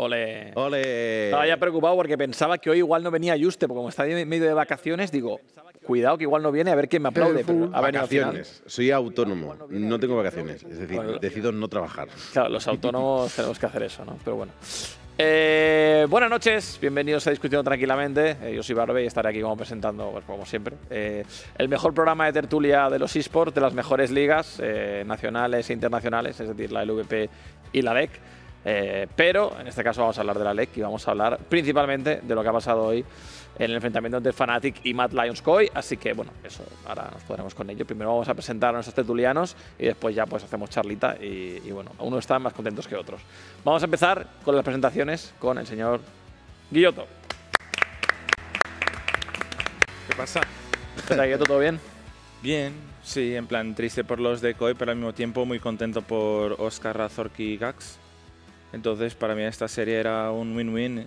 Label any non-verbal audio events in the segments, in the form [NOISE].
Ole. Ole. Estaba ya preocupado porque pensaba que hoy igual no venía Juste, porque como está en medio de vacaciones, digo, cuidado que igual no viene, a ver quién me aplaude. Eh, vacaciones. Soy autónomo, no tengo vacaciones. Es decir, decido no trabajar. Claro, los autónomos tenemos que hacer eso, ¿no? Pero bueno. Eh, buenas noches, bienvenidos a Discutiendo Tranquilamente. Eh, yo soy Barbe y estaré aquí como presentando, pues, como siempre, el mejor programa de tertulia de los esports, de las mejores ligas nacionales e internacionales, es decir, la LVP y la DEC. Eh, pero en este caso vamos a hablar de la LEC y vamos a hablar principalmente de lo que ha pasado hoy en el enfrentamiento entre Fnatic y Matt Lions Coy, Así que bueno, eso ahora nos podremos con ello. Primero vamos a presentar a nuestros Tetulianos y después ya pues hacemos charlita y, bueno, unos están más contentos que otros. Vamos a empezar con las presentaciones con el señor Guilloto. ¿Qué pasa? ¿Qué tal, ¿Todo bien? Bien, sí, en plan triste por los de Koi, pero al mismo tiempo muy contento por Oscar Razorki y Gax entonces, para mí esta serie era un win-win. Eh,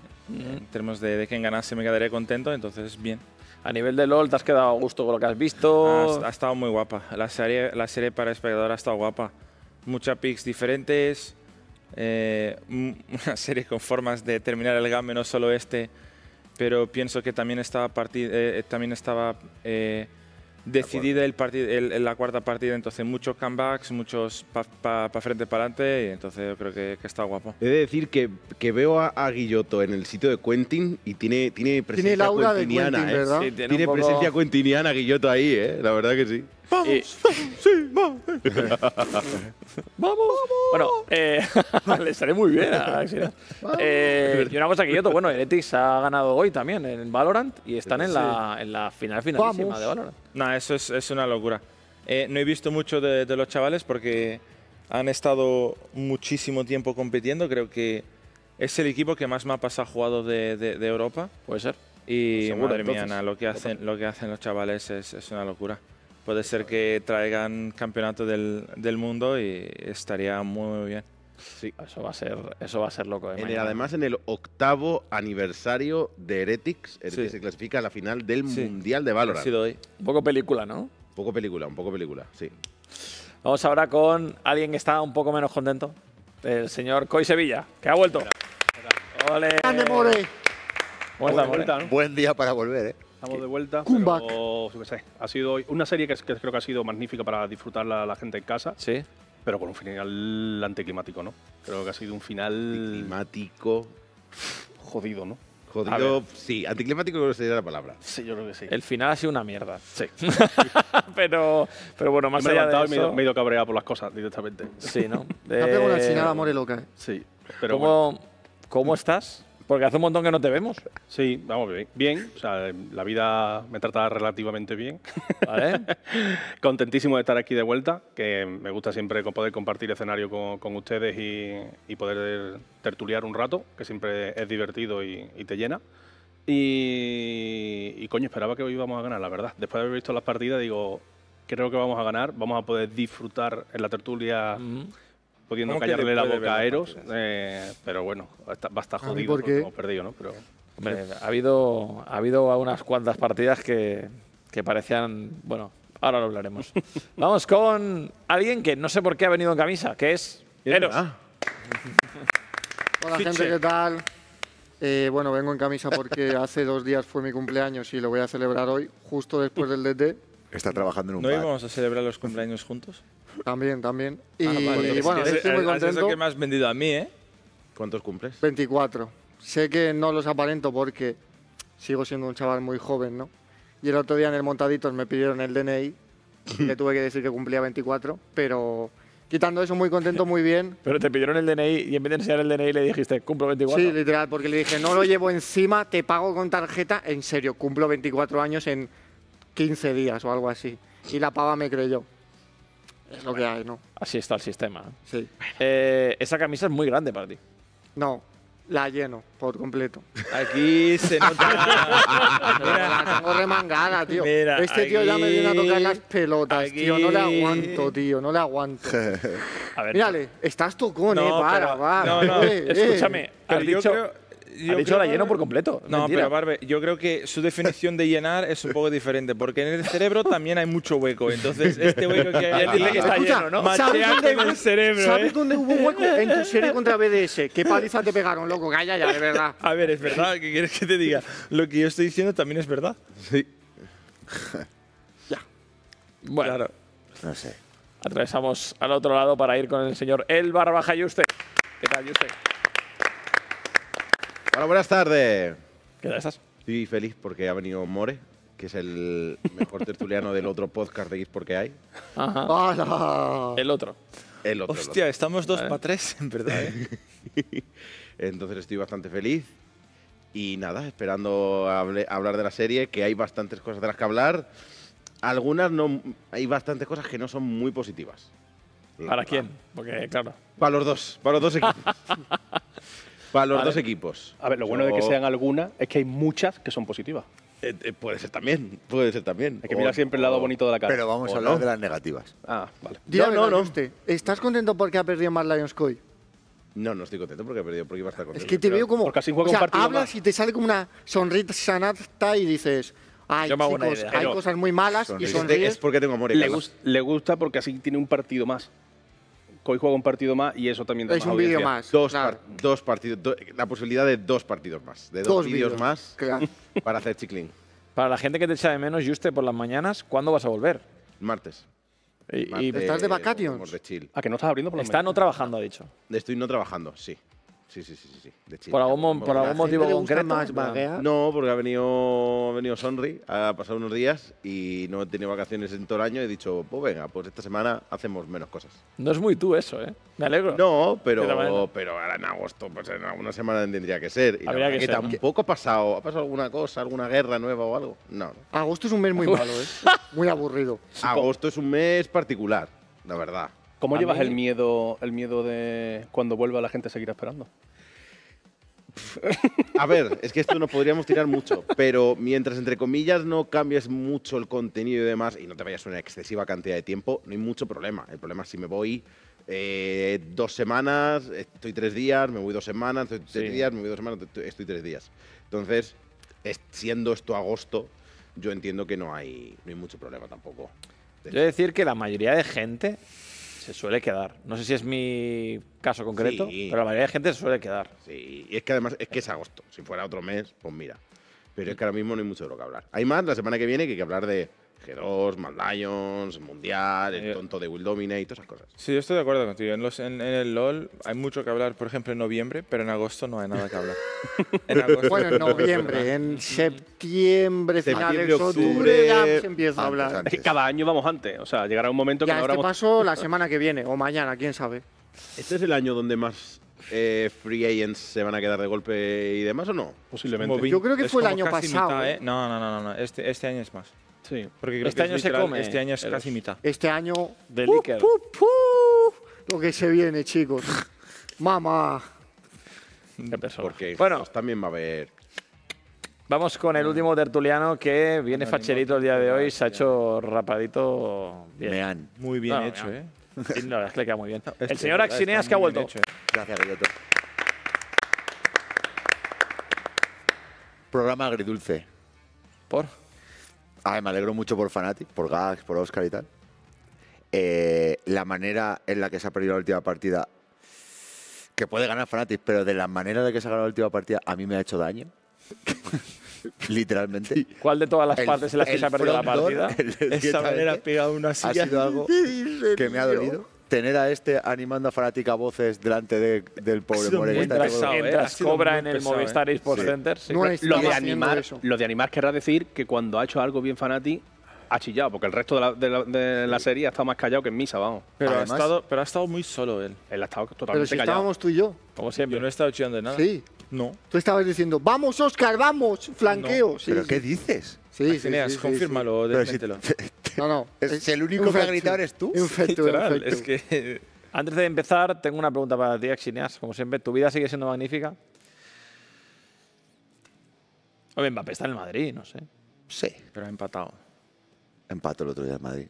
en términos de, de, quien ganase me quedaría contento, entonces bien. A nivel de LOL, ¿te has quedado a gusto con lo que has visto? Ha, estado muy guapa. La serie, la serie para espectador ha estado guapa. Muchas picks diferentes, eh, mm, [LAUGHS] una serie con formas de terminar el game, no solo este, pero pienso que también estaba, eh, también estaba decidida el partido, la cuarta partida, entonces muchos comebacks, muchos para pa, frente para adelante, y entonces yo creo que, está guapo. He de decir que, que veo a, Guillotto Guilloto en el sitio de Quentin y tiene, tiene presencia ¿eh? tiene de Quentin, ¿verdad? tiene, presencia cuentiniana Guilloto ahí, ¿eh? la verdad que sí. Vamos, eh, sí, vamos. [LAUGHS] vamos. Bueno, eh, [LAUGHS] le estaré muy bien a ah, eh, y una cosa que yo, bueno, Heretics ha ganado hoy también en Valorant y están en, la, en la final finalísima de Valorant. Nah, eso es, es una locura. Eh, no he visto mucho de, los chavales porque han estado muchísimo tiempo compitiendo. Creo que es el equipo que más mapas ha jugado de, de, Europa. Puede ser. Y madre mía, lo que hacen, lo que hacen los chavales es, es una locura puede ser que traigan campeonato del, mundo y estaría muy, bien. Sí. Eso va a ser, eso va a ser loco. eh. además, en el octavo aniversario de Heretics, el que se clasifica a la final del Mundial de Valorant. Hoy. Un poco película, ¿no? Un poco película, un poco película, sí. Vamos ahora con alguien que está un poco menos contento, el señor Coy Sevilla, que ha vuelto. Buen día para volver, ¿eh? Estamos de vuelta. sé, ha sido una serie que, creo que ha sido magnífica para disfrutarla la gente en casa. Sí. Pero con un final anticlimático, ¿no? Creo que ha sido un final. Anticlimático. Jodido, ¿no? Jodido, sí, anticlimático creo que sería la palabra. Sí, yo creo que sí. El final ha sido una mierda. Sí. [LAUGHS] pero, pero bueno, más me allá de eso... Me he, ido, me ido cabreado por las cosas directamente. Sí, ¿no? Te Ha pegado una chinada, amor y loca. Eh. Sí. ¿Cómo, ¿Cómo estás? Porque hace un montón que no te vemos. Sí, vamos bien. Bien, la vida me trata relativamente bien. [LAUGHS] Contentísimo de estar aquí de vuelta, que me gusta siempre poder compartir escenario con, ustedes y, poder tertuliar un rato, que siempre es divertido y, te llena. Y, coño, esperaba que hoy íbamos a ganar, la verdad. Después de haber visto las partidas, digo, creo que vamos a ganar, vamos a poder disfrutar en la tertulia pudiendo callarle la boca a Eros, eh, pero bueno, está, va a estar ah, jodido porque hemos perdido, ¿no? Pero, Hombre, ha habido, ha habido unas cuantas partidas que, que parecían, bueno, ahora lo hablaremos. [LAUGHS] Vamos con alguien que no sé por qué ha venido en camisa, que es Eros. [LAUGHS] Hola gente, ¿qué tal? Eh, bueno, vengo en camisa porque [LAUGHS] hace dos días fue mi cumpleaños y lo voy a celebrar hoy, justo después del DT. Está trabajando en un ¿No íbamos a celebrar los cumpleaños juntos? También, también. Ah, y, bueno, estoy muy contento. que me has vendido a mí, ¿eh? ¿Cuántos cumples? 24. Sé que no los aparento porque sigo siendo un chaval muy joven, ¿no? Y el otro día en el Montaditos me pidieron el DNI, Le [LAUGHS] tuve que decir que cumplía 24, pero quitando eso, muy contento, muy bien. [LAUGHS] Pero te pidieron el DNI y en vez de enseñar el DNI le dijiste, cumplo 24. Sí, literal, porque le dije, no lo llevo encima, te pago con tarjeta, en serio, cumplo 24 años en 15 días o algo así. Y la pava me creyó. Es lo que hay, ¿no? Así está el sistema. Sí. Eh, esa camisa es muy grande para ti. No, la lleno por completo. Aquí se nota. [LAUGHS] la tengo remangada, tío. este tío ya me viene a tocar las pelotas, tío. No le aguanto, tío. No le aguanto. [LAUGHS] a ver, Mírale, estás tocón, eh. Para, para. No, no, eh, eh. escúchame. dicho, yo hecho dicho la lleno por completo. No, pero Barbe, yo creo que su definición de llenar es un poco diferente, porque en el cerebro también hay mucho hueco. Entonces, este hueco que hay tiene que está lleno, ¿no? ¿Sabes dónde, el cerebro, ¿eh? hubo un hueco? En tu serie contra BDS. ¿Qué [LAUGHS] paliza te pegaron, loco? Calla ya, de verdad. A ver, es verdad. ¿Qué quieres que te diga? Lo que yo estoy diciendo también es verdad. Sí. [LAUGHS] ya. Bueno. Claro. No sé. Atravesamos al otro lado para ir con el señor El usted. ¿Qué tal, Yuste? Hola, buenas tardes. ¿Qué tal estás? Estoy feliz porque ha venido More, que es el mejor [LAUGHS] tertuliano del otro podcast de Geeks porque hay. Ajá. El otro. El otro. Hostia, estamos dos para tres, en verdad. ¿eh? [LAUGHS] Entonces estoy bastante feliz. Y nada, esperando hablar de la serie, que hay bastantes cosas de las que hablar. Algunas no. Hay bastantes cosas que no son muy positivas. ¿Para quién? Porque, claro. Para los dos, para los dos equipos. [LAUGHS] Para los dos equipos. A ver, lo bueno de que sean algunas es que hay muchas que son positivas. Eh, eh, puede ser también, puede ser también. Hay que mirar siempre el lado bonito de la cara. Pero vamos a hablar de las negativas. Ah, vale. no, no, no. ¿Estás contento porque ha perdido más Lions Coy? No, no estoy contento porque ha perdido, porque iba a estar contento. Es que te veo como. Porque así juega o sea, un partido hablas y te sale como una sonrisa nata y dices. Ay, chicos, hay cosas muy malas y sonríes. Es porque tengo amor. Le, le gusta porque así tiene un partido más hoy juega un partido más y eso también da es un vídeo más. Dos, dos partidos, la posibilidad de dos partidos más, de dos, vídeos más [LAUGHS] para hacer chicling. Para la gente que te echa de menos, Juste, por las mañanas, ¿cuándo vas a volver? Martes. ¿Estás de vacaciones? De chill. Ah, que no estás abriendo por Está no trabajando, ha dicho. Estoy no trabajando, sí. Sí, sí, sí, sí, ¿Por algún, motivo concreto? Más No, porque ha venido, venido Sonri, ha pasado unos días y no he tenido vacaciones en todo el año y he dicho, pues venga, pues esta semana hacemos menos cosas. No es muy tú eso, ¿eh? Me alegro. No, pero, pero ahora en agosto, pues en alguna semana tendría que ser. Habría que, que tampoco ha pasado, ha pasado alguna cosa, alguna guerra nueva o algo. No. no. Agosto es un mes muy malo, ¿eh? muy aburrido. Agosto es un mes particular, la verdad. ¿Cómo llevas el miedo el miedo de cuando vuelva la gente a seguir esperando? [LAUGHS] A ver, es que esto nos podríamos tirar mucho, pero mientras, entre comillas, no cambies mucho el contenido y demás, y no te vayas una excesiva cantidad de tiempo, no hay mucho problema. El problema es si me voy eh, dos semanas, estoy tres días, me voy dos semanas, estoy tres días, me voy dos semanas, estoy tres días. Entonces, siendo esto agosto, yo entiendo que no hay, no hay mucho problema tampoco. Quiero decir que la mayoría de gente se suele quedar. No sé si es mi caso concreto, pero la mayoría de gente se suele quedar. Sí, y es que además es que es agosto. Si fuera otro mes, pues mira. Pero es que ahora mismo no hay mucho de lo que hablar. Hay más la semana que viene que hay que hablar de G2, Mad Lions, Mundial, el eh, tonto de Will Dominate y todas esas cosas. Sí, yo estoy de acuerdo contigo. En, el LoL hay mucho que hablar, por ejemplo, en noviembre, pero en agosto no hay nada que hablar. [LAUGHS] en bueno, en noviembre, en septiembre, de octubre, se empieza a hablar. cada año vamos antes, o sea, llegará un momento que ya, este paso la semana que viene o mañana, quién sabe. Este es el año donde más eh, free agents se van a quedar de golpe y demás o no? Posiblemente. Yo creo que fue el año pasado. ¿eh? No, no, no, no. este, este año es más. Sí, porque este año se come. Este año es casi mitad. Este año. De uh, lo que se viene, chicos. Mamá. Porque bueno, pues, también va a haber. Vamos con el ah. último tertuliano que viene facherito el día de hoy. Se ha hecho rapadito. Bien. Muy bien hecho, ¿eh? No, la es que le queda muy bien. el este señor Axineas que ha vuelto. ¿eh? Gracias, Rioto. Programa agridulce. ¿Por? Ay, me alegro mucho por Fanatic, por Gax, por Oscar y tal. Eh, la manera en la que se ha perdido la última partida, que puede ganar Fanatic, pero de la manera en la que se ha ganado la última partida, a mí me ha hecho daño. [LAUGHS] Literalmente. ¿Cuál de todas las partes en las que se ha perdido la partida? Esa manera ha pegado una silla. Ha sido algo [LAUGHS] que me ha dolido tener a este animando a Fanática Voces delante de, del pobre Moreira. ¿eh? cobra en el Movistar ¿eh? Sports Center. lo, de animar, de animar querrá decir que cuando ha hecho algo bien Fanati ha chillado, porque el resto de la, serie ha estado más callado que en misa, vamos. Pero, ha estado, pero ha estado muy solo él. Él ha estado totalmente pero si callado. estábamos tú y yo. Como siempre, yo no he estado chillando de nada. Sí. No. Tú estabas diciendo, vamos Oscar, vamos, flanqueo. ¿Pero qué dices? Sí, sí, sí, confírmalo, sí, no, no. [LAUGHS] Es, el único que ha gritado eres tú. Es que [LAUGHS] antes de empezar, tengo una pregunta para ti, Axineas, Como siempre, ¿tu vida sigue siendo magnífica? va a está en el Madrid, no sé. Sí. Pero ha empatado. Empato el otro día en Madrid.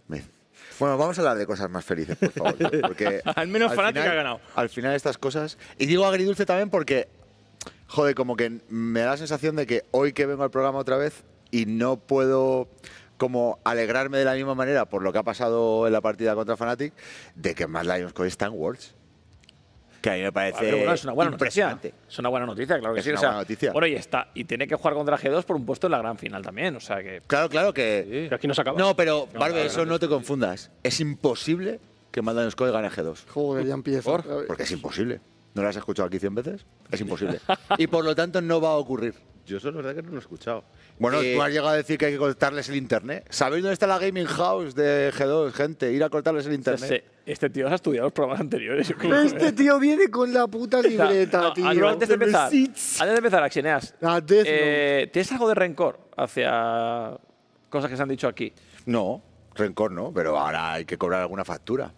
Bueno, vamos a hablar de cosas más felices, por favor. [LAUGHS] al menos ha ganado. Al final estas cosas... Y digo agridulce también porque, joder, como que me da la sensación de que hoy que vengo al programa otra vez y no puedo como alegrarme de la misma manera por lo que ha pasado en la partida contra Fnatic, de que más Lions Co. está en Worlds. Que a mí me parece es una buena Noticia. Es una buena noticia, claro que sí. Bueno, y está. Y tiene que jugar contra G2 por un puesto en la gran final también. O sea que. Claro, claro que. Pero aquí no se acaba. No, pero, eso no te confundas. Es imposible que MAD gane gane G2. Joder, ya empieza. Porque es imposible. ¿No lo has escuchado aquí 100 veces? Es imposible. [LAUGHS] y por lo tanto no va a ocurrir. Yo eso es verdad que no lo he escuchado. Bueno, eh, tú has llegado a decir que hay que cortarles el internet. ¿Sabéis dónde está la gaming house de G2, gente? Ir a cortarles el internet. Este, tío ha estudiado los programas anteriores. este tío viene con la puta libreta, tío. antes de empezar, antes Axineas, eh, ¿tienes algo de rencor hacia cosas que se han dicho aquí? No, rencor no, pero ahora hay que cobrar alguna factura.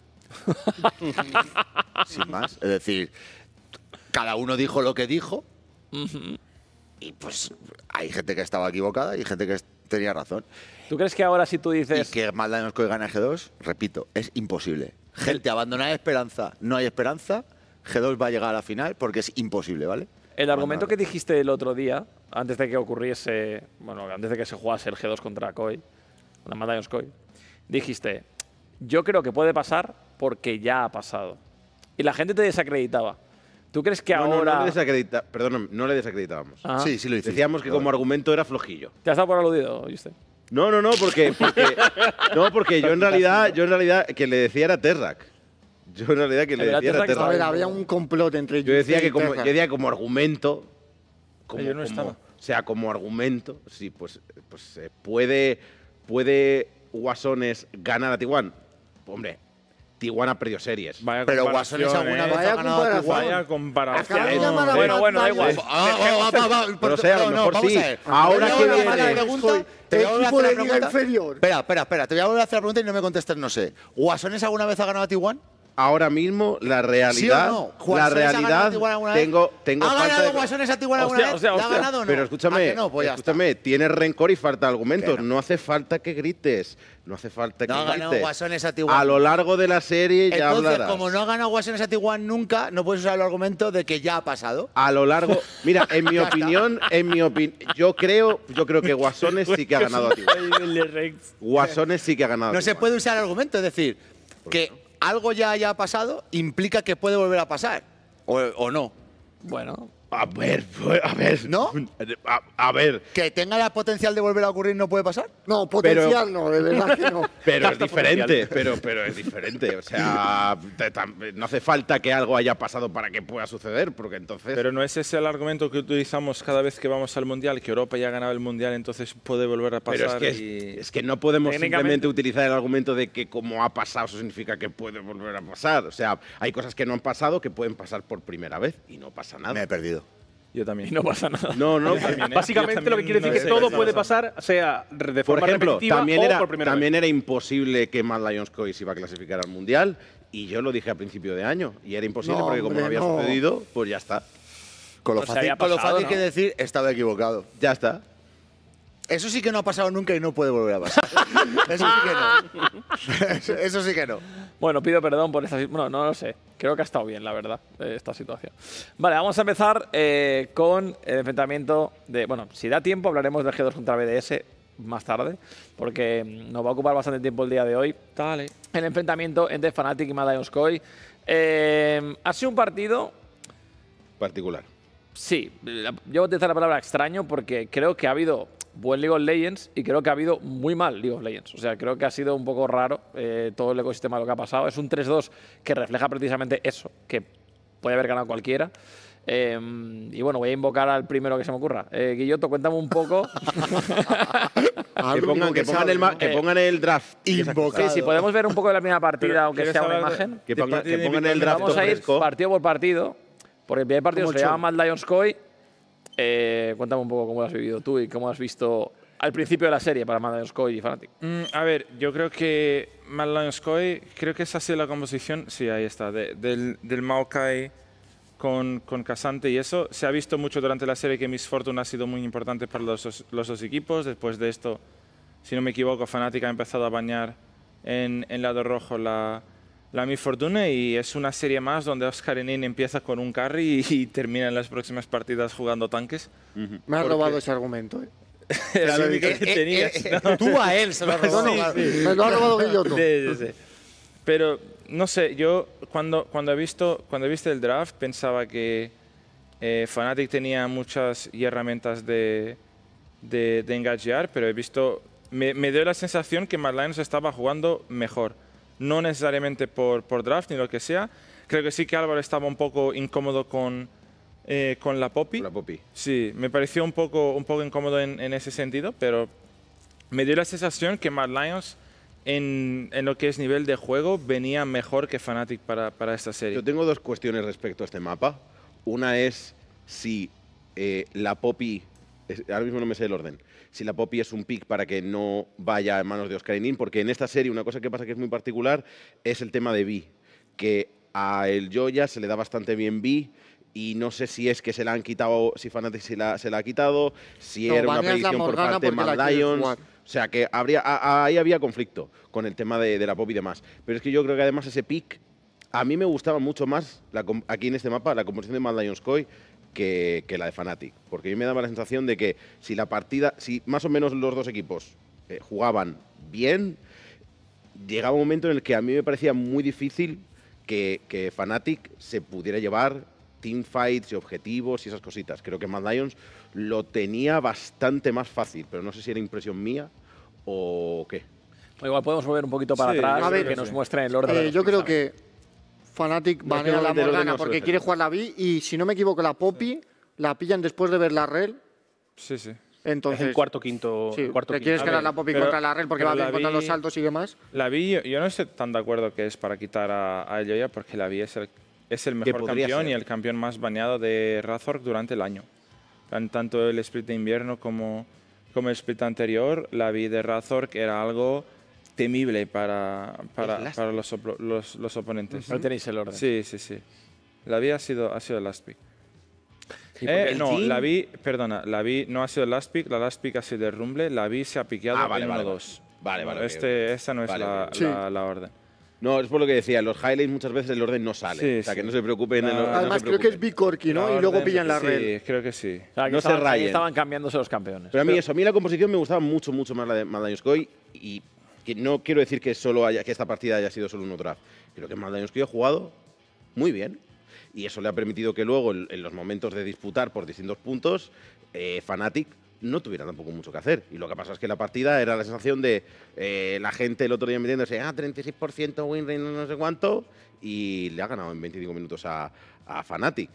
[LAUGHS] Sin más. Es decir, cada uno dijo lo que dijo. Y pues hay gente que estaba equivocada y gente que tenía razón. ¿Tú crees que ahora si tú dices... que Maldá nos gana G2, repito, es imposible. Gente, la esperanza. No hay esperanza. G2 va a llegar a la final porque es imposible, ¿vale? El argumento que dijiste el otro día, antes de que ocurriese, bueno, antes de que se jugase el G2 contra Koi, MAD Lions Coy, dijiste, yo creo que puede pasar porque ya ha pasado. Y la gente te desacreditaba. ¿Tú crees que ahora...? no le no le desacreditábamos. Ah. Sí, sí lo Decíamos que como argumento era flojillo. ¿Te has dado por aludido, oíste. No, no, no, porque, no, porque yo en realidad, yo en realidad que le decía era Terrak. Yo en realidad que le decía era Terrak A había un complot entre Yo decía que como, yo decía como argumento, como, Yo no estaba. o sea, como argumento, sí, pues, pues eh, puede, puede Guasones ganar a Tijuana. Hombre, Tijuana perdido series. Vaya pero Guasones alguna ¿eh? vez ha ganado a Tijuana. comparación. Bueno, bueno, da igual. Pero sea, a lo mejor sí. Ahora que viene... Te voy a hacer la pregunta. Espera, espera, espera. Te voy a volver a hacer la pregunta y no me contestes, no sé. ¿Guasones alguna vez ha ganado a Tijuana? ahora mismo la realidad. ¿Sí no? La realidad. Ha tengo, tengo ¿Ha ganado Guasones a Tijuana alguna vez? ha ganado o no? Pero escúchame, ah, pues escúchame tienes rencor y falta de argumentos. No? hace falta que grites. No hace falta que no ha Ganado Guasones a Tijuana. A lo largo de la serie Entonces, ya Entonces, como no ha ganado Guasones a Tijuana nunca, no puedes usar el argumento de que ya ha pasado. A lo largo. Mira, en [LAUGHS] mi opinión, en mi opinión, yo creo, yo creo que Guasones sí que ha ganado a Tiguan. Guasones sí que ha ganado. No se puede usar el argumento, es decir, que algo ya haya pasado implica que puede volver a pasar, o, o no. Bueno, a ver, a ver. ¿No? A, ver. ¿Que tenga la potencial de volver a ocurrir no puede pasar? No, potencial no, de verdad que no. [LAUGHS] Pero es diferente, pero, pero es diferente. O sea, no hace falta que algo haya pasado para que pueda suceder, porque entonces. Pero no es ese el argumento que utilizamos cada vez que vamos al mundial, que Europa ya ha ganado el mundial, entonces puede volver a pasar. Pero es, que, es que no podemos simplemente utilizar el argumento de que como ha pasado, eso significa que puede volver a pasar. O sea, hay cosas que no han pasado que pueden pasar por primera vez y no pasa nada. Me he perdido. Yo también. no pasa nada. No, no. Pues, ¿eh? Básicamente lo que quiere decir es que todo puede pasar, sea de forma por ejemplo, también era, por también era imposible que Mad Lions iba a clasificar al Mundial y yo lo dije a principio de año y era imposible porque como no había sucedido, pues ya está. Con lo, fácil, con lo fácil, que decir, estaba equivocado. Ya está. Eso sí que no ha pasado nunca y no puede volver a pasar. [LAUGHS] Eso sí que no. Eso sí que no. Bueno, pido perdón por esta situación. Bueno, no lo sé. Creo que ha estado bien, la verdad, eh, esta situación. Vale, vamos a empezar eh, con el enfrentamiento de. Bueno, si da tiempo, hablaremos del G2 contra BDS más tarde, porque mm, nos va a ocupar bastante tiempo el día de hoy. Dale. El enfrentamiento entre Fnatic y Madagascar. Eh, ha sido un partido. Particular. Sí, yo voy a utilizar la palabra extraño porque creo que ha habido buen League of Legends y creo que ha habido muy mal League of Legends. O sea, creo que ha sido un poco raro eh, todo el ecosistema de lo que ha pasado. Es un 3-2 que refleja precisamente eso, que puede haber ganado cualquiera. Eh, y bueno, voy a invocar al primero que se me ocurra. Eh, Guilloto, cuéntame un poco. [LAUGHS] que, pongan, el, draft. Invocado. Sí, podemos ver un poco de la misma partida, aunque sea una imagen. Que, pongan el draft. Vamos a ir partido por partido, porque el primer partido se llama Mad Lions Coy eh, cuéntame un poco cómo lo has vivido tú y cómo has visto al principio de la serie para Malanskoy y Fanatic. Mm, a ver, yo creo que Malanskoy, creo que esa ha sido la composición, sí, ahí está, del, Maokai con, con Casante y eso. Se ha visto mucho durante la serie que Miss Fortune ha sido muy importante para los, dos equipos. Después de esto, si no me equivoco, Fanatic ha empezado a bañar en, el lado rojo la, la Mi Fortuna y es una serie más donde Oscar Enin empieza con un carry y, termina en las próximas partidas jugando tanques. Me ha robado ese argumento. Eh. [LAUGHS] Era lo único eh, que eh, tenías. Tú a él se lo has [LAUGHS] robado. Me lo ha robado Pero no sé, yo cuando, cuando, he visto, cuando he el draft pensaba que eh, Fnatic tenía muchas herramientas de, de, pero he visto, me, me dio la sensación que se estaba jugando mejor no necesariamente por, por draft ni lo que sea. Creo que sí que Álvaro estaba un poco incómodo con, eh, con la Poppy. La Poppy. Sí, me pareció un poco, un poco incómodo en, ese sentido, pero me dio la sensación que Mad Lions en, lo que es nivel de juego venía mejor que Fnatic para, para, esta serie. Yo tengo dos cuestiones respecto a este mapa. Una es si eh, la Poppy, ahora mismo no me sé el orden, si la Poppy es un pick para que no vaya en manos de Oscar porque en esta serie una cosa que pasa que es muy particular es el tema de Vi, que a el Joya se le da bastante bien Vi y no sé si es que se la han quitado, si Fanatic se la, ha quitado, si era una petición por parte de Mad O sea que habría, ahí había conflicto con el tema de, la Poppy y demás. Pero es que yo creo que además ese pick, a mí me gustaba mucho más aquí en este mapa la composición de Mad Lions que, la de Fnatic. Porque a mí me daba la sensación de que si la partida, si más o menos los dos equipos eh, jugaban bien, llegaba un momento en el que a mí me parecía muy difícil que, Fnatic se pudiera llevar teamfights y objetivos y esas cositas. Creo que Mad Lions lo tenía bastante más fácil, pero no sé si era impresión mía o qué. igual podemos volver un poquito para atrás que nos muestre el orden. Eh, yo creo que Fanatic banea la Morgana porque quiere jugar la B y si no me equivoco la Poppy la pillan después de ver la Rel. Sí, sí. Entonces, el cuarto quinto. quieres ganar la Poppy contra la Rel porque va bien contra los saltos y demás. La vi, yo, no estoy tan de acuerdo que es para quitar a, a porque la vi es el, mejor campeón y el campeón más baneado de Razork durante el año. Tanto el split de invierno como, como el split anterior, la vi de Razork era algo temible para, para, los, los, oponentes. No tenéis el orden. Sí, sí, sí. La vi ha sido, ha sido last pick. Eh, no, la vi, perdona, la vi no ha sido el last pick, la last pick ha sido el Rumble, la vi se ha piqueado ah, vale, vale, vale, vale, este, esta no es la, la, orden. No, es por lo que decía, los highlights muchas veces el orden no sale. o sea, que no se preocupen. además, creo que es Bicorki, ¿no? y luego pillan la red. Sí, creo que sí. no se rayen. Estaban cambiándose los campeones. Pero a mí eso, a mí la composición me gustaba mucho, mucho más la de Madayuskoy y no quiero decir que, solo haya, que esta partida haya sido solo un draft. Creo que más daños que yo he jugado muy bien. Y eso le ha permitido que luego, en, los momentos de disputar por distintos puntos, eh, Fnatic no tuviera tampoco mucho que hacer. Y lo que pasa es que la partida era la sensación de eh, la gente el otro día metiéndose, ah, 36% win rate, no sé cuánto, y le ha ganado en 25 minutos a, a Fnatic.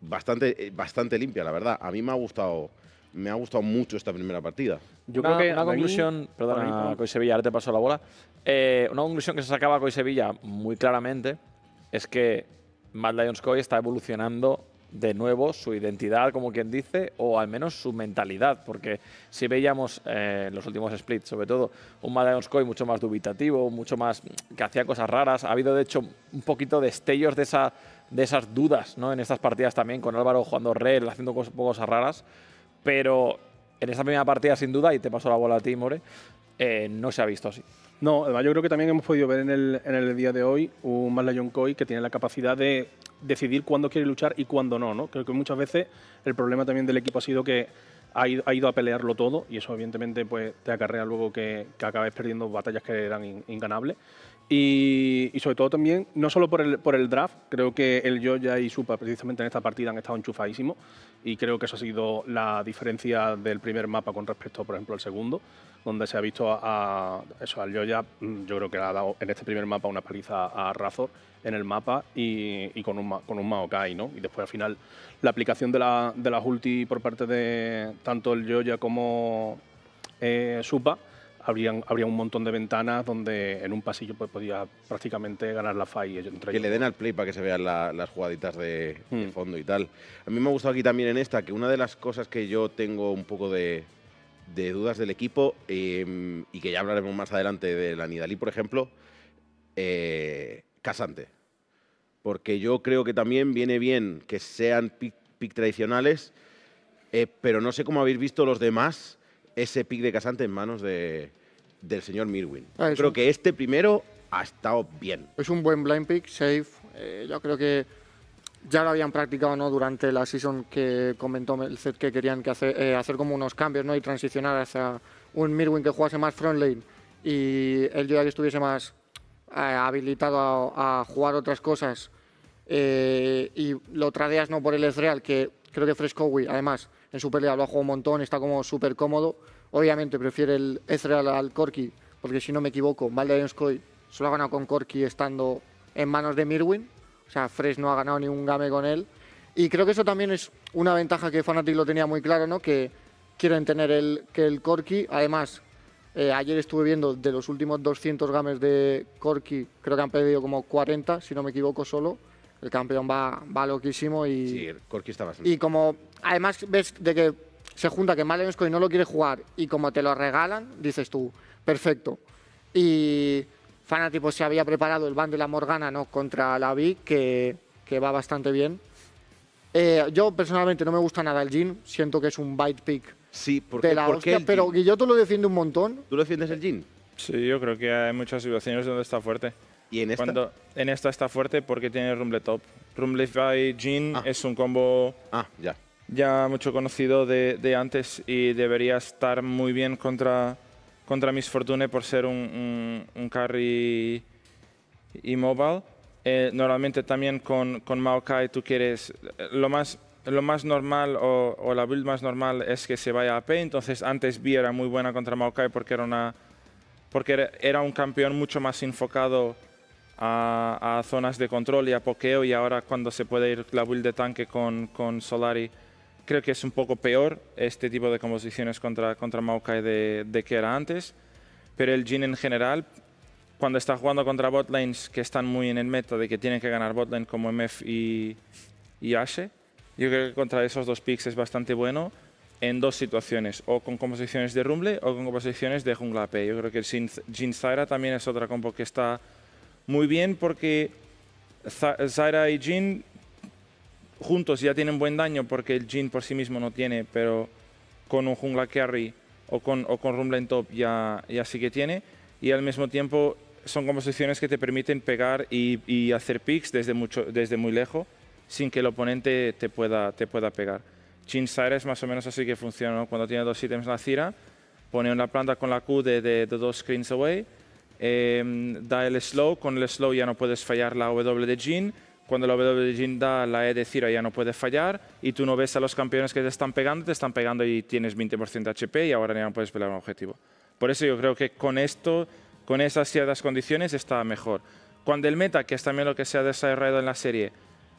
Bastante, eh, bastante limpia, la verdad. A mí me ha gustado me ha gustado mucho esta primera partida. Yo creo que una conclusión, perdón, perdona, Coy Sevilla, ahora te paso la bola. Eh, una conclusión que se sacaba Coy Sevilla muy claramente es que Mad Lions Coy está evolucionando de nuevo su identidad, como quien dice, o al menos su mentalidad, porque si veíamos eh, los últimos splits, sobre todo, un Mad Lions Coy mucho más dubitativo, mucho más que hacía cosas raras, ha habido de hecho un poquito destellos de, esa, de esas dudas ¿no? en estas partidas también, con Álvaro jugando red, haciendo cosas, cosas raras. Pero en esa primera partida, sin duda, y te pasó la bola a ti, More, eh, no se ha visto así. No, además yo creo que también hemos podido ver en el, día de hoy un Marlayon Koi que tiene la capacidad de decidir cuándo quiere luchar y cuándo no, no. Creo que muchas veces el problema también del equipo ha sido que ha ido, a pelearlo todo y eso evidentemente pues, te acarrea luego que, acabes perdiendo batallas que eran inganables. Y, sobre todo también, no solo por el, por el draft, creo que el Joya y Supa precisamente en esta partida han estado enchufadísimos y creo que eso ha sido la diferencia del primer mapa con respecto, por ejemplo, al segundo, donde se ha visto a, eso, al Joya mm, yo creo que le ha dado en este primer mapa una paliza a Razor en el mapa y, con, un, con un Maokai, ¿no? Y después al final la aplicación de, las ulti por parte de tanto el Joya como eh, Supa habría un montón de ventanas donde en un pasillo pues, podía prácticamente ganar la fai. que le den al play para que se vean las jugaditas de, mm. fondo y tal. A mí me ha gustado aquí también en esta que una de las cosas que yo tengo un poco de, dudas del equipo em, y que ya hablaremos más adelante de la Nidalí, por ejemplo, eh, Casante. Porque yo creo que también viene bien que sean pick, tradicionales, eh, pero no sé cómo habéis visto los demás ese pick de Casante en manos de, del señor Mirwin. Ah, creo que este primero ha estado bien. Es un buen blind pick, safe. Eh, yo creo que ya lo habían practicado ¿no? durante la season que comentó el set que querían que eh, hacer, como unos cambios ¿no? y transicionar hacia un Mirwin que jugase más front lane y el Yoda que estuviese más eh, habilitado a, jugar otras cosas y lo tradeas ¿no? por el Ezreal que creo que Frescowi además en pelea lo ha jugado un montón, está como súper cómodo. Obviamente prefiere el Ezreal al corky porque si no me equivoco, Skoy solo ha ganado con corky estando en manos de Mirwin. O sea, Fresh no ha ganado ni un game con él. Y creo que eso también es una ventaja que Fanatic lo tenía muy claro, ¿no? Que quieren tener el, que el Corki. Además, eh, ayer estuve viendo de los últimos 200 games de corky creo que han perdido como 40, si no me equivoco, solo el campeón va, va loquísimo y. Sí, Corky bastante. Y como además ves de que se junta que Malenesco y no lo quiere jugar y como te lo regalan, dices tú, perfecto. Y Fanatipo pues se había preparado el ban de la Morgana ¿no? contra la Vi, que, va bastante bien. Eh, yo personalmente no me gusta nada el Jin, siento que es un bite pick. Sí, porque, de la pero Guillot lo defiende un montón. ¿Tú defiendes el Jin? Sí, yo creo que hay muchas situaciones donde está fuerte. ¿Y en esta? Cuando, en esta está fuerte porque tiene Rumble Top. Rumble by Jin ah. es un combo ah, ya. ya mucho conocido de, antes y debería estar muy bien contra, contra Miss Fortune por ser un, carry immobile. Eh, normalmente también con, con Maokai tú quieres... Lo más, lo más normal o, la build más normal es que se vaya a P, entonces antes B era muy buena contra Maokai porque era, una, porque era un campeón mucho más enfocado a, zonas de control y a pokeo y ahora cuando se puede ir la build de tanque con, con Solari, creo que es un poco peor este tipo de composiciones contra, contra Maokai de, de que era antes, pero el Jin en general, cuando está jugando contra botlanes que están muy en el meta de que tienen que ganar botlane como MF y, y Ashe, yo creo que contra esos dos picks es bastante bueno en dos situaciones, o con composiciones de Rumble o con composiciones de Jungla AP. E. Yo creo que el Jin Zyra también es otra compo que está muy bien porque Zyra y Jin juntos ya tienen buen daño porque el Jin por sí mismo no tiene, pero con un jungla carry o con, o Rumble en top ya, ya sí que tiene. Y al mismo tiempo son composiciones que te permiten pegar y, hacer picks desde, mucho, desde muy lejos sin que el oponente te pueda, te pueda pegar. Jin zyra es más o menos así que funciona. Cuando tiene dos ítems en la Cira, pone una planta con la Q de, de dos screens away Em, da el slow, con el slow ya no puedes fallar la W de Jin, cuando la W de Jin da la E de Ciro ya no puedes fallar y tú no ves a los campeones que te están pegando, te están pegando y tienes 20% de HP y ahora ya no puedes pelear un objetivo. Por eso yo creo que con esto, con esas ciertas condiciones está mejor. Cuando el meta, que es también lo que se ha desarrollado en la serie,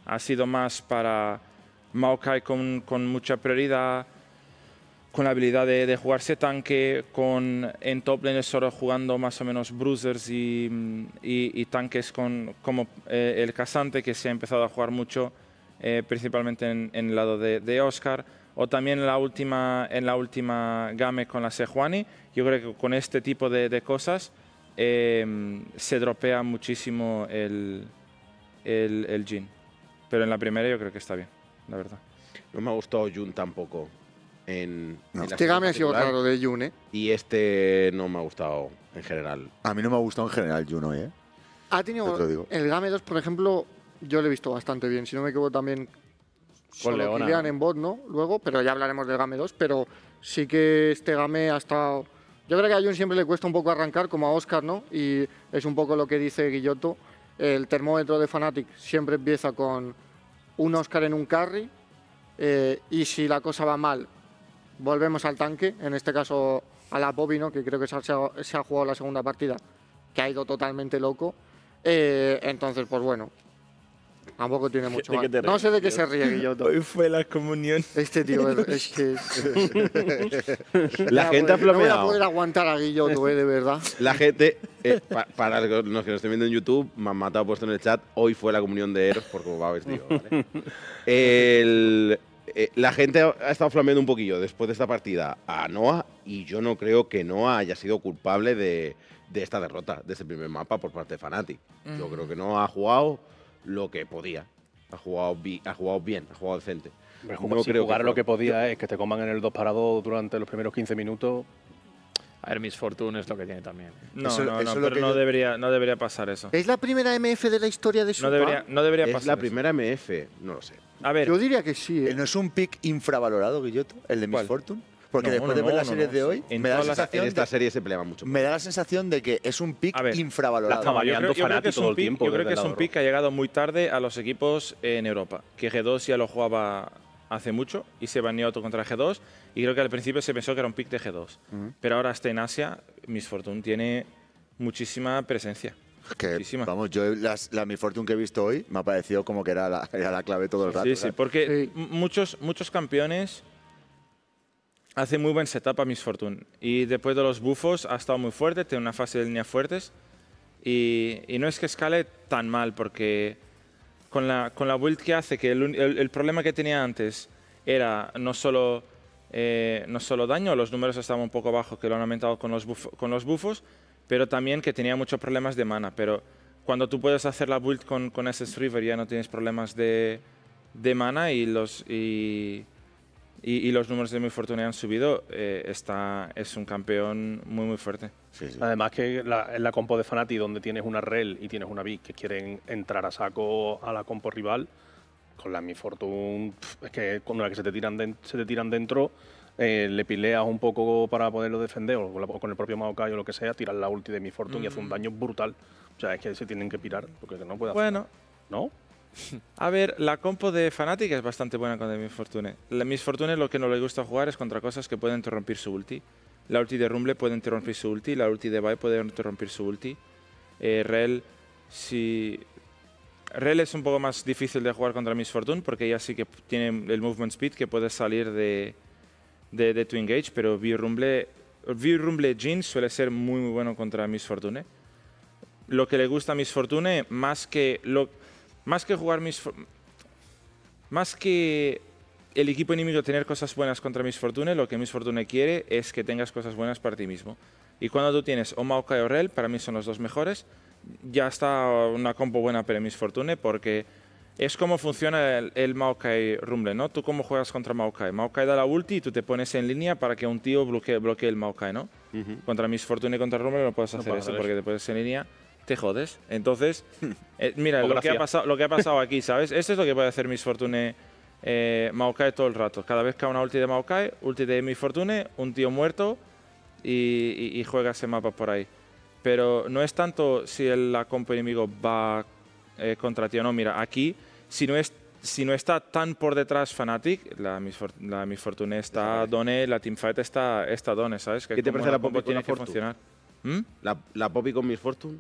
ha sido más para Maokai con, con mucha prioridad, con la habilidad de, de jugarse tanque, con en top lane solo jugando más o menos bruisers y, y, tanques con, como eh, el casante, que se ha empezado a jugar mucho, eh, principalmente en, el lado de, Oscar, o también en la última, en la última game con la Sejuani. Yo creo que con este tipo de, cosas em, se dropea muchísimo el, el, el Jin. Pero en la primera yo creo que está bien, la verdad. No me ha gustado Jun tampoco. Este Game ha sido raro de June. Y este no me ha gustado en general. A mí no me ha gustado en general Juno, ¿eh? Ha El Game 2, por ejemplo, yo lo he visto bastante bien. Si no me equivoco, también. Con Leona. en bot, ¿no? Luego, pero ya hablaremos del Game 2. Pero sí que este Game ha estado. Yo creo que a June siempre le cuesta un poco arrancar, como a Oscar, ¿no? Y es un poco lo que dice Guillotto El termómetro de Fnatic siempre empieza con un Oscar en un carry. Eh, y si la cosa va mal, volvemos al tanque, en este caso a la Bobino, que creo que se ha, jugado la segunda partida, que ha ido totalmente loco. Eh, entonces, pues bueno, Tampoco tiene mucho mal. No sé de qué se ríe Guilloto. Hoy fue la comunión. Este tío es que. [LAUGHS] la gente ha No voy a poder aguantar a Guilloto, eh, de verdad. La gente, eh, para los que nos estén viendo en YouTube, me han matado puesto en el chat. Hoy fue la comunión de Eros, por cómo va vestido. ¿vale? El. [LAUGHS] Eh, la gente ha estado flameando un poquillo después de esta partida a Noah y yo no creo que Noah haya sido culpable de, esta derrota, de ese primer mapa por parte de Fnatic. Yo creo que Noah ha jugado lo que podía. Ha jugado, ha jugado bien, ha jugado decente. Pero no creo jugar lo que podía es que te coman en el 2 parados durante los primeros 15 minutos. Hermes Fortune es lo que tiene también. No, no, no pero no, debería, no debería pasar eso. ¿Es la primera MF de la historia de su. No debería, no debería pasar. ¿Es la primera MF? No lo sé. A ver. Yo diría que sí. ¿eh? ¿No es un pick infravalorado, Guilloto? ¿El de Miss Fortune? Porque después de ver las series de hoy, en me da la sensación. esta serie se peleaba mucho. Me da la sensación de que es un pick infravalorado. yo, creo, que es yo creo que es un pick que ha llegado muy tarde a los equipos en Europa. Que G2 ya lo jugaba hace mucho y se baneó otro contra G2 y creo que al principio se pensó que era un pick de G2. Pero ahora está en Asia, Miss Fortune tiene muchísima presencia. Que, muchísima. vamos, yo la Miss Fortune que he visto hoy me ha parecido como que era la, [LAUGHS] clave todo el rato. Sí, sí, porque Muchos, muchos campeones hacen muy buen setup a Miss Fortune y después de los bufos ha estado muy fuerte, tiene una fase de líneas fuertes y, y no es que escale tan mal porque con la, con la build que hace, que el, el, problema que tenía antes era no solo, eh, no solo daño, los números estaban un poco bajos, que lo han aumentado con los, buffos, con los buffos pero también que tenía muchos problemas de mana. Pero cuando tú puedes hacer la build con, con River ya no tienes problemas de, de mana y los... Y, y, los números de mi fortuna han subido, eh, está, es un campeón muy, muy fuerte. Además que en la compo de Fanati, donde tienes una Rel y tienes una Vic que quieren entrar a saco a la compo rival, con la mi fortuna, es que con la que se te tiran, se te tiran dentro, eh, le pileas un poco para poderlo defender, o con, el propio Maokai o lo que sea, tiras la ulti de mi fortuna y hace un mm. daño brutal. O sea, es que se tienen que pirar, porque no puede hacer. Bueno. ¿No? [LAUGHS] A ver, la compo de Fnatic es bastante buena con Miss Fortune. La Miss Fortune lo que no le gusta jugar es contra cosas que pueden interrumpir su ulti. La ulti de Rumble puede interrumpir su ulti, la ulti de Vi puede interrumpir su ulti. Eh, Rel, si... es un poco más difícil de jugar contra Miss Fortune porque ella sí que tiene el movement speed que puede salir de, de, de tu engage, pero Vi Rumble, v Rumble Jin suele ser muy, muy bueno contra Miss Fortune. Lo que le gusta a Miss más que lo, más que jugar mis... Más que el equipo enemigo tener cosas buenas contra Miss Fortune, lo que Miss Fortune quiere es que tengas cosas buenas para ti mismo. Y cuando tú tienes o Maokai o Rel, para mí son los dos mejores, ya está una compo buena para Miss Fortune porque es como funciona el, el Maokai Rumble, ¿no? Tú cómo juegas contra Maokai. Maokai da la ulti y tú te pones en línea para que un tío bloquee, el Maokai, ¿no? Contra Miss Fortune y contra Rumble no puedes hacer eso porque te pones en línea te jodes. Entonces, [LAUGHS] oh, eh, mira, lo que, ha pasado, aquí, [LAUGHS] ¿sabes? Esto es lo que puede hacer Miss Fortune eh, Maokai todo el rato. Cada vez que hay una ulti de Maokai, ulti de Miss Fortune, un tío muerto y, juega ese mapa por ahí. Pero no es tanto si el la compo enemigo va eh, contra ti o no. Mira, aquí, si no, es, si no está tan por detrás Fnatic, la Miss, Fortune está Done, la teamfight está, está Done, ¿sabes? ¿Qué te parece la compo tiene que funcionar? ¿Mm? La, la Poppy con Miss Fortune.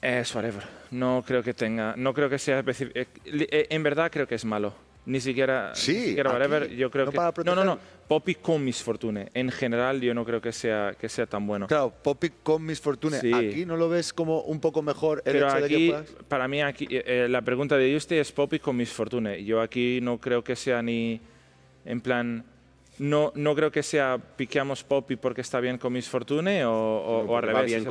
Es forever. No creo que tenga. No creo que sea eh, eh, En verdad creo que es malo. Ni siquiera. Sí. yo creo no que. no, no, no. Poppy con misfortune. En general, yo no creo que sea, que sea tan bueno. Claro, Poppy con misfortune. Sí. Aquí no lo ves como un poco mejor el Pero hecho de que Para mí, aquí, eh, la pregunta de Justy es Poppy con misfortune. Yo aquí no creo que sea ni. En plan no, no creo que sea piqueamos Poppy porque está bien con Miss Fortune o, o, al revés.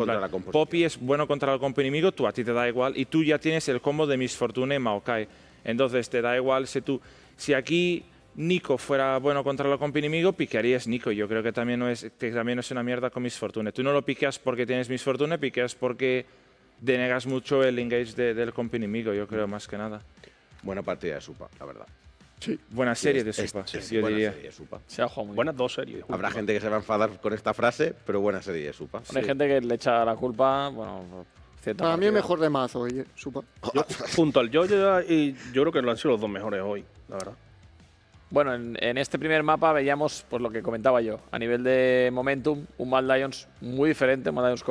Poppy es bueno contra el compinimigo. enemigo, tú a ti te da igual y tú ya tienes el combo de Miss Fortune y Maokai. Entonces te da igual si tú. Si aquí Nico fuera bueno contra el compinimigo enemigo, piquearías Nico. Yo creo que también, no es, que también es una mierda con Miss Fortune. Tú no lo piqueas porque tienes Miss Fortune, piqueas porque denegas mucho el engage del compinimigo. enemigo, yo creo, más que nada. Buena partida de Supa, la verdad. Sí. Buenas series de Supa, de Buenas dos series. Habrá gente que se va a enfadar con esta frase, pero buena serie de Supa. Hay gente que le echa la culpa, Para mí es mejor de mazo, oye, eh, Supa. [LAUGHS] junto al yo y yo creo que lo han sido los dos mejores hoy, la verdad. Bueno, en, este primer mapa veíamos pues, lo que comentaba yo. A nivel de momentum, un Mad Lions muy diferente, un Mad Lions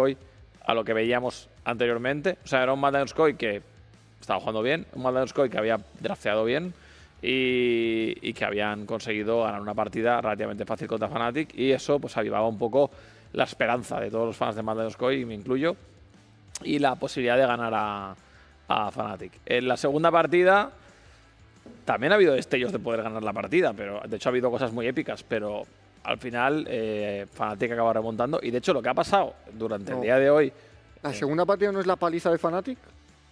a lo que veíamos anteriormente. O sea, era un Mad Lions que estaba jugando bien, un Mad Lions Koi que había drafteado bien, y, que habían conseguido ganar una partida relativamente fácil contra Fnatic y eso pues avivaba un poco la esperanza de todos los fans de Madden y me incluyo y la posibilidad de ganar a, Fnatic. En la segunda partida también ha habido destellos de poder ganar la partida, pero de hecho ha habido cosas muy épicas, pero al final eh, Fnatic acaba remontando y de hecho lo que ha pasado durante el día de hoy... ¿La eh, segunda partida no es la paliza de Fnatic?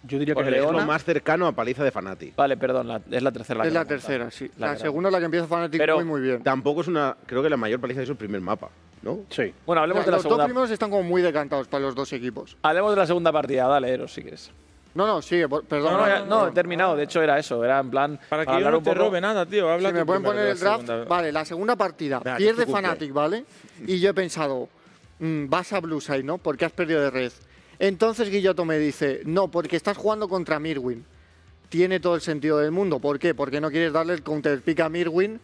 Yo diría que es lo más cercano a paliza de Fanatic. Vale, perdón, es la tercera. es la tercera, sí. La, segunda es la que empieza Fanatic muy, muy bien. Tampoco es una. Creo que la mayor paliza es el primer mapa. ¿No? Sí. Bueno, hablemos de la los segunda. Los dos primeros están como muy decantados para los dos equipos. Hablemos de la segunda partida, dale, Eros, si quieres. No, no, sí, perdón. No, no, he terminado. De hecho, era eso. Era en plan. Para, que yo no te robe nada, tío. si me pueden poner el draft. Vale, la segunda partida. pierde Fnatic, ¿vale? Y yo he pensado, mm, vas a side, ¿no? Porque has perdido de red. Entonces Guilloto me dice, no, porque estás jugando contra Mirwin. Tiene todo el sentido del mundo. ¿Por qué? Porque no quieres darle el counterpick a Mirwin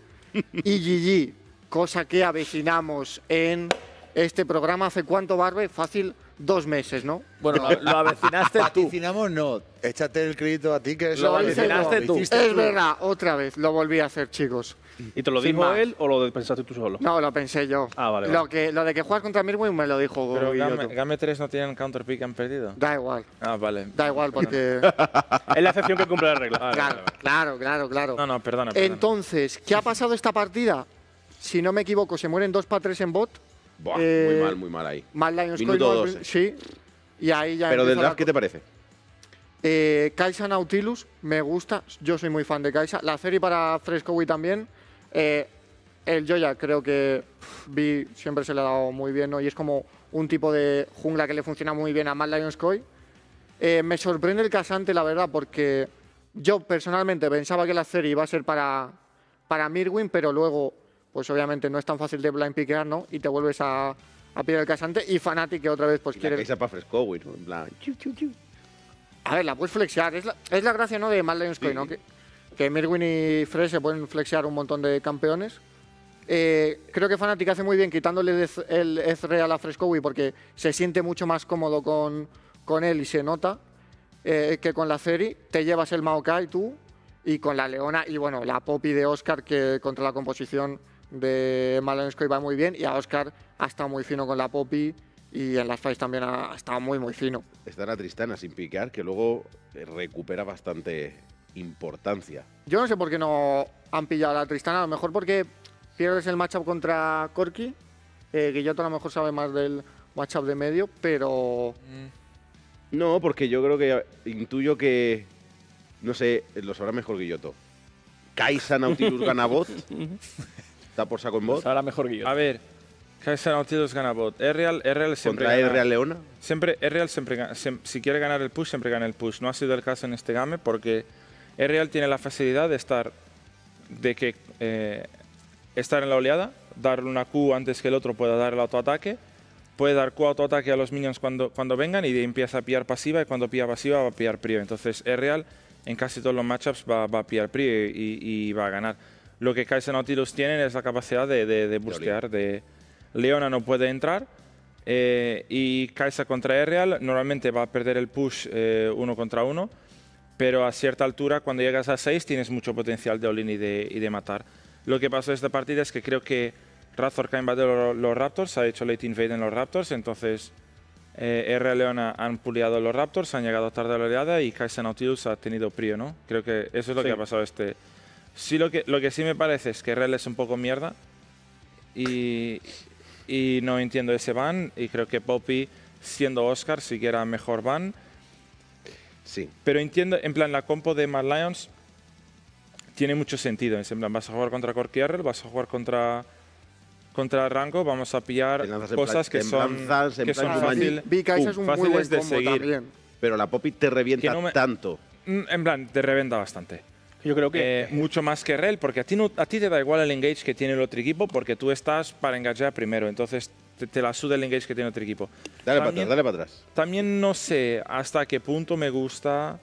y GG, cosa que avecinamos en este programa hace cuánto, Barbe? Fácil, dos meses, ¿no? Bueno, lo, avecinaste [LAUGHS] tú. Vaticinamos no, échate el crédito a ti que es lo, lo avecinaste tú. Es verdad, otra vez, lo volví a hacer, chicos. ¿Y te lo dijo él o lo pensaste tú solo? No, lo pensé yo. Ah, vale. Lo, que, lo de que juegas contra Mirwin me lo dijo Pero Game, Game 3 no tienen counter pick, han perdido. Da igual. Ah, vale. Da igual porque. [LAUGHS] es la excepción que cumple la regla. Ah, claro, claro, claro, claro. No, no, perdona, Entonces, ¿qué ha pasado esta partida? Si no me equivoco, se mueren dos para tres en bot muy eh, mal, muy mal ahí. Más Lions Minuto Sí. Y ahí ya Pero de draft, ¿qué te parece? Eh, Kaisa Nautilus, me gusta. Yo soy muy fan de Kaisa. La serie para Wii también. Eh, el Joya, creo que vi siempre se le ha dado muy bien, ¿no? Y es como un tipo de jungla que le funciona muy bien a Mad Lions Coy. Eh, me sorprende el casante, la verdad, porque yo personalmente pensaba que la serie iba a ser para, para Mirwin, pero luego pues obviamente no es tan fácil de blind piquear, ¿no? Y te vuelves a, a pillar el casante y Fnatic que otra vez pues y quiere... para fresco, A ver, la puedes flexear, es la, gracia, ¿no? De Mad Lions ¿no? Que, Mirwin y Fresh se pueden flexear un montón de campeones. Eh, creo que Fnatic hace muy bien quitándole el Ezreal a la Frescowi porque se siente mucho más cómodo con, con él y se nota eh, que con la Ceri te llevas el Maokai tú y con la Leona y bueno, la Poppy de Oscar que contra la composición de Malenesco va muy bien y a Oscar ha estado muy fino con la Poppy y en las fights también ha, estado muy, muy fino. Está la Tristana sin piquear, que luego eh, recupera bastante importancia. Yo no sé por qué no han pillado a la Tristana, a lo mejor porque pierdes el matchup contra Corky, eh, a lo mejor sabe más del matchup de medio, pero... Mm. No, porque yo creo que eh, intuyo que, no sé, lo sabrá mejor Guilloto. Kaisa Nautilus Ganabot [LAUGHS] [LAUGHS] ¿Está por saco en bot. Está la mejor yo. A ver, Kaiser Nautilus gana bot. Es real, es real siempre. ¿Contra Real Leona? Siempre, es real siempre Si quiere ganar el push, siempre gana el push. No ha sido el caso en este game porque es real tiene la facilidad de estar. de que. Eh, estar en la oleada, darle una Q antes que el otro pueda dar el autoataque. Puede dar Q autoataque a los minions cuando, cuando vengan y empieza a pillar pasiva. Y cuando pilla pasiva, va a pillar prio. Entonces, es real en casi todos los matchups va, a pillar prio y va a ganar. Lo que Kaiser Nautilus tienen es la capacidad de, de, Leona no puede entrar. Eh, y Kai'Sa contra R-Real normalmente va a perder el push eh, uno contra uno, pero a cierta altura, cuando llegas a 6, tienes mucho potencial de all y de, de matar. Lo que pasó en esta partida es que creo que Razor ha invadido los Raptors, ha hecho late invade en los Raptors, entonces eh, Leona han puliado los Raptors, han llegado tarde a la oleada y Kaiser Nautilus ha tenido prio, ¿no? Creo que eso es lo que ha pasado este, Sí, lo que, sí me parece es que Real es un poco mierda y, no entiendo ese van y creo que Poppy, siendo Oscar, siquiera mejor Van Sí. Pero entiendo, en plan, la compo de Mad Lions tiene mucho sentido. En plan, vas a jugar contra Corkierrel, vas a jugar contra contra Rango, vamos a pillar cosas que son, que son fáciles de seguir. Pero la Poppy te revienta tanto. En plan, te revienta bastante creo que... Eh, eh, mucho más que Rel, porque a ti, a ti te da igual el engage que tiene el otro equipo porque tú estás para engajar primero, entonces te, la suda el engage que tiene el otro equipo. Dale para atrás, dale para atrás. También no sé hasta qué punto me gusta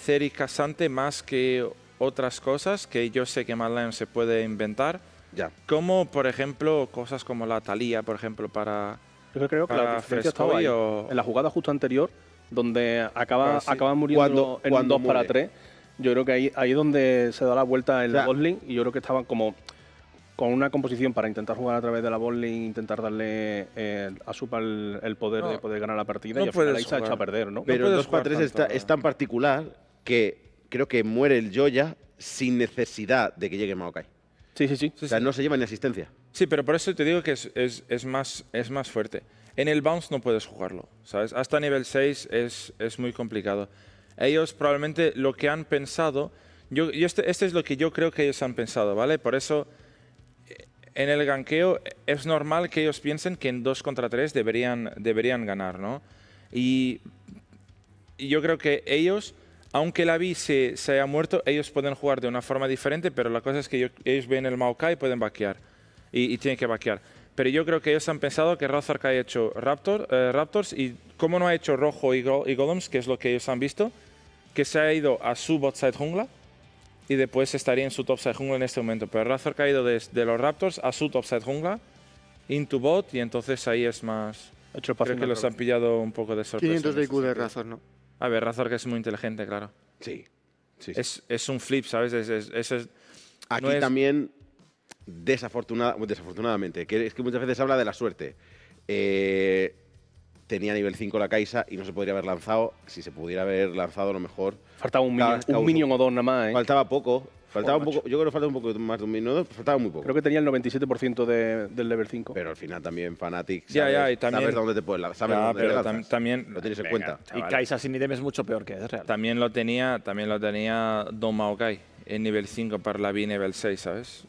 Ceri Casante más que otras cosas que yo sé que MADLINE se puede inventar. Ya. Como, por ejemplo, cosas como la Thalía, por ejemplo, para. Yo creo que la diferencia estaba ahí, o... en la jugada justo anterior, donde acaba, muriendo cuando, en un 2 para 3. Yo creo que ahí, ahí es donde se da la vuelta el bowling y yo creo que estaban como con una composición para intentar jugar a través de la bowling, intentar darle eh, a Supa el, poder de poder ganar la partida y al final ahí se ha hecho a perder, ¿no? Pero los el 2 3 es tan particular que creo que muere el Joya sin necesidad de que llegue Maokai. Sí, sí, sí. O sea, no se lleva ni asistencia. Sí, pero por eso te digo que es, es, más, es más fuerte. En el bounce no puedes jugarlo, ¿sabes? Hasta nivel 6 es, es muy complicado ellos probablemente lo que han pensado, yo, este, este, es lo que yo creo que ellos han pensado, ¿vale? Por eso eh, en el ganqueo eh, es normal que ellos piensen que en 2 contra 3 deberían, deberían ganar, ¿no? Y, yo creo que ellos, aunque la vi se, haya muerto, ellos pueden jugar de una forma diferente, pero la cosa es que ellos ven el Maokai y pueden vaquear. Y, tienen que vaquear. Pero yo creo que ellos han pensado que Razork ha hecho Raptor, eh, Raptors y como no ha hecho Rojo y, Go y Golems, que es lo que ellos han visto, que se ha ido a su bot-side jungla y después estaría en su topside jungla en este momento. Pero Razor ha ido de, los Raptors a su topside jungla, into bot, y entonces ahí es más... creo que los han pillado un poco de sorpresa. 500 de IQ este de Razor, ¿no? A ver, Razor que es muy inteligente, claro. Sí. sí, Es, es, un flip, ¿sabes? Es, es, Aquí también, desafortunadamente, que es que muchas veces habla de la suerte. Eh, tenía nivel 5 la Caixa y no se podría haber lanzado. Si se pudiera haber lanzado, a lo mejor. Faltaba un, minion, o dos nada más, ¿eh? Faltaba poco. Faltaba un poco, yo creo que faltaba un poco más de un minuto, faltaba muy poco. Creo que tenía el 97% de, del level 5. Pero al final también Fanatic, ya, ya, y también, sabes dónde te puedes lanzar, lo tienes en cuenta. Y Kaisa sin item es mucho peor que es real. También lo tenía, también lo tenía Don Maokai en nivel 5 para la B nivel 6, ¿sabes?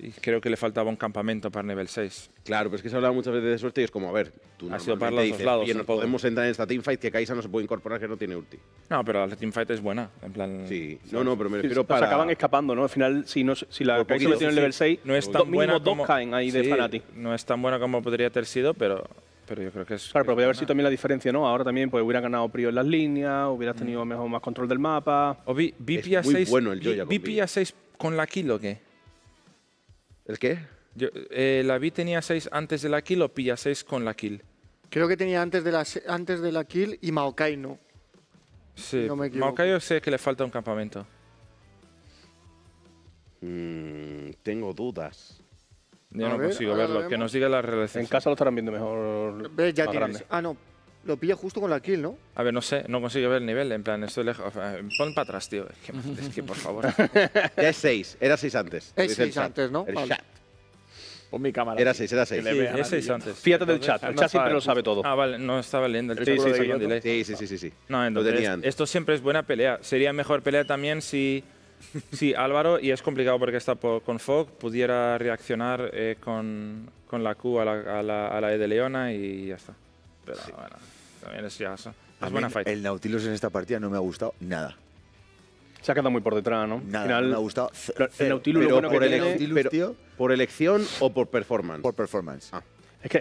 y creo que le faltaba un campamento para nivel 6. Claro, pero es que se ha hablado muchas veces de suerte y es como, a ver, tú ha sido para los dices, lados, no podemos entrar en esta teamfight que Kaisa no se puede incorporar que no tiene ulti. No, pero la teamfight es buena, en plan... Sí, no, no, pero me refiero para... Se acaban escapando, ¿no? Al final, si, no, si la Kaisa tiene el nivel 6, no es tan buena como, caen ahí de Fanati. No es tan buena como podría haber sido, pero... Pero yo creo que es... Claro, pero voy a ver si ah. también la diferencia, ¿no? Ahora también pues, hubiera ganado Prio en las líneas, hubiera mm. tenido mejor más control del mapa... O BP a Bueno el 6 con la kill o qué? ¿El qué? Eh, la vi tenía 6 antes de la kill o pilla 6 con la kill. Creo que tenía antes de la, antes kill y Maokai no. Sí, Maokai yo sé que le falta un campamento. Mm, tengo dudas. Yo no consigo verlo. Que nos diga la relación. En casa lo estarán viendo mejor. ya tienes. Ah, no lo pilla justo con la kill, ¿no? A ver, no sé, no consigo ver el nivel. En plan, estoy lejos. Eh, pon para atrás, tío. Es que, por favor. [LAUGHS] ya es 6, era 6 antes. Es 6 antes, ¿no? El chat. Pon mi cámara. Era 6, era 6. Sí, era 6 antes. Fíjate del chat, el chat siempre lo sabe todo. Ah, vale, no estaba leyendo el, chat. Sí, sí, sí, sí, sí, sí, esto siempre es buena pelea. Sería mejor pelea también si... Sí, Álvaro, y es complicado porque está con Fog, pudiera reaccionar eh, con, con, la Q a la, a, la, a la, E de Leona y ya está. Pero bueno. El Nautilus en esta partida no me ha gustado nada. Se ha quedado muy por detrás, ¿no? Nada, me ha gustado. El Nautilus pero, por, elección o por performance? Por performance. Ah.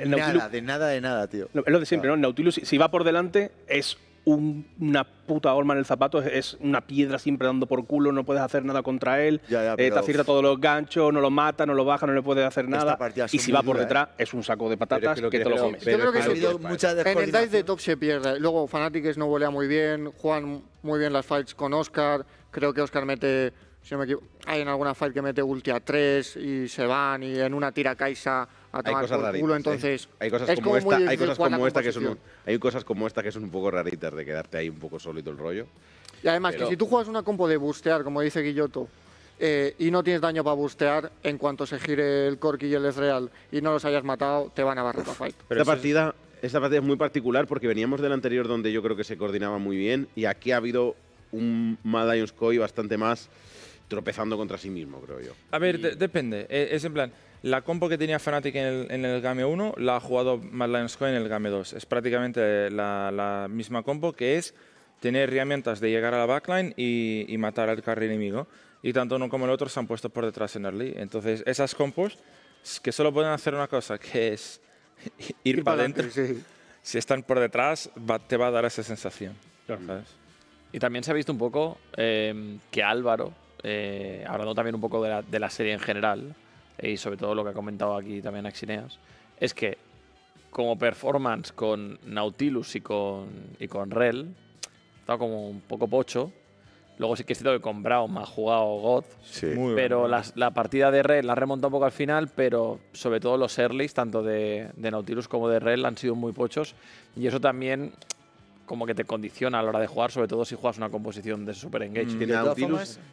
nada, de nada, de nada, tío. es lo de siempre, ah. ¿no? El Nautilus, si va por delante, es una puta horma en el zapato, es, una piedra siempre dando por culo, no puedes hacer nada contra él, eh, te acierta todos los ganchos, no lo mata, no lo baja, no le puedes hacer nada. Y si va por detrás, es un saco de patatas que, te lo comes. En el dice de top se pierde. Luego Fanatics no volea muy bien, Juan muy bien las fights con Oscar, creo que Oscar mete si no me equivoco, hay en alguna fight que mete ulti a 3 y se van y en una tira Kaisa hay cosas raritas, ¿eh? entonces... Hay cosas como, esta, hay como que son un, hay cosas como esta que son un poco raritas de quedarte ahí un poco solo el rollo. Y además que si tú juegas una compo de bustear, como dice Guilloto, eh, y no tienes daño para bustear, en cuanto se gire el Corki y el Ezreal y no los hayas matado, te van a barrer para fight. esta partida, esta partida es muy particular porque veníamos del anterior donde yo creo que se coordinaba muy bien y aquí ha habido un Mad Lions Coy bastante más tropezando contra sí mismo, creo yo. A ver, depende. Eh, es en plan, la compo que tenía Fnatic en el, Game 1 la ha jugado Mad Lions en el Game 2. Es prácticamente la, misma compo que es tener herramientas de llegar a la backline y, matar al carry enemigo. Y tanto uno como el otro se han puesto por detrás en early. Entonces, esas compos que solo pueden hacer una cosa, que es [LAUGHS] ir, para adentro. Si están por detrás, te va a dar esa sensación. Y también se ha visto un poco eh, que Álvaro, eh, hablando también un poco de la serie en general, y sobre todo lo que ha comentado aquí también Axineas, es que como performance con Nautilus y con, y con Rel, estaba como un poco pocho. Luego sí que he cierto que con Brown ha jugado God, pero la, partida de Rel la remontado un poco al final, pero sobre todo los earlys, tanto de, Nautilus como de Rel, han sido muy pochos. Y eso también como que te condiciona a la hora de jugar, sobre todo si juegas una composición de Super Engage. Mm.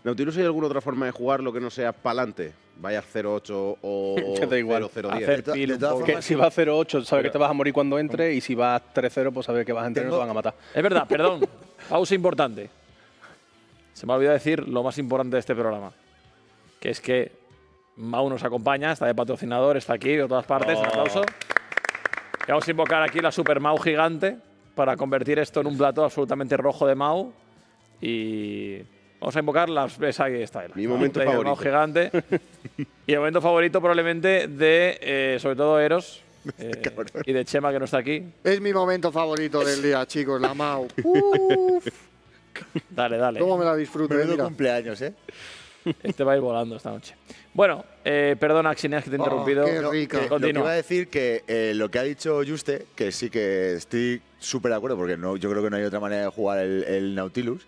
Nautilus, hay alguna otra forma de jugar lo que no sea pa'lante? Vaya 0-8 o, 0-10. [LAUGHS] si va 0-8, sabe que te vas a morir cuando entre, y si vas 3-0, pues sabe que vas a entrar y no te van a matar. Es verdad, [LAUGHS] perdón. Pausa importante. Se me ha olvidado decir lo más importante de este programa, que es que Mau nos acompaña, está de patrocinador, está aquí de todas partes. Un oh. aplauso. Y vamos a invocar aquí la Super Mau gigante para convertir esto en un plato absolutamente rojo de MAU. Y vamos a invocar la Besagi Style. Mi momento favorito. gigante. y el momento favorito probablemente de, eh, sobre todo, Eros. [LAUGHS] Eh, y de Chema, que no está aquí. Es mi momento favorito del día, chicos, la MAU. [LAUGHS] Dale, dale. ¿Cómo me la disfruto? Menudo cumpleaños, ¿eh? [LAUGHS] Este va a ir volando esta noche. Bueno, eh, perdona, xineas que te he oh, interrumpido. Qué eh, iba a decir que eh, lo que ha dicho Juste, que sí que estoy súper de acuerdo, porque no, yo creo que no hay otra manera de jugar el, el Nautilus.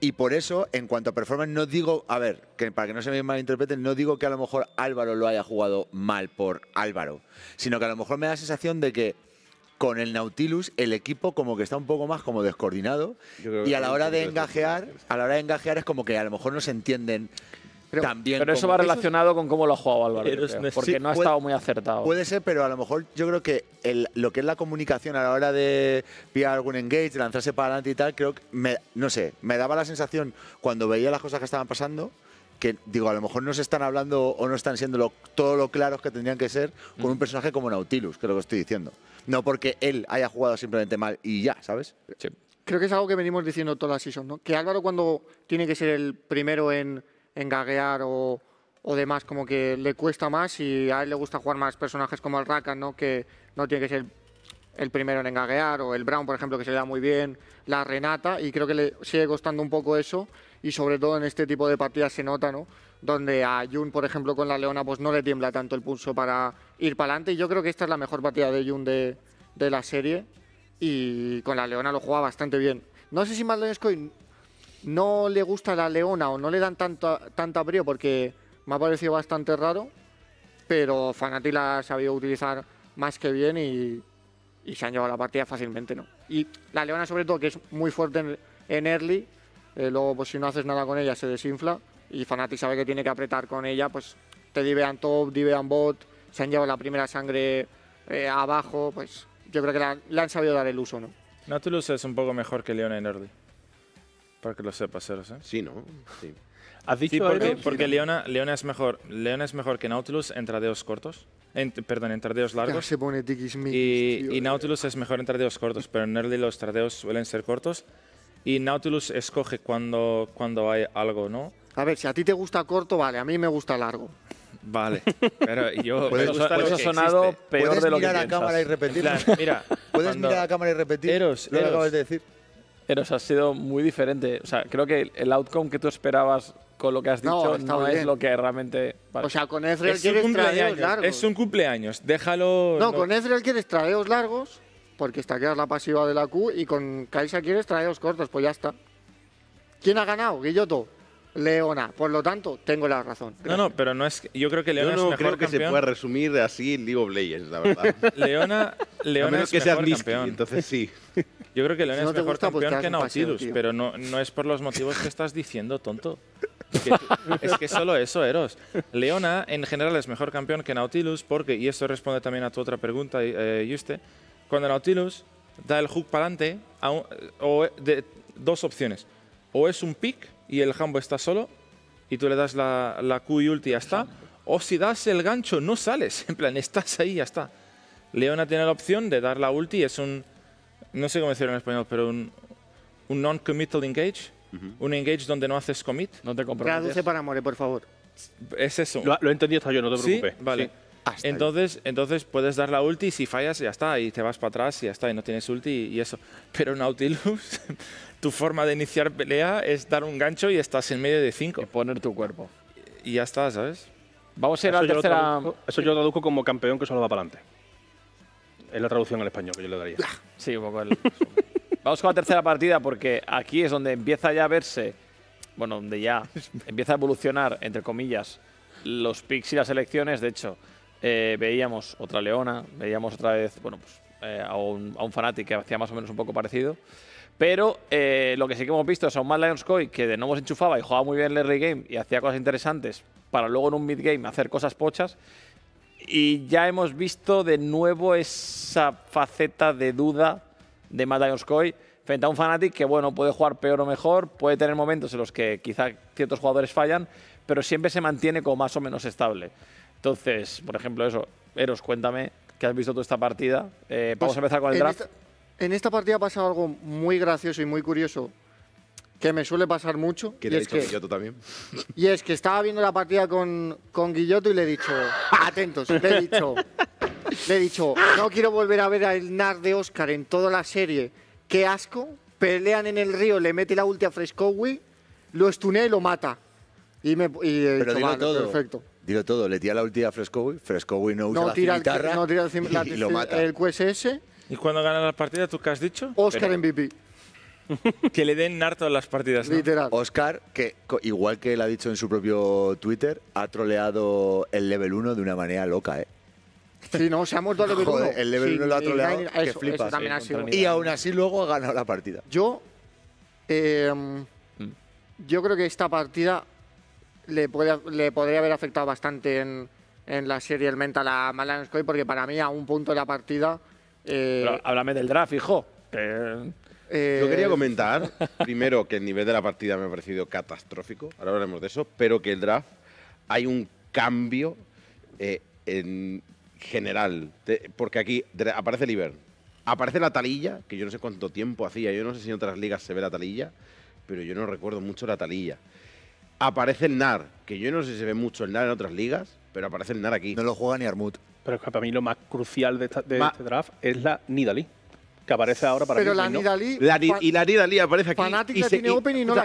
Y por eso, en cuanto a performance, no digo, a ver, que para que no se me malinterpreten, no digo que a lo mejor Álvaro lo haya jugado mal por Álvaro, sino que a lo mejor me da la sensación de que con el Nautilus el equipo como que está un poco más como descoordinado y a la hora de engajear, a la hora de engajear es como que a lo mejor no se entienden pero, también. Pero eso va relacionado con cómo lo ha jugado Álvaro, porque no ha estado muy acertado. Puede ser, pero a lo mejor yo creo que lo que es la comunicación a la hora de pillar algún engage, lanzarse para adelante y tal, creo que, no sé, me daba la sensación cuando veía las cosas que estaban pasando que digo, a lo mejor no se están hablando o no están siendo todo lo claros que tendrían que ser con mm. un personaje como Nautilus, que es lo que estoy diciendo no porque él haya jugado simplemente mal y ya, ¿sabes? Creo que es algo que venimos diciendo todas las season, ¿no? Que Álvaro cuando tiene que ser el primero en, en gaguear o, demás, como que le cuesta más y a él le gusta jugar más personajes como el Rakan, ¿no? Que no tiene que ser el primero en engaguear, o el Brown, por ejemplo, que se le da muy bien, la Renata, y creo que le sigue costando un poco eso, y sobre todo en este tipo de partidas se nota, ¿no? donde a Jun, por ejemplo, con la Leona, pues no le tiembla tanto el pulso para ir para adelante. Y yo creo que esta es la mejor partida de Jun de, la serie. Y con la Leona lo juega bastante bien. No sé si que no le gusta la Leona o no le dan tanto, tanto porque me ha parecido bastante raro. Pero Fanati la ha sabido utilizar más que bien y, se han llevado la partida fácilmente, ¿no? Y la Leona sobre todo, que es muy fuerte en, early, eh, luego pues, si no haces nada con ella se desinfla y Fnatic sabe que tiene que apretar con ella, pues te divean top, divean bot, se han llevado la primera sangre eh, abajo, pues yo creo que la, le han sabido dar el uso, ¿no? Nautilus es un poco mejor que Leona en early. Para que lo sepas, ¿eh? Sí, ¿no? Sí. ¿Has dicho porque, Leona, es mejor, Leona es mejor que Nautilus en tradeos cortos. perdón, en tradeos ah, largos. Ya se pone y, y eh. Nautilus es mejor en tradeos cortos, pero en early los tradeos suelen ser cortos. Y Nautilus escoge cuando, cuando hay algo, ¿no? A ver, si a ti te gusta corto, vale, a mí me gusta largo. Vale, [LAUGHS] pero yo puedes eso ha sonado peor de lo que mirar a cámara y repetir. mira, [LAUGHS] puedes mirar a cámara y repetir Eros, lo que acabas de decir. Eros ha sido muy diferente, o sea, creo que el outcome que tú esperabas con lo que has dicho no, es lo que realmente. O sea, con Ezreal quieres cumpleaños, largos. Es un cumpleaños, déjalo. No, con Ezreal quieres traeros largos, porque estaqueas la pasiva de la Q, y con Kaisa quieres traeros cortos, pues ya está. ¿Quién ha ganado? Guilloto. Leona. Por lo tanto, tengo la razón. No, no, pero no es. Yo creo que Leona yo no es mejor creo que se pueda resumir así League of Legends, la verdad. [LAUGHS] Leona, Leona es mejor campeón. entonces sí. Yo creo que Leona es mejor pues campeón que Nautilus, pero no, no es por los motivos que estás diciendo, tonto. [LAUGHS] es que solo eso, Eros. Leona, en general, es mejor campeón que Nautilus porque, y esto responde también a tu otra pregunta, eh, Juste, cuando Nautilus da el hook para adelante, dos opciones. O es un pick y el Hambo está solo y tú le das la, la Q y ulti y ya está. O si das el gancho, no sales. [LAUGHS] En plan, estás ahí y ya está. Leona tiene la opción de dar la ulti. Es un... No sé cómo decirlo en español, pero un, un non-committal engage. Un engage donde no haces commit. No te comprometes. Traduce para More, por favor. Es eso. Lo, he entendido hasta yo, no te preocupes. Vale entonces, entonces puedes dar la ulti y si fallas ya está, y te vas para atrás y ya está, y no tienes ulti y, eso. Pero Nautilus, [LAUGHS] tu forma de iniciar pelea es dar un gancho y estás en medio de cinco. Y poner tu cuerpo. Y ya está, ¿sabes? Vamos a ir a la tercera... eso yo lo traduzco como campeón que solo va para adelante. Es la traducción al español que yo le daría. Ah. sí, un poco el... Vamos con la tercera partida porque aquí es donde empieza ya a verse, bueno, donde ya [LAUGHS] empieza a evolucionar, entre comillas, los picks y las elecciones. De hecho, eh, veíamos otra leona, veíamos otra vez, bueno, pues eh, a, un, a que hacía más o menos un poco parecido. Pero eh, lo que sí que hemos visto es a un Mad Lions Coy que de nuevo se enchufaba y jugaba muy bien el early game y hacía cosas interesantes para luego en un mid game hacer cosas pochas. Y ya hemos visto de nuevo esa faceta de duda de Mad Lions Coy frente a un Fnatic que, bueno, puede jugar peor o mejor, puede tener momentos en los que quizá ciertos jugadores fallan, pero siempre se mantiene como más o menos estable. Entonces, por ejemplo, eso, Eros, cuéntame que has visto toda esta partida. Eh, vamos pues a empezar con el en draft. Esta, en esta partida ha pasado algo muy gracioso y muy curioso que me suele pasar mucho. Que y Guilloto también? [LAUGHS] Y es que estaba viendo la partida con, con Guilloto y le he dicho, atentos, le he dicho, le he dicho, no quiero volver a ver al NAR de Oscar en toda la serie. Qué asco, pelean en el río, le mete la ulti a Frescowi, lo estunea y lo mata. Y me y todo. perfecto. Dilo todo, le tira la ulti a Frescowi, Frescowi no usa no la tira el, no tira el QSS. [LAUGHS] ¿Y cuando gana la partida, tú qué has dicho? Oscar MVP. [LAUGHS] que le den narto a las partidas. Literal. Oscar, que igual que él ha dicho en su propio Twitter, ha troleado el level 1 de una manera loca, ¿eh? Sí, no, seamos ha muerto level 1. [LAUGHS] El level 1 lo ha troleado, y, que flipas. Eh, y aún así luego ha ganado la partida. Yo, eh, mm. yo creo que esta partida le, le podría haber afectado bastante en, la serie el mental a Malan porque para mí a un punto de la partida... Eh, háblame del draft, hijo. Eh, yo quería comentar, primero, que el nivel de la partida me ha parecido catastrófico, ahora hablaremos de eso, pero que el draft hay un cambio eh, en general, porque aquí aparece Liver aparece la talilla, que yo no sé cuánto tiempo hacía, yo no sé si en otras ligas se ve la talilla, pero yo no recuerdo mucho la talilla aparece el NAR, que yo no sé si se ve mucho el NAR en otras ligas, pero aparece el NAR aquí. No lo juega ni Armut. Pero es que para mí lo más crucial de, este draft es la Nidalí que aparece ahora para Pero la y la Nidalí aparece aquí. y se,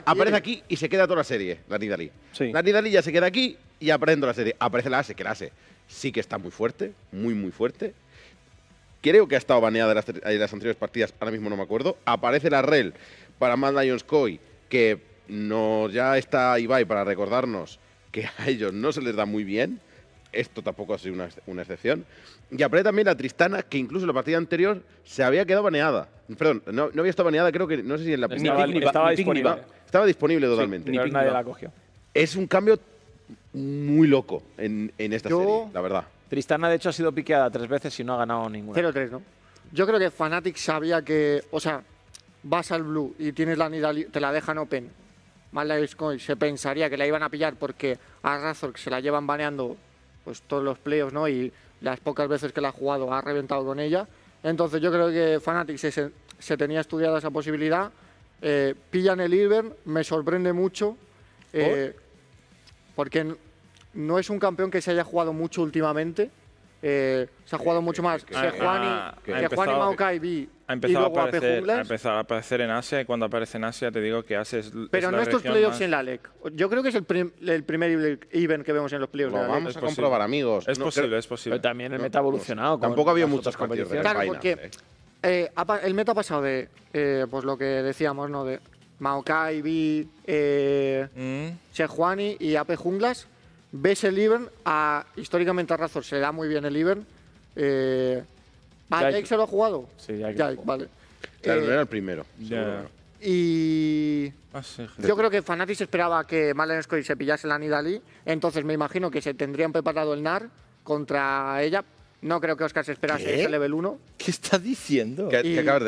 Aparece aquí y se queda toda la serie, la Nidalí. La Nidalí ya se queda aquí y aparece la serie. Aparece la ASE, que la ASE sí que está muy fuerte, muy, muy fuerte. Creo que ha estado baneada de las, anteriores partidas, ahora mismo no me acuerdo. Aparece la REL para Mad Lions Koi, que no, ya está Ibai para recordarnos que a ellos no se les da muy bien. Esto tampoco ha sido una, una excepción. Y aparece también a Tristana, que incluso en la partida anterior se había quedado baneada. Perdón, no, había estado baneada, creo que no sé si en la Estaba, estaba disponible. Estaba disponible totalmente. nadie la cogió. Es un cambio muy loco en, en esta serie, la verdad. Tristana, de hecho, ha sido piqueada tres veces y no ha ganado ninguna. 0-3, ¿no? Yo creo que Fnatic sabía que, o sea, vas al blue y tienes la te la dejan open mal la se pensaría que la iban a pillar porque a Razor que se la llevan baneando pues todos los playoffs, ¿no? Y las pocas veces que la ha jugado ha reventado con ella. Entonces yo creo que Fnatic se, se tenía estudiada esa posibilidad. Eh, pillan el Ivern, me sorprende mucho. Eh, porque no es un campeón que se haya jugado mucho últimamente. Eh, se ha jugado mucho más. Que, Juan ah, y Maokai vi. Ha empezado, a aparecer, en Asia y cuando aparece en Asia te digo que Asia Pero no estos playoffs en la LEC. Yo creo que es el, primer event que vemos en los playoffs. E vamos a comprobar, amigos. Es posible, es posible. Pero también el meta ha evolucionado. tampoco había muchas competiciones. ¿eh? Eh, el meta ha pasado de pues lo que decíamos, ¿no? De Maokai, Vi, eh, Sejuani mm. y AP Junglas Ves el Ivern, a, históricamente a Razor se le da muy bien el Ivern. Eh, ¿A se lo ha jugado? Sí, Jake. vale. Claro, eh, era el primero. Y ah, yo creo que Fanatis esperaba que Malen Scoy se pillase la Nidali, entonces me imagino que se tendrían preparado el NAR contra ella, no creo que Oscar se esperase ese level 1. ¿Qué está diciendo?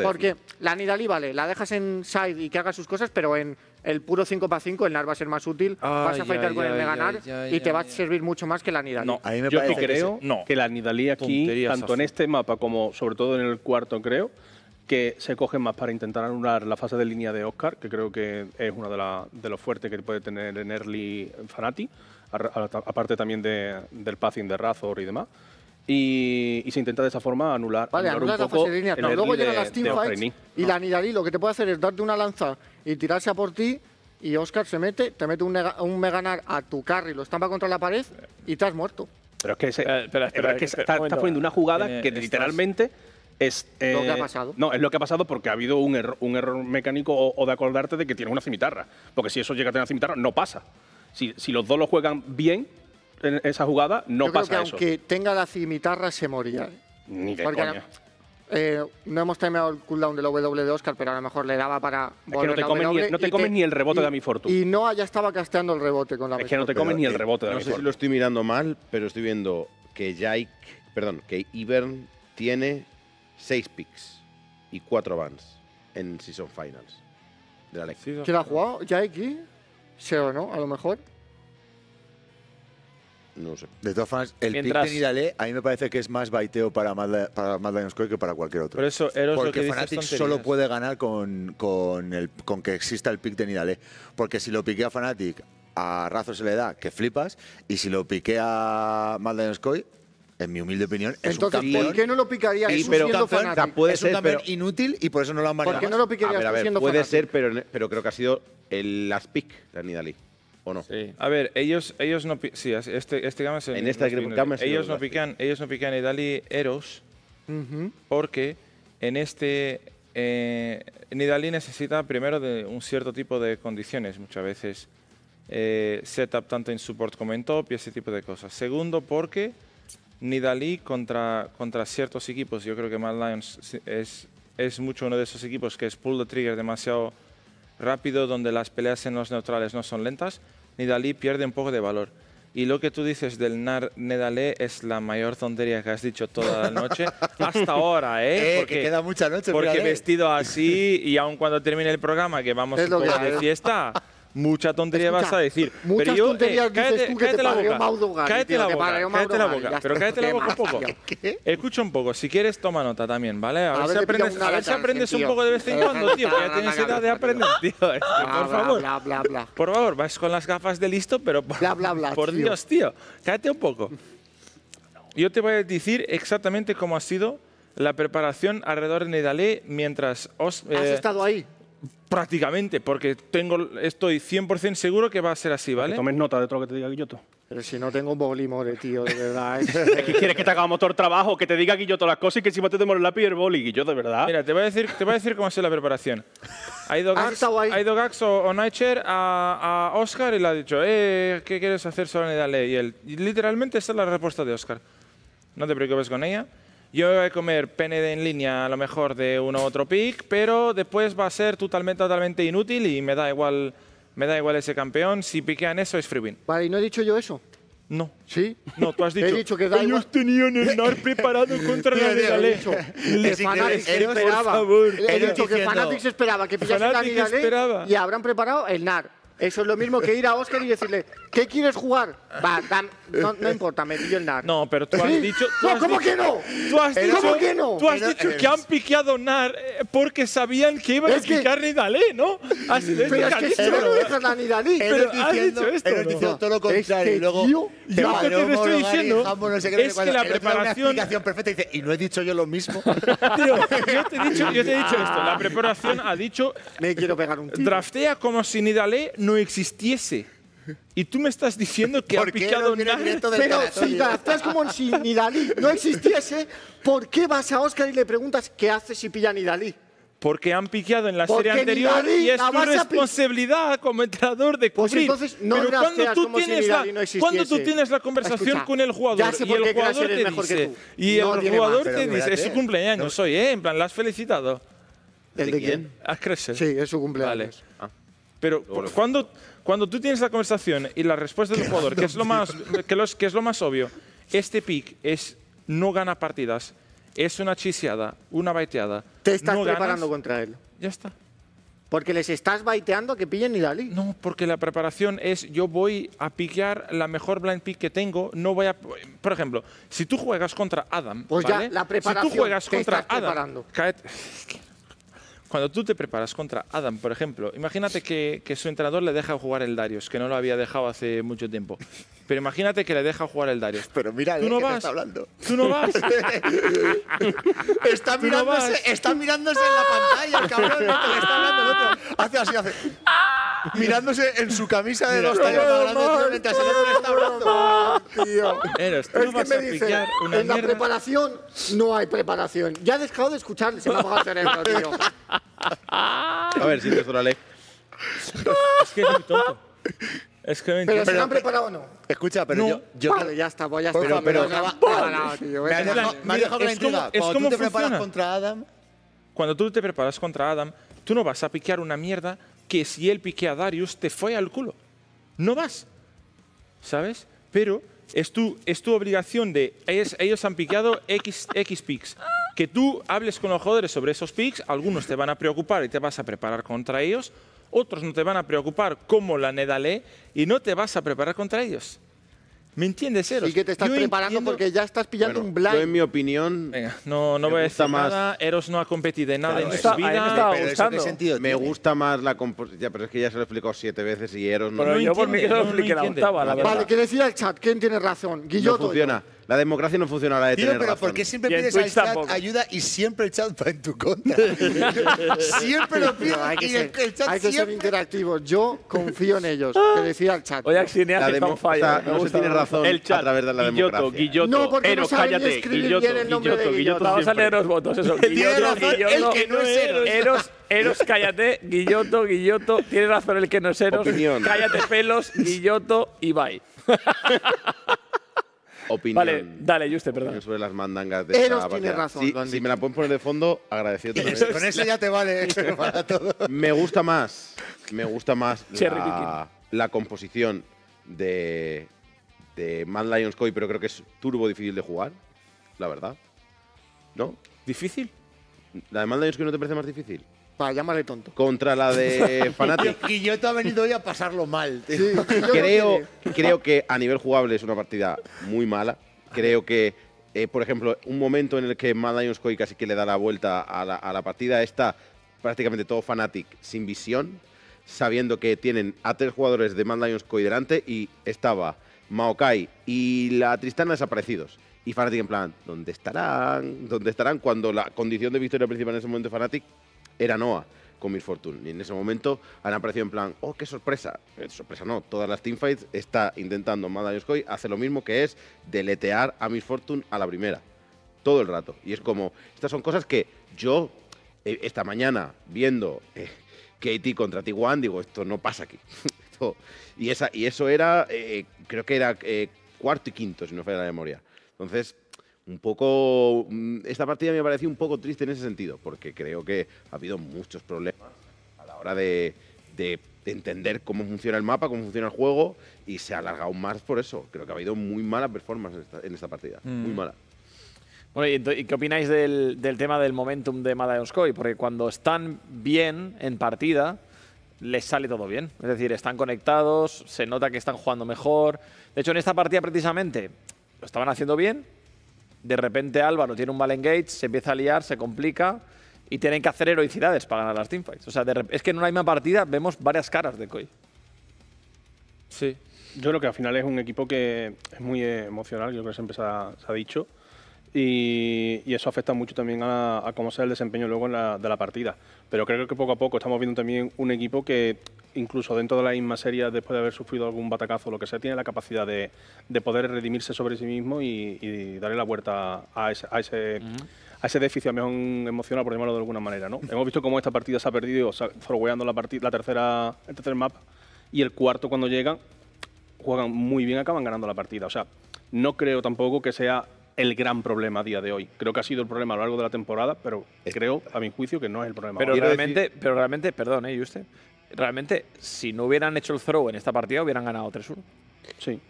porque la Nidalí, vale, la dejas en side y que haga sus cosas, pero en el puro 5x5 el NAR va a ser más útil, vas a fightar con el de ganar y te va a servir mucho más que la Nidalí. No, me yo creo que, la Nidalí aquí, tanto en este mapa como sobre todo en el cuarto, creo, que se coge más para intentar anular la fase de línea de Oscar, que creo que es uno de, los fuertes que puede tener en early Fanati, aparte también del passing de Razor y demás. Y, se intenta de esa forma anular, vale, un poco la fase de Luego llegan las y la lo que te puede hacer es darte una lanza y tirarse a por ti y Oscar se mete, te mete un, un Meganar a tu y lo estampa contra la pared y te has muerto. Pero es que, eh, estás poniendo una jugada que literalmente es lo que ha eh, pasado. No, es lo que ha pasado porque ha habido un, error, mecánico o, de acordarte de que tienes una cimitarra. Porque si eso llega a tener una cimitarra, no pasa. Si, si los dos lo juegan bien, en esa jugada no pasa creo que eso. aunque tenga la cimitarra se moría. ¿eh? Ni de coña. Eh, no hemos terminado el cooldown del W de Oscar, pero a lo mejor le daba para no te, comes, ni, no te comes ni el rebote de mi fortuna. Y no, ya estaba casteando el rebote con la Es que no te comes ni el eh, rebote de No sé si lo estoy mirando mal, pero estoy viendo que Jake, perdón, que Ivern tiene seis picks y cuatro bans en Season Finals de la e ¿Quién ha jugado? ¿Jake? ¿Seo, no? A lo mejor. No sé. De todas formas, el pick de Nidalé a mí me parece que es más baiteo para Mal para que para cualquier otro. eso, Porque Fnatic solo puede ganar con, con, que exista el pick de Nidalé Porque si lo piquea Fnatic, a Razo se le da que flipas. Y si lo piquea Lions Scoy, en mi humilde opinión, es Entonces, un campeón. ¿por qué no lo picaría pero, siendo Es un campeón inútil y por eso no lo han manejado. ¿Por qué no lo Puede ser, pero, pero creo que ha sido el, las pick de Nidalí. A ver, ellos, ellos no pican. ellos, no pican, ellos no pican Nidali Eros porque en este. Eh, Nidali necesita primero un cierto tipo de condiciones, muchas veces. Eh, setup tanto en support como en top y ese tipo de cosas. Segundo, porque Nidali contra, contra ciertos equipos, yo creo que Mad Lions es, es mucho uno de esos equipos que es pull the trigger demasiado rápido, donde las peleas en los neutrales no son lentas, Nidalí pierde un poco de valor. Y lo que tú dices del Nar Nedalé es la mayor tontería que has dicho toda la noche. [LAUGHS] Hasta ahora, ¿eh? eh porque que queda mucha noche. Porque vestido así y aun cuando termine el programa, que vamos a la fiesta, [LAUGHS] mucha tontería vas a decir. pero yo, eh, tonterías cállate, tú que cállate, la boca. Maudogan, cállate la boca. Cállate la boca. Pero cállate la boca un poco. Escucha un poco. Si quieres, toma nota también, ¿vale? A, ah, ver, si aprendes, un poco de vez en [LAUGHS] cuando, tío. ya tienes edad de aprender, tío. Por favor. Por favor, vas con las gafas de listo, pero por Dios, tío. Cállate un poco. Yo te voy a decir exactamente cómo ha sido la preparación alrededor de Nidalé mientras os... ¿Has eh, estado ahí? Prácticamente, porque tengo, estoy 100% seguro que va a ser así, ¿vale? tomes nota de todo lo que te diga Guilloto. Pero si no tengo un tío, de verdad. ¿eh? [LAUGHS] Quiere quieres que te haga motor trabajo? Que te diga Guilloto las cosas y que si te demos el lápiz el boli, Guilloto, de verdad. Mira, te voy a decir, te voy a decir cómo ha sido la preparación. Ha ido [LAUGHS] ah, Gax, o, o a, a, Oscar y le ha dicho, eh, ¿qué quieres hacer sobre la ley? Y él, literalmente esa es la respuesta de Oscar. No te preocupes con ella. Yo voy a comer PND en línea a lo mejor de uno u otro pick, pero después va a ser totalmente, totalmente inútil y me da igual, me da igual ese campeón. Si piquean eso es free win. Vale, ¿y no he dicho yo eso? No. ¿Sí? No, tú has dicho. He dicho que da Ellos tenían el NAR preparado contra la Nidale. El Fanatics esperaba. He dicho que Fanatics esperaba que pillase la y habrán preparado el NAR. Eso es lo mismo que ir a Oscar y decirle, ¿qué quieres jugar? Va, no, importa, me pillo el NAR. No, pero tú has dicho. ¿Cómo que no? ¿Cómo que no? Tú has dicho que han piqueado NAR eh, porque sabían que iban a picar ¿no? Pero es que eso no lo deja Dani Pero has dicho esto, ¿no? todo lo contrario y luego yo lo que te estoy diciendo es que la preparación- perfecta y dice y no he dicho yo lo mismo [LAUGHS] Tío, yo te he dicho, esto. La preparación ha dicho Me quiero pegar un tiro. draftea como si Nidale no existiese. Y tú me estás diciendo que ha picado no nada. Pero si estás como si ni no existiese, ¿por qué vas a Oscar y le preguntas qué hace si pilla ni Porque han piqueado en la serie anterior y es tu responsabilidad como entrenador de pues cubrir. entonces no Pero cuando tú, tienes la, cuando tú tienes la conversación con el jugador y el jugador te dice, y el jugador te dice, es su cumpleaños hoy, ¿eh? En plan, ¿la has felicitado? ¿El de, quién? ¿Has crecido? Sí, es su cumpleaños. Vale. Ah. Pero cuando cuando tú tienes la conversación y la respuesta del jugador, que es, lo más, que, que es lo más obvio, este pick es no gana partidas, es una chiseada, una baiteada. Te estás preparando contra él. Ya está. Porque les estás baiteando que pillen y Dalí. No, porque la preparación es yo voy a piquear la mejor blind pick que tengo, no voy a por ejemplo, si tú juegas contra Adam, pues ya la preparación. Si tú juegas contra Adam, preparando. Cuando tú te preparas contra Adam, por ejemplo, imagínate que, su entrenador le deja jugar el Darius, que no lo había dejado hace mucho tiempo. Pero imagínate que le deja jugar el Darius. Pero mira, ¿Tú no vas? Está hablando. Tú no vas. [LAUGHS] está, mirándose, está mirándose en la pantalla, el cabrón. No este, le está hablando el otro. Hace así, hace. mirándose en su camisa de los tallos hablando mientras el otro le está hablando. Tío. Pero tú es que me a una en mierda. la preparación no hay preparación. Ya he dejado de escucharle, se me ha apagado el cerebro, [LAUGHS] tío. A ver, si te ley. [LAUGHS] es que es muy tonto. Es que pero se han preparado o no. Escucha, pero yo, yo vale, ya está, voy a estar. Pero, pero, me, ha dejado, la intriga. Cuando tú te preparas contra Adam. Cuando tú te preparas contra Adam, tú no vas a piquear una mierda que si él piquea a Darius te fue al culo. No vas. ¿Sabes? Pero es tu, es tu obligación de. Ellos, han piqueado X, X picks. Que tú hables con los joderes sobre esos picks, algunos te van a preocupar y te vas a preparar contra ellos, otros no te van a preocupar como la Nedalé y no te vas a preparar contra ellos. ¿Me entiendes, Eros? Y que te estás preparando porque ya estás pillando un blanco. Yo, en mi opinión... no, no voy a decir más... nada. Eros no ha competido en nada en su vida. Me, gusta más la composición. Pero es que ya se lo he explicado siete veces y Eros no... Pero yo por mí que se lo expliqué la Vale, que decía el chat. ¿Quién tiene razón? Guillot funciona. La democracia no funciona a la de tener razón. ¿por qué siempre pides ayuda y siempre el chat va en tu contra? [LAUGHS] siempre lo pido hay que y el, ser, el chat hay que ser interactivos. Yo confío en ellos. Que ah. decía el chat. Oye, La está un fallo. no tiene razón El chat. a través de la Guilloto, democracia. Guilloto. No, porque no Eros, cállate. escribir Guilloto, el nombre de Guilloto, Vamos a leer los votos, eso. Tiene Guilloto, el que no es Eros. Eros, Eros, cállate. Guilloto, Guilloto. Tiene razón el que no es Eros. Opinión. Cállate, pelos. Guilloto, y Ibai. [LAUGHS] opinión. Vale, dale, Juste, perdón. Sobre las mandangas de tiene razón, Si, me la pueden poner de fondo, agradecido. Con eso ya te vale [LAUGHS] para todo. Me gusta más, me gusta más la, la composición de, de Mad Lions coy pero creo que es turbo difícil de jugar, la verdad. ¿No? ¿Difícil? ¿La de Mad Lions coy no te parece más difícil? para llamarle tonto. Contra la de [LAUGHS] yo te ha venido hoy a pasarlo mal. [LAUGHS] creo, creo que a nivel jugable es una partida muy mala. Creo que, eh, por ejemplo, un momento en el que Mad Coy casi que le da la vuelta a la, partida está prácticamente todo Fanatic sin visión, sabiendo que tienen a tres jugadores de Mad Coy delante y estaba Maokai y la Tristana desaparecidos. Y Fanatic en plan, ¿dónde estarán? ¿Dónde estarán? Cuando la condición de victoria principal en ese momento de Fnatic era Noah con Miss Fortune. Y en ese momento han aparecido en plan, oh, qué sorpresa. Eh, sorpresa no, todas las teamfights está intentando Madame Coy hace lo mismo que es deletear a Miss Fortune a la primera. Todo el rato. Y es como, estas son cosas que yo eh, esta mañana viendo KT eh, Katie contra Tiguan, digo, esto no pasa aquí. [LAUGHS] y, esa, y eso era, creo que era cuarto y quinto, si no falla la memoria. Entonces, un poco. Mm, esta partida me pareció un poco triste en ese sentido, porque creo que ha habido muchos problemas a la hora de, entender cómo funciona el mapa, cómo funciona el juego, y se ha alargado más por eso. Creo que ha habido muy mala performance en esta, partida, muy mm. mala. Bueno, ¿y qué opináis del, tema del momentum de Madagascar? Porque cuando están bien en partida, les sale todo bien. Es decir, están conectados, se nota que están jugando mejor. De hecho, en esta partida precisamente lo estaban haciendo bien, de repente Álvaro tiene un mal engage, se empieza a liar, se complica y tienen que hacer heroicidades para ganar las teamfights. O sea, es que en una misma partida vemos varias caras de Koi. Sí, yo creo que al final es un equipo que es muy emocional, yo creo que siempre se ha dicho y, eso afecta mucho también a, cómo sea el desempeño luego de la partida. Pero creo que poco a poco estamos viendo también un equipo que incluso dentro de la misma serie, después de haber sufrido algún batacazo o lo que sea, tiene la capacidad de, de poder redimirse sobre sí mismo y, darle la vuelta a ese, a ese, ese déficit, a mejor emocional, por llamarlo de alguna manera. ¿no? [LAUGHS] Hemos visto cómo esta partida se ha perdido, o forweando la, tercera, el tercer map y el cuarto cuando llegan, juegan muy bien, acaban ganando la partida. O sea, no creo tampoco que sea el gran problema a día de hoy. Creo que ha sido el problema a lo largo de la temporada, pero creo, a mi juicio, que no es el problema. Pero realmente, pero realmente, perdón, ¿eh, usted? Realmente, si no hubieran hecho el throw en esta partida, hubieran ganado 3-1. Sí.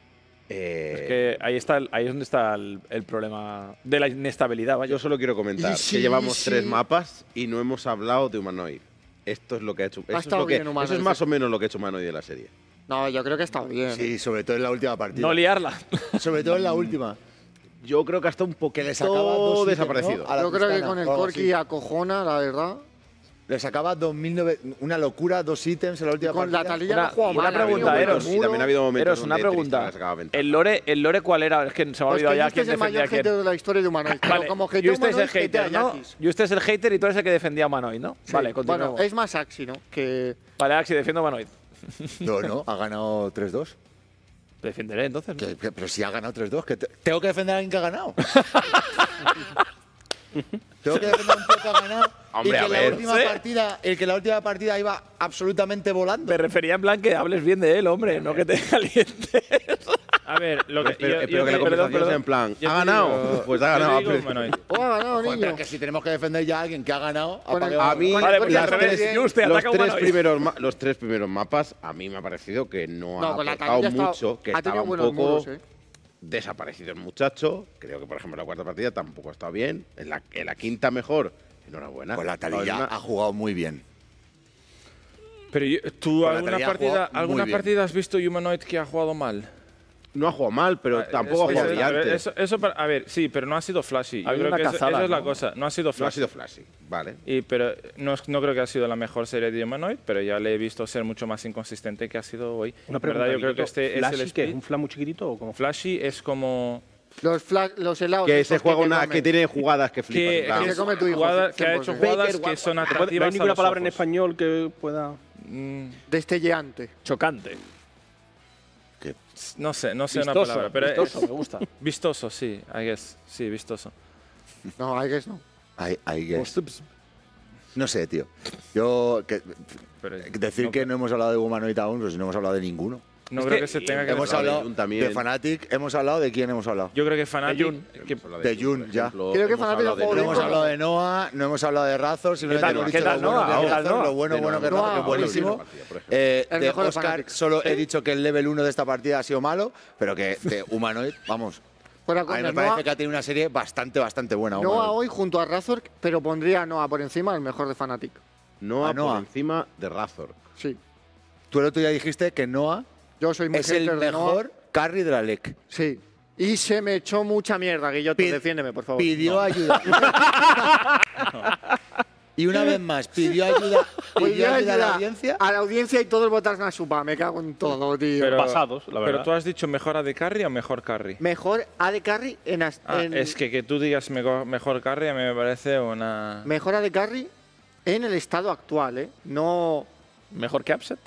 Eh... Es que ahí, está, ahí es donde está el, problema de la inestabilidad. Yo solo quiero comentar [LAUGHS] que llevamos tres mapas y no hemos hablado de Humanoid. Esto es lo que ha hecho. eso, es lo que, eso es más o menos lo que ha hecho Humanoid en la serie. No, yo creo que ha estado bien. Sí, sobre todo en la última partida. No liarla. Sobre todo en la [LAUGHS] última yo creo que hasta un poquito que dos desaparecido. Yo creo que con el Corky acojona, la verdad. Le sacaba 2009, una locura, dos ítems en la última con partida. Con la talilla una, no jugaba Una pregunta, Eros. también ha habido momentos Eros, una pregunta. El lore, ¿El lore cuál era? Es que se ha pues olvidado ya quién defendía este a es el mayor hater de la historia de Humanoid. vale, como que yo usted es el hater, ¿no? Y usted es el hater y tú eres el que defendía a Humanoid, ¿no? Vale, continuamos. Bueno, es más Axi, ¿no? Que... Vale, Axi, defiendo a Humanoid. no, no, ha ganado 3-2. Defenderé entonces. ¿no? pero si ha ganado 3-2, que tengo que defender a alguien que ha ganado. [LAUGHS] tengo que defender a un poco que ha ganado. Hombre, y a la última ¿eh? partida, el que la última partida iba absolutamente volando. Me refería en plan que hables bien de él, hombre, no que te [LAUGHS] calientes. A ver, lo que. Espero, yo, que la conversación sea en plan. ¿Ha ganado? pues ha ganado. ¿O ha ganado, niño? que si tenemos que defender ya a alguien que ha ganado, a mí los, tres primeros, los tres primeros mapas, a mí me ha parecido que no, ha atacado mucho, que estaba un poco ¿eh? desaparecido el muchacho. Creo que, por ejemplo, la cuarta partida tampoco ha estado bien. En la, la quinta mejor. Enhorabuena. Con la Talía ha jugado muy bien. Pero tú, ¿alguna, partida, ¿alguna partida has visto Humanoid que ha jugado mal? no ha jugado mal, pero ah, tampoco ha jugado bien Eso, eso a ver, sí, pero no ha sido flashy. ¿no? es la cosa, no ha sido flashy. No ha sido flashy, vale. Y, pero no, no, creo que ha sido la mejor serie de Humanoid, pero ya le he visto ser mucho más inconsistente que ha sido hoy. Una pregunta, verdad, yo creo que este es el qué, ¿Un flash muy chiquitito o como? Flashy es como... Los, helados. Que se juega que tiene jugadas que flipan. Que, se come tu que ha hecho jugadas que son atractivas. No hay ninguna palabra en español que pueda. Mm. Destelleante. Chocante. No sé, no sé una palabra. Pero vistoso, me gusta. [LAUGHS] Vistoso, sí, I guess. Sí, vistoso. No, I guess no. I, I guess. Pues pues, no sé, tío. Yo. Que, decir que no hemos hablado de Humanoid aún, pues no hemos hablado de ninguno. No creo que, se tenga que... Hemos hablado de fanatic hemos hablado de quién hemos hablado. Yo creo que Fnatic... De Jun, de Jun ya. creo que Fnatic no hemos hablado de Noah, no hemos hablado de Razor, simplemente hemos dicho lo bueno lo bueno, bueno que Razor, que es buenísimo. Eh, de Oscar solo he ¿Eh? dicho que el level 1 de esta partida ha sido malo, pero que de [LAUGHS] Humanoid, vamos, a mí me parece que ha tenido una serie bastante, bastante buena. Noah hoy junto a Razor, pero pondría a Noah por encima, el mejor de fanatic Noah, Noah. por encima de Razor. Sí. Tú el otro día dijiste que Noah yo soy Es el mejor carry de la LEC. Sí. Y se me echó mucha mierda, yo Pid- defiéndeme, por favor. Pidió ayuda. [LAUGHS] Y una vez más, pidió ayuda, [LAUGHS] pidió a la audiencia. A la audiencia y todos votaron a su Me cago en todo, tío. Pero- Pasados, la verdad. Pero tú has dicho mejora de carry o mejor carry. Mejor A de carry ah, en... Es que que tú digas mejor carry a mí me parece una. Mejor A de carry en el estado actual, ¿eh? No... ¿Mejor que Upset?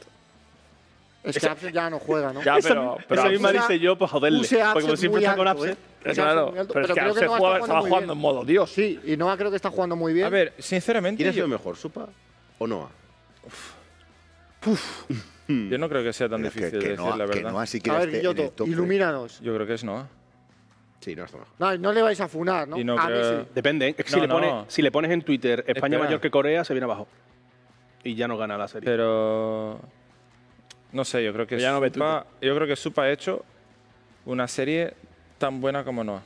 Es que ya no juega, ¿no? Ya, pero, pero esa misma dice yo, pues joderle. Porque como siempre está con ¿eh? es Claro, pero, es que estaba jugando en modo Dios. Sí, y Noah creo que está jugando muy bien. A ver, sinceramente. ¿Quién ha sido mejor, Supa o Noah? Uf. Hmm. Yo no creo que sea tan difícil de decir la verdad. Que a ver, yo ilumínanos. Yo creo que es Noah. Sí, no, no, no le vais a funar, ¿no? Depende. Si, le pones, en Twitter España mayor que Corea, se viene abajo. Y ya no gana la serie. Pero. No sé, yo creo que, ya no Supa, yo creo que Supa ha hecho una serie tan buena como Noah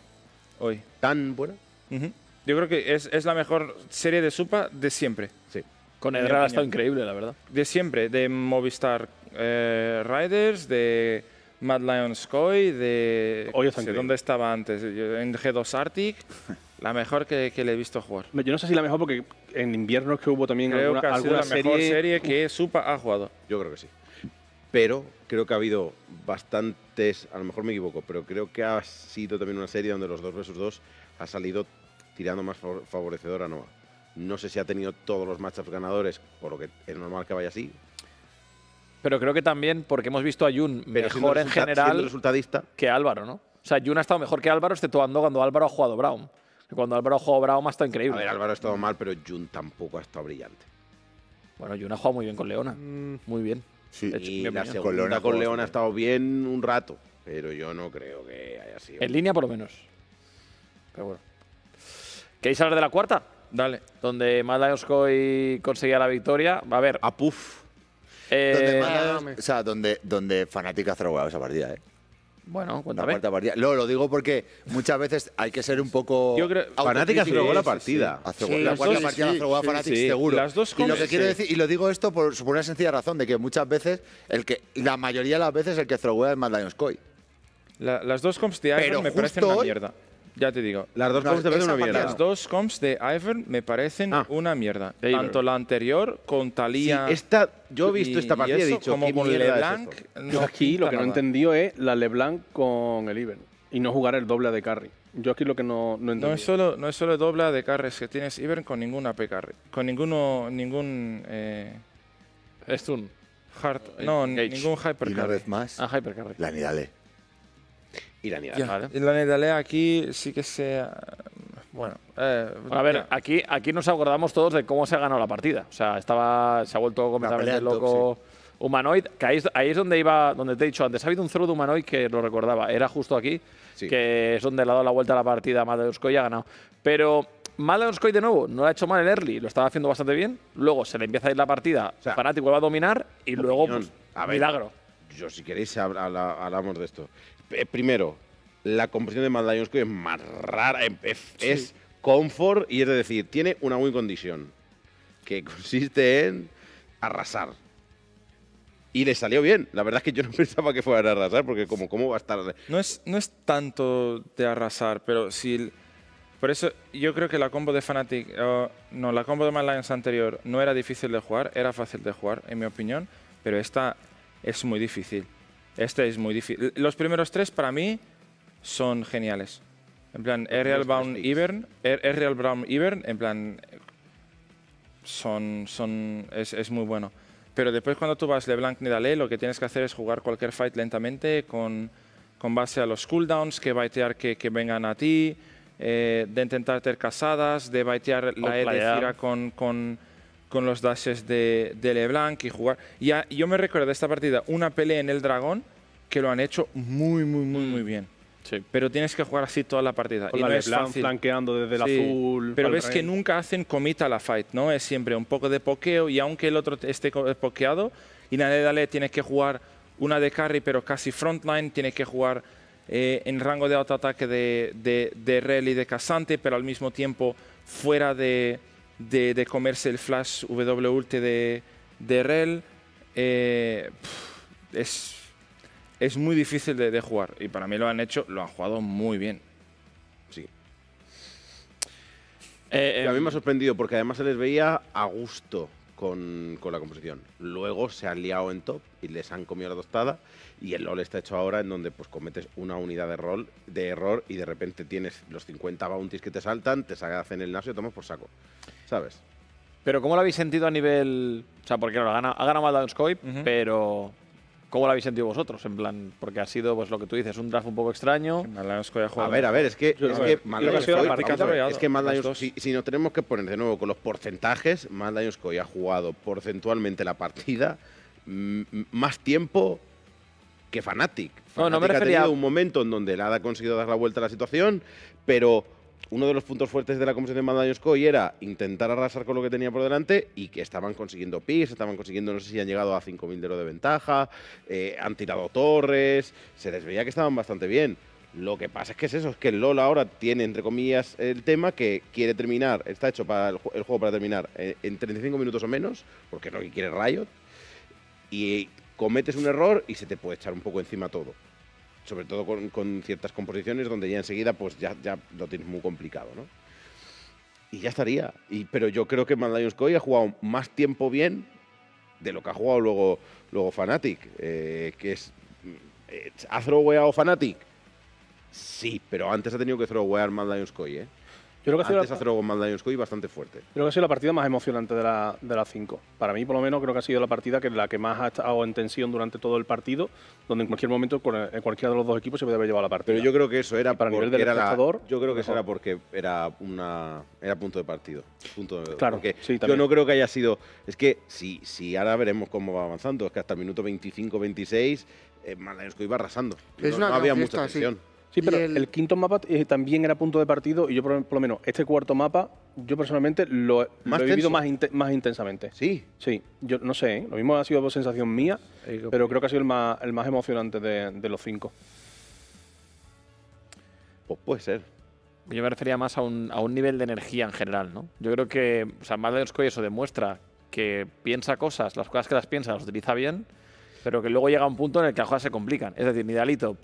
hoy. ¿Tan buena? Yo creo que es, la mejor serie de Supa de siempre. Sí. Con el ha estado increíble, la verdad. De siempre, de Movistar eh, Riders, de Mad Lions Coy, de... Hoy ¿Dónde estaba antes? En G2 Arctic. [LAUGHS] La mejor que, le he visto jugar. Yo no sé si la mejor porque en invierno que hubo también alguna, que mejor serie que Supa ha jugado. Yo creo que sí pero creo que ha habido bastantes, a lo mejor me equivoco, pero creo que ha sido también una serie donde los dos versus dos ha salido tirando más favorecedor a Noah. No sé si ha tenido todos los matchups ganadores, por lo que es normal que vaya así. Pero creo que también porque hemos visto a Jun mejor en general que Álvaro, ¿no? O sea, Jun ha estado mejor que Álvaro, exceptuando cuando Álvaro ha jugado Brown. Cuando Álvaro ha jugado Brown ha estado increíble. Álvaro ha estado mal, pero Jun tampoco ha estado brillante. Bueno, Jun ha jugado muy bien con Leona. Mm. Muy bien. Sí, y la con León, ha estado bien un rato, pero yo no creo que haya sido. En línea, por lo menos. Pero bueno. ¿Queréis hablar de la cuarta? Dale. Donde Madagascar conseguía la victoria. A ver. A puff. Eh, donde, ah, o sea, donde, donde Fanatic ha esa partida, ¿eh? Bueno, cuéntame. La partida. lo digo porque muchas veces hay que ser un poco. Yo creo, Fanatic la partida. la cuarta partida hace a Fanatic seguro. y lo que quiero decir, y lo digo esto por, una sencilla razón, de que muchas veces, el que, la mayoría de las veces, el que throwea es más Coy. las dos comps de Iron me parecen una mierda. Ya te digo, las dos comps de Ivern me parecen ah. una mierda. Tanto la anterior con Talía. yo he visto esta partida y, he dicho, como con LeBlanc. yo aquí lo que no no entendió es la LeBlanc con el Ivern y no jugar el doble de carry. Yo aquí lo que no, no entiendo. No es solo, no doble de carry, es que tienes Ivern con ningún AP carry. Con ninguno, ningún. Eh, Stun. no, ningún hyper carry. Y una vez más, ah, hyper carry. la Nidale y la Nidalea, ¿vale? la aquí sí que se... Bueno, eh, a ver, aquí, aquí nos acordamos todos de cómo se ha ganado la partida. O sea, estaba, se ha vuelto completamente loco Humanoid. Que ahí, es donde iba, donde te he dicho antes. Ha habido un throw de Humanoid que lo recordaba. Era justo aquí, que es donde le ha dado la vuelta a la partida a y ha ganado. Pero mal de nuevo no lo ha hecho mal el early, lo estaba haciendo bastante bien. Luego se le empieza a ir la partida, o sea, vuelve a dominar y luego, pues, a milagro. Yo, si queréis, hablamos de esto. Eh, primero, la composición de Mad Lions es más rara, em, es, confort comfort y es decir, tiene una win condición que [LAUGHS] consiste en arrasar. Y le salió bien. La verdad es que yo no [LAUGHS] pensaba que fuera a arrasar, porque como cómo va a estar... No es, no es tanto de arrasar, pero si... Por eso yo creo que la combo de Fnatic... no, la combo de Mad Lions anterior no era difícil de jugar, era fácil de jugar, en mi opinión, pero esta es muy difícil. Este es muy difícil. Los primeros tres para mí son geniales. En plan, Aerial Brown Ivern, er, Brown Ivern, en plan, son, son, es, muy bueno. Pero después cuando tú vas LeBlanc Nidale, lo que tienes que hacer es jugar cualquier fight lentamente con, con base a los cooldowns, que baitear que, vengan a ti, eh, de intentar tener casadas, de baitear la E de Gira con, con con los dashes de, de LeBlanc y jugar. Y yo me recuerdo de esta partida una pelea en el dragón que lo han hecho muy, muy, muy, muy mm. bien. Pero tienes que jugar así toda la partida. Con y la flanqueando desde el azul. Pero ves que nunca hacen comita a la fight, ¿no? Es siempre un poco de pokeo y aunque el otro esté eh, pokeado, y tiene dale, tienes que jugar una de carry, pero casi frontline, tiene que jugar eh, en rango de autoataque de, de, de y de Casante, pero al mismo tiempo fuera de, de, comerse el Flash W de, de REL. Eh, es, es muy difícil de, jugar. Y para mí lo han hecho, lo han jugado muy bien. Sí. Eh, a mí em, me ha sorprendido porque además se les veía a gusto con, la composición. Luego se han liado en top y les han comido la tostada. Y el LOL está hecho ahora en donde pues cometes una unidad de, rol, de error y de repente tienes los 50 bounties que te saltan, te hacen el naso y tomas por saco. ¿sabes? Pero ¿cómo lo habéis sentido a nivel... O sea, porque ha ganado, ha ganado pero... ¿Cómo lo habéis sentido vosotros? En plan, porque ha sido pues lo que tú dices, un draft un poco extraño. ha jugado. A ver, a ver, es que, es que si, si nos tenemos que poner de nuevo con los porcentajes, Maldonskoy ha jugado porcentualmente la partida más tiempo que Fanatic. no, no me refería... ha tenido un momento en donde el ha conseguido dar la vuelta a la situación, pero uno de los puntos fuertes de la comisión de mandaños hoy era intentar arrasar con lo que tenía por delante y que estaban consiguiendo picks, estaban consiguiendo, no sé si han llegado a 5.000 de de ventaja, eh, han tirado torres, se les veía que estaban bastante bien. Lo que pasa es que es eso, es que el LOL ahora tiene, entre comillas, el tema que quiere terminar, está hecho para el, juego para terminar eh, en, en 35 minutos o menos, porque es lo que quiere Riot, y eh, cometes un error y se te puede echar un poco encima todo sobre todo con, ciertas composiciones donde ya enseguida pues ya, ya lo tienes muy complicado, ¿no? Y ya estaría. Y, pero yo creo que Mad Lions Koi ha jugado más tiempo bien de lo que ha jugado luego, luego Fnatic, eh, que es... Eh, ¿Ha Fnatic? Sí, pero antes ha tenido que throwwear Mad Lions Koi, ¿eh? Yo creo que ha sido la... bastante fuerte. Creo que ha sido la partida más emocionante de las de la cinco. Para mí, por lo menos, creo que ha sido la partida que la que más ha estado en tensión durante todo el partido, donde en cualquier momento en cualquiera de los dos equipos se puede haber llevado la partida. Pero yo creo que eso era para nivel del Yo creo que eso era porque era una era punto de partido. claro. Porque yo no creo que haya sido. Es que si, si ahora veremos cómo va avanzando, es que hasta el minuto 25-26 eh, iba va arrasando. Es una había mucha tensión. Sí, pero el... quinto mapa eh, también era punto de partido y yo por, lo menos este cuarto mapa, yo personalmente lo, he vivido más, intensamente. Sí. Sí, yo no sé, ¿eh? lo mismo ha sido sensación mía, pero creo que ha sido el más, emocionante de, los cinco. Pues puede ser. Yo me refería más a un, nivel de energía en general, ¿no? Yo creo que, o sea, Madeoskoy eso demuestra que piensa cosas, las cosas que las piensa las utiliza bien, pero que luego llega un punto en el que las cosas se complican. Es decir, Nidalito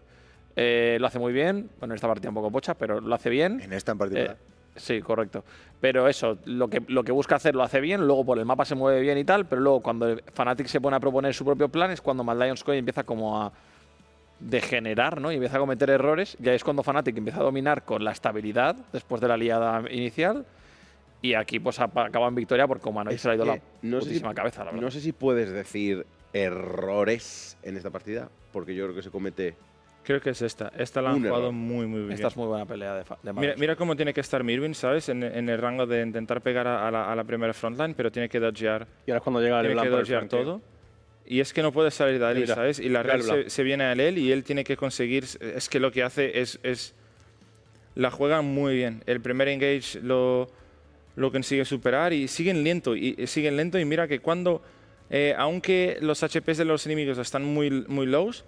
eh, lo hace muy bien. Bueno, en esta partida un poco pocha, pero lo hace bien. En esta en particular. Eh, sí, correcto. Pero eso, lo que, lo que busca hacer lo hace bien, luego por el mapa se mueve bien y tal, pero luego cuando Fnatic se pone a proponer su propio plan es cuando Mad Lions Coin empieza como a degenerar, ¿no? Y empieza a cometer errores, ya es cuando Fnatic empieza a dominar con la estabilidad después de la liada inicial. Y aquí pues acaba en victoria porque como se ha ido la no cabeza, No sé si puedes decir errores en esta partida, porque yo creo que se comete Creo que es esta. Esta la han jugado muy, muy bien. Esta es muy buena pelea de, de mira, cómo tiene que estar Mirwin, ¿sabes? En, el rango de intentar pegar a, la, a, la, primera frontline, pero tiene que dodgear. Y ahora cuando llega el Tiene que dodgear todo. Y es que no puede salir de ahí, ¿sabes? Y la red se, viene a él y él tiene que conseguir... Es que lo que hace es... es la juega muy bien. El primer engage lo, lo consigue superar y siguen lento. Y, siguen lento y mira que cuando... Eh, aunque los HPs de los enemigos están muy, muy lows,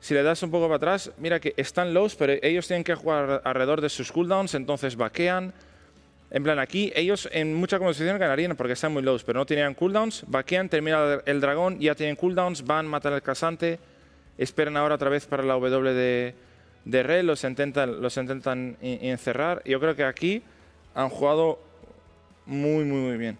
si le das un poco para atrás, mira que están lows, pero ellos tienen que jugar alrededor de sus cooldowns, entonces vaquean. En plan, aquí ellos en mucha conversación ganarían porque están muy lows, pero no tenían cooldowns. Vaquean, termina el dragón, ya tienen cooldowns, van, matar al casante. Esperan ahora otra vez para la W de, de los intentan, los intentan encerrar. Yo creo que aquí han jugado muy, muy, muy bien.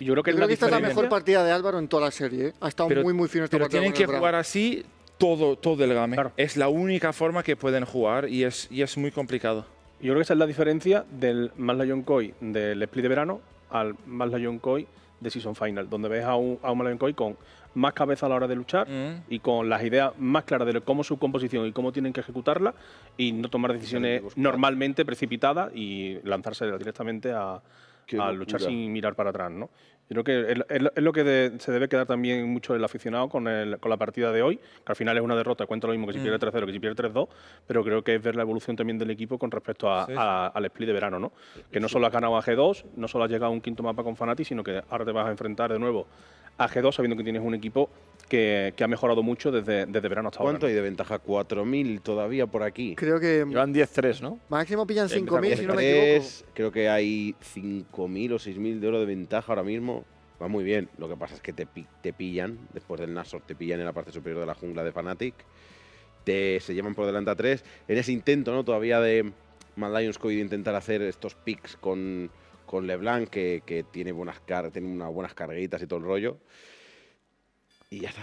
Yo creo que, esta es la mejor partida de Álvaro en toda la serie. ¿eh? Ha estado muy, muy fino este partido. Pero tienen que jugar así, todo, todo el game. Es la única forma que pueden jugar y es, es muy complicado. Yo creo que esa es la diferencia del Más Lion Koi del split de verano al Más Lion Koi de Season Final, donde ves a un, a un Lion Koi con más cabeza a la hora de luchar mm. y con las ideas más claras de cómo su composición y cómo tienen que ejecutarla y no tomar decisiones normalmente precipitadas y lanzarse directamente a, a luchar sin mirar para atrás, ¿no? creo que es, lo que se debe quedar también mucho el aficionado con, con, la partida de hoy, que al final es una derrota, cuenta lo mismo que si pierde 3-0, mm. que si pierde 3-2, pero creo que es ver la evolución también del equipo con respecto al split de verano, ¿no? Que no solo has ganado a G2, no solo has llegado a un quinto mapa con Fanati, sino que ahora te vas a enfrentar de nuevo a G2, sabiendo que tienes un equipo que, ha mejorado mucho desde, verano hasta ahora. ¿Cuánto hay de ventaja? 4.000 todavía por aquí. Creo que. Llevan 10-3, ¿no? Máximo pillan 5.000, pues si no me equivoco. Creo que hay 5.000 o 6.000 de oro de ventaja ahora mismo. Va muy bien. Lo que pasa es que te, te pillan, después del Nasor, te pillan en la parte superior de la jungla de Fnatic. Te, se llevan por delante a 3. En ese intento, ¿no? Todavía de Mad Lions de intentar hacer estos picks con con LeBlanc, que, tiene, buenas car tiene unas buenas carguitas y todo el rollo. Y ya está.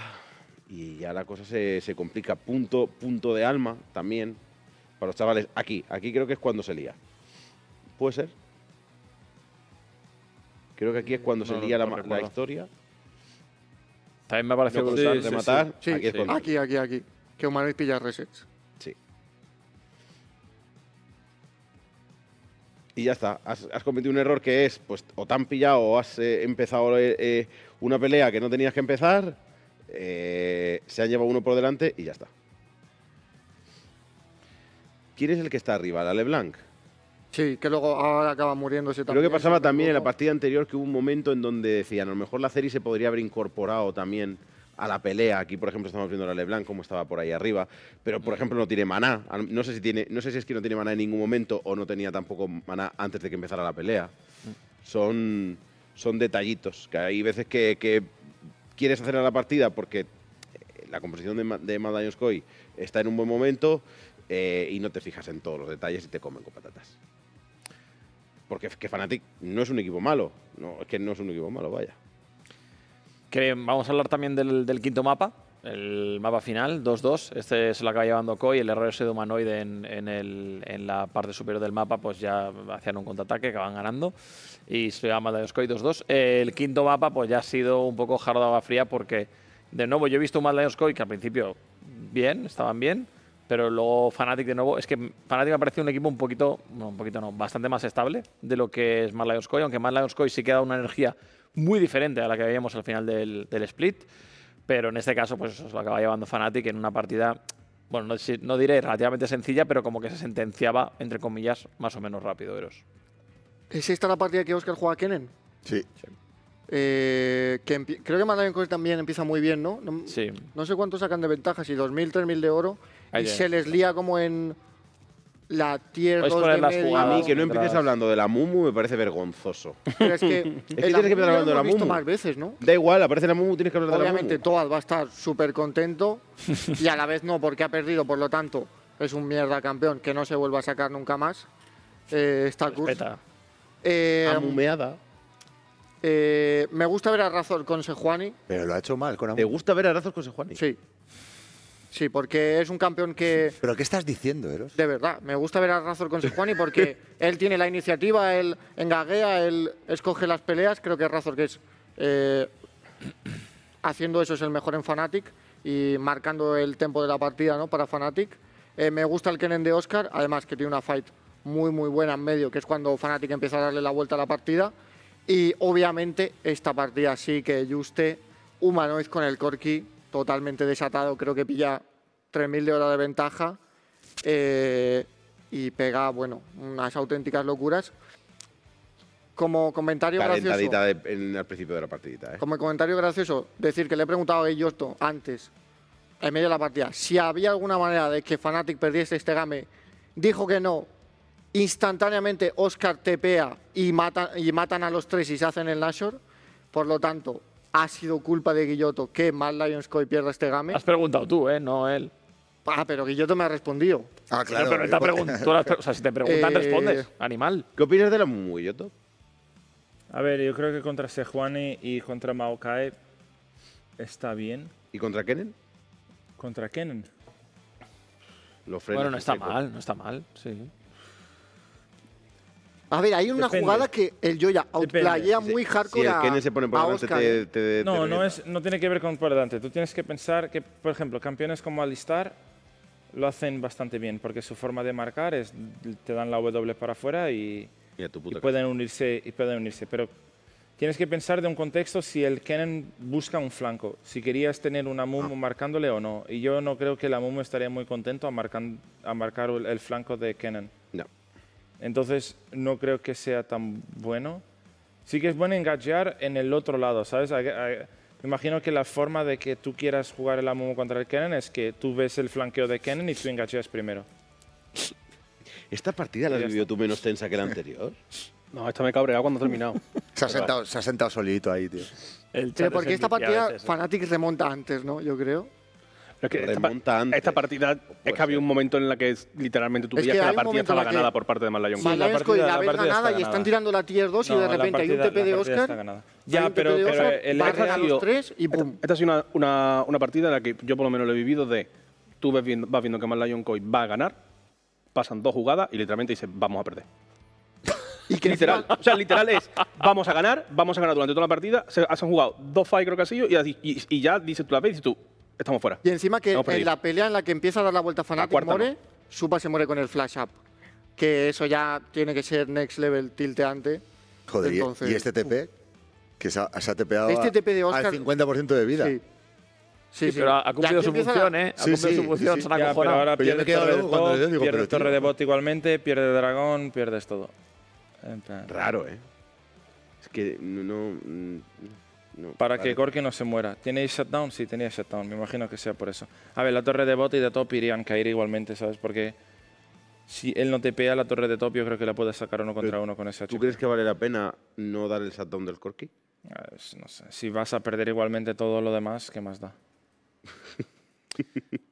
Y ya la cosa se, complica. Punto, punto de alma también para los chavales. Aquí, aquí creo que es cuando se lía. ¿Puede ser? Creo que aquí es cuando se lía la, la, historia. También me ha parecido brutal. sí, aquí, aquí, aquí, aquí. Que Humanoid pilla resets. y ya está. Has, cometido un error que es, pues, o tan pillado o has eh, empezado eh, eh, una pelea que no tenías que empezar, se ha llevado uno por delante y ya está. ¿Quién es el que está arriba? ¿La LeBlanc? Sí, que luego acaba muriéndose también. Creo que pasaba también en la partida anterior que hubo un momento en donde decían, a lo mejor la serie se podría haber incorporado también a la pelea. Aquí, por ejemplo, estamos viendo a Leblanc como estaba por ahí arriba, pero por mm. ejemplo no tiene maná. No sé si tiene, no sé si es que no tiene maná en ningún momento o no tenía tampoco maná antes de que empezara la pelea. Mm. Son, son detallitos, que hay veces que, quieres hacer a la partida porque eh, la composición de, de está en un buen momento eh, y no te fijas en todos los detalles y te comen con patatas. Porque que Fnatic no es un equipo malo, no, es que no es un equipo malo, vaya vamos a hablar también del, quinto mapa, el mapa final, 2-2. Este se lo acaba llevando Koi. El error de humanoide en, la parte superior del mapa, pues ya hacían un contraataque, acaban ganando. Y se llama Mad Lions Koi 2-2. El quinto mapa, pues ya ha sido un poco jarro de agua fría porque, de nuevo, yo he visto un Mad Lions Koi que al principio, bien, estaban bien. Pero luego Fnatic de nuevo, es que Fnatic me parecido un equipo un poquito, no, un poquito no, bastante más estable de lo que es Mad Lions Koi, aunque Mad Lions Koi sí que da una energía muy diferente a la que veíamos al final del, split. Pero en este caso, pues eso lo acaba llevando Fnatic en una partida, bueno, no, no, diré relativamente sencilla, pero como que se sentenciaba, entre comillas, más o menos rápido, Eros. ¿Es esta la partida que Oscar juega a Kennen? Sí. Eh, creo que Mandalorian también empieza muy bien, ¿no? sí. no sé cuánto sacan de ventaja, si 2.000, 3.000 de oro. y se les lía como en la tier de A mí que no empieces hablando de la Mumu me parece vergonzoso. es que, [LAUGHS] tienes que empezar hablando de la Mumu. más veces, ¿no? Da igual, aparece la Mumu, tienes que hablar Obviamente, de la Mumu. Obviamente Toad va a estar súper contento y a la vez no, porque ha perdido, por lo tanto, es un mierda campeón que no se vuelva a sacar nunca más. Eh, está Respeta. Eh, Amumeada. Eh, me gusta ver a Razor con Sejuani. Pero lo ha hecho mal con Amu. ¿Te gusta ver a Razor con Sejuani? Sí. Sí, porque es un campeón que... ¿Pero qué estás diciendo, Eros? De verdad, me gusta ver a Razor con Sejuani porque [LAUGHS] él tiene la iniciativa, él engaguea, él escoge las peleas. Creo que Razor que es... Eh, haciendo eso es el mejor en Fnatic y marcando el tempo de la partida ¿no? para Fnatic. Eh, me gusta el Kennen de Oscar, además que tiene una fight muy muy buena en medio, que es cuando Fnatic empieza a darle la vuelta a la partida. Y obviamente esta partida sí que Juste, Humanoid con el Corki, totalmente desatado, creo que pilla 3.000 de hora de ventaja eh, y pega, bueno, unas auténticas locuras. Como comentario gracioso. en, al principio de la partidita. ¿eh? Como comentario gracioso, decir que le he preguntado a Iyoto antes, en medio de la partida, si había alguna manera de que Fnatic perdiese este game. Dijo que no. Instantáneamente Oscar tepea y, y matan a los tres y se hacen el Nashor. Por lo tanto, ha sido culpa de Guilloto que Mal Lions pierda este game. Has preguntado tú, ¿eh? No él. Ah, pero Guilloto me ha respondido. Ah, claro. Pero, él te o sea, si te preguntan, eh, respondes. Animal. ¿Qué opinas de la Guilloto? A ver, yo creo que contra Sejuani y contra Maokai está bien. ¿Y contra Kennen? Contra Kennen. Lo bueno, no está mal, no está mal, sí. A ver, hay una jugada que el Joya outplayea muy hardcore si el Kennen se pone por delante, ¿eh? Te, te, No, no, es, no tiene que ver con por delante. Tú tienes que pensar que, por ejemplo, campeones como Alistar lo hacen bastante bien, porque su forma de marcar es, te dan la W para afuera y, pueden, unirse, y pueden unirse. Pero tienes que pensar de un contexto si el Kennen busca un flanco, si querías tener una Mumu ah. marcándole o no. Y yo no creo que la Mumu estaría muy contento a, a marcar el, flanco de Kennen. No. Entonces no creo que sea tan bueno. Sí que es bueno engagear en el otro lado, ¿sabes? me imagino que la forma de que tú quieras jugar el Amumu contra el Kennen es que tú ves el flanqueo de Kennen y tú engacheas primero. ¿Esta partida la has vivido tú menos tensa que la anterior? [LAUGHS] No, esta me cabrea cuando he terminado. se, ha sentado, se ha sentado solito ahí, tío. El porque esta partida ¿eh? Fnatic remonta antes, ¿no? Yo creo. Es que esta, partida es que había un momento en la que literalmente tú veías que, la partida estaba ganada por parte de Malayon. Coy. la, ganada, y están tirando la tier 2 y de repente hay un TP de Oscar. Ya, pero, el y esta, esta, ha sido una, una, una, partida en la que yo por lo menos lo he vivido de tú ves vas viendo que Malayon Coy va a ganar, pasan dos jugadas y literalmente dices vamos a perder. [LAUGHS] Y que literal, o sea, literal es, vamos a ganar, vamos a ganar durante toda la partida, se, han jugado dos fights creo que ha y, ya dices tú la vez y dices tú, estamos fuera. Y encima que en la pelea en la que empieza a dar la vuelta Fnatic la muere, Supa se muere con el flash up. Que eso ya tiene que ser next level tilteante. Joder, y este TP, que se ha, se tepeado este TP de Oscar, al 50% de vida. Sí. Sí, sí, pero ha cumplido su función, ¿eh? Ha cumplido su función, se la Pero ahora pierde torre, de bot, torre de bot igualmente, pierde dragón, pierdes todo. Raro, ¿eh? Es que no para que Corky no se muera. ¿Tiene shutdown? Sí, tenía shutdown. Me imagino que sea por eso. A ver, la torre de bot y de top irían a caer igualmente, ¿sabes? Porque si él no te pega la torre de top, yo creo que la puede sacar uno contra uno con esa ¿Tú crees que vale la pena no dar el shutdown del Corky? Ah, no sé. Si vas a perder igualmente todo lo demás, ¿qué más da? [LAUGHS]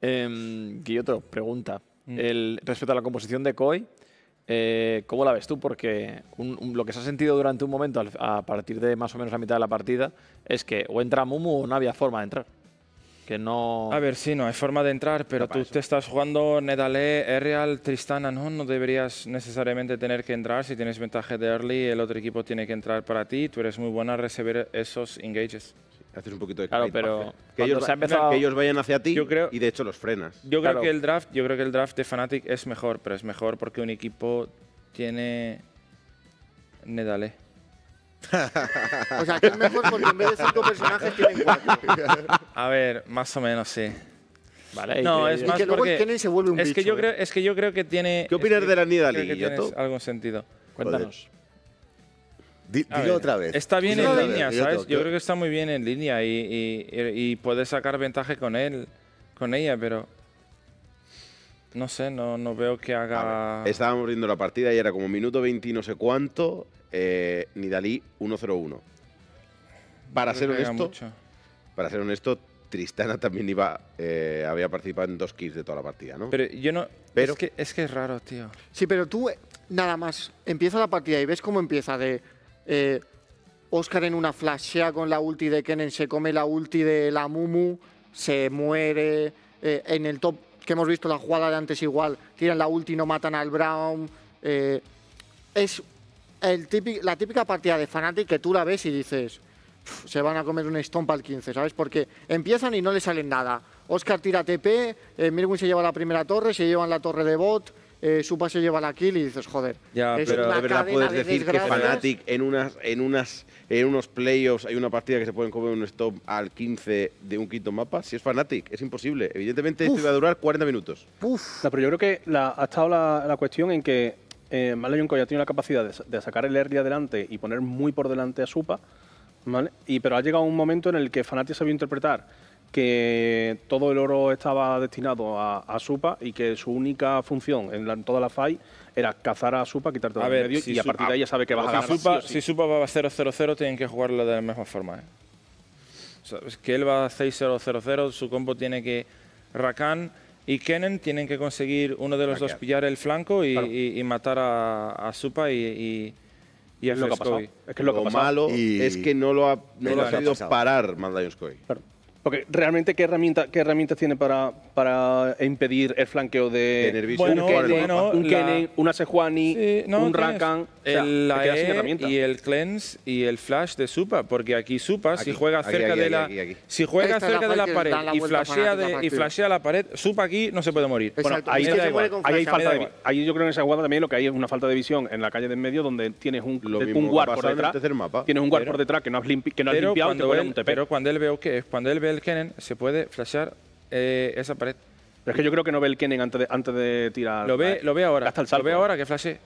eh, em, otro pregunta. Mm. respecto a la composición de Koi, eh, ¿Cómo la ves tú? Porque lo que se ha sentido durante un momento, a partir de más o menos la mitad de la partida, es que o entra Mumu o no había forma de entrar. Que no... A ver, sí, no hay forma de entrar, pero tú te estás jugando NedaLe, Erreal, Tristana, ¿no? No deberías necesariamente tener que entrar. Si tienes ventaja de early, el otro equipo tiene que entrar para ti. Tú eres muy buena a recibir esos engages haces un poquito de Claro, pero que ellos, se empezado, que ellos, vayan hacia ti y de hecho los frenas. Yo creo que el draft, yo creo que el draft de Fnatic es mejor, pero es mejor porque un equipo tiene Nedale. o sea, que es mejor porque en vez de cinco personajes tienen cuatro. A ver, más o menos sí. Vale, no, es más que porque se vuelve un es que yo creo ¿eh? es que yo creo que tiene ¿Qué opinas de la tiene Algún sentido. Cuéntanos. Dilo otra vez. Está bien en línea, ¿sabes? Yo, creo que está muy bien en línea y, puedes sacar ventaja con él, con ella, pero no sé, no, veo que haga... estábamos viendo la partida y era como minuto 20 y no sé cuánto, eh, Nidalí 1-0-1. Para ser honesto, para ser honesto, Tristana también iba, eh, había participado en dos kills de toda la partida, ¿no? Pero yo no... es, que, es que es raro, tío. Sí, pero tú eh, nada más empieza la partida y ves cómo empieza de eh, Oscar en una flashea con la ulti de Kennen, se come la ulti de la Mumu, se muere. Eh, en el top que hemos visto la jugada de antes igual, tiran la ulti, no matan al Brown. Eh, es el la típica partida de Fnatic que tú la ves y dices, se van a comer un stomp al 15, ¿sabes? Porque empiezan y no le salen nada. Oscar tira TP, Mirwin se lleva la primera torre, se llevan la torre de bot, eh, Supa se lleva la kill y dices, joder. Ya, pero la de verdad puedes decir que Fnatic en unas, en unas, en unos playoffs hay una partida que se pueden comer un stop al 15 de un quinto mapa. Si es Fnatic, es imposible. Evidentemente esto iba a durar 40 minutos. pero yo creo que la, ha estado la, cuestión en que eh, ya tiene la capacidad de, sacar el early adelante y poner muy por delante a Supa, ¿vale? Y, pero ha llegado un momento en el que Fnatic sabía interpretar que todo el oro estaba destinado a, Supa y que su única función en, toda la FAI era cazar a Supa, quitarte del medio y a partir de ahí ya sabe que va a ganar. Supa, Si Supa va a 0-0-0 tienen que jugarlo de la misma forma. ¿eh? es que él va a 6-0-0-0, su combo tiene que... Rakan y Kennen tienen que conseguir uno de los dos pillar el flanco y, matar a, Supa y... es lo que ha pasado. Es que lo, malo es que no lo ha, no sabido parar Mandayoskoy. Claro realmente, ¿qué, herramienta, qué herramientas tiene para, para impedir el flanqueo de, bueno, un Kenning, una Sejuani, un Rakan? E y el Cleanse y el Flash de Supa, porque aquí Supa, si juega cerca de la si juega cerca de la pared y, flashea y flashea, la pared, Supa aquí no se puede morir. Bueno, ahí, se puede ahí, falta ahí yo creo que en esa jugada también lo que hay es una falta de visión en la calle de en medio donde tienes un, guard por detrás. Tienes un guard por detrás que no has, limpiado Pero cuando él ve que cuando él ve el se puede flashear eh, esa pared. Pero es que yo creo que no ve el Kennen antes de, antes de tirar. Lo ve, lo ve ahora. Hasta el Lo ve ahora que flashe.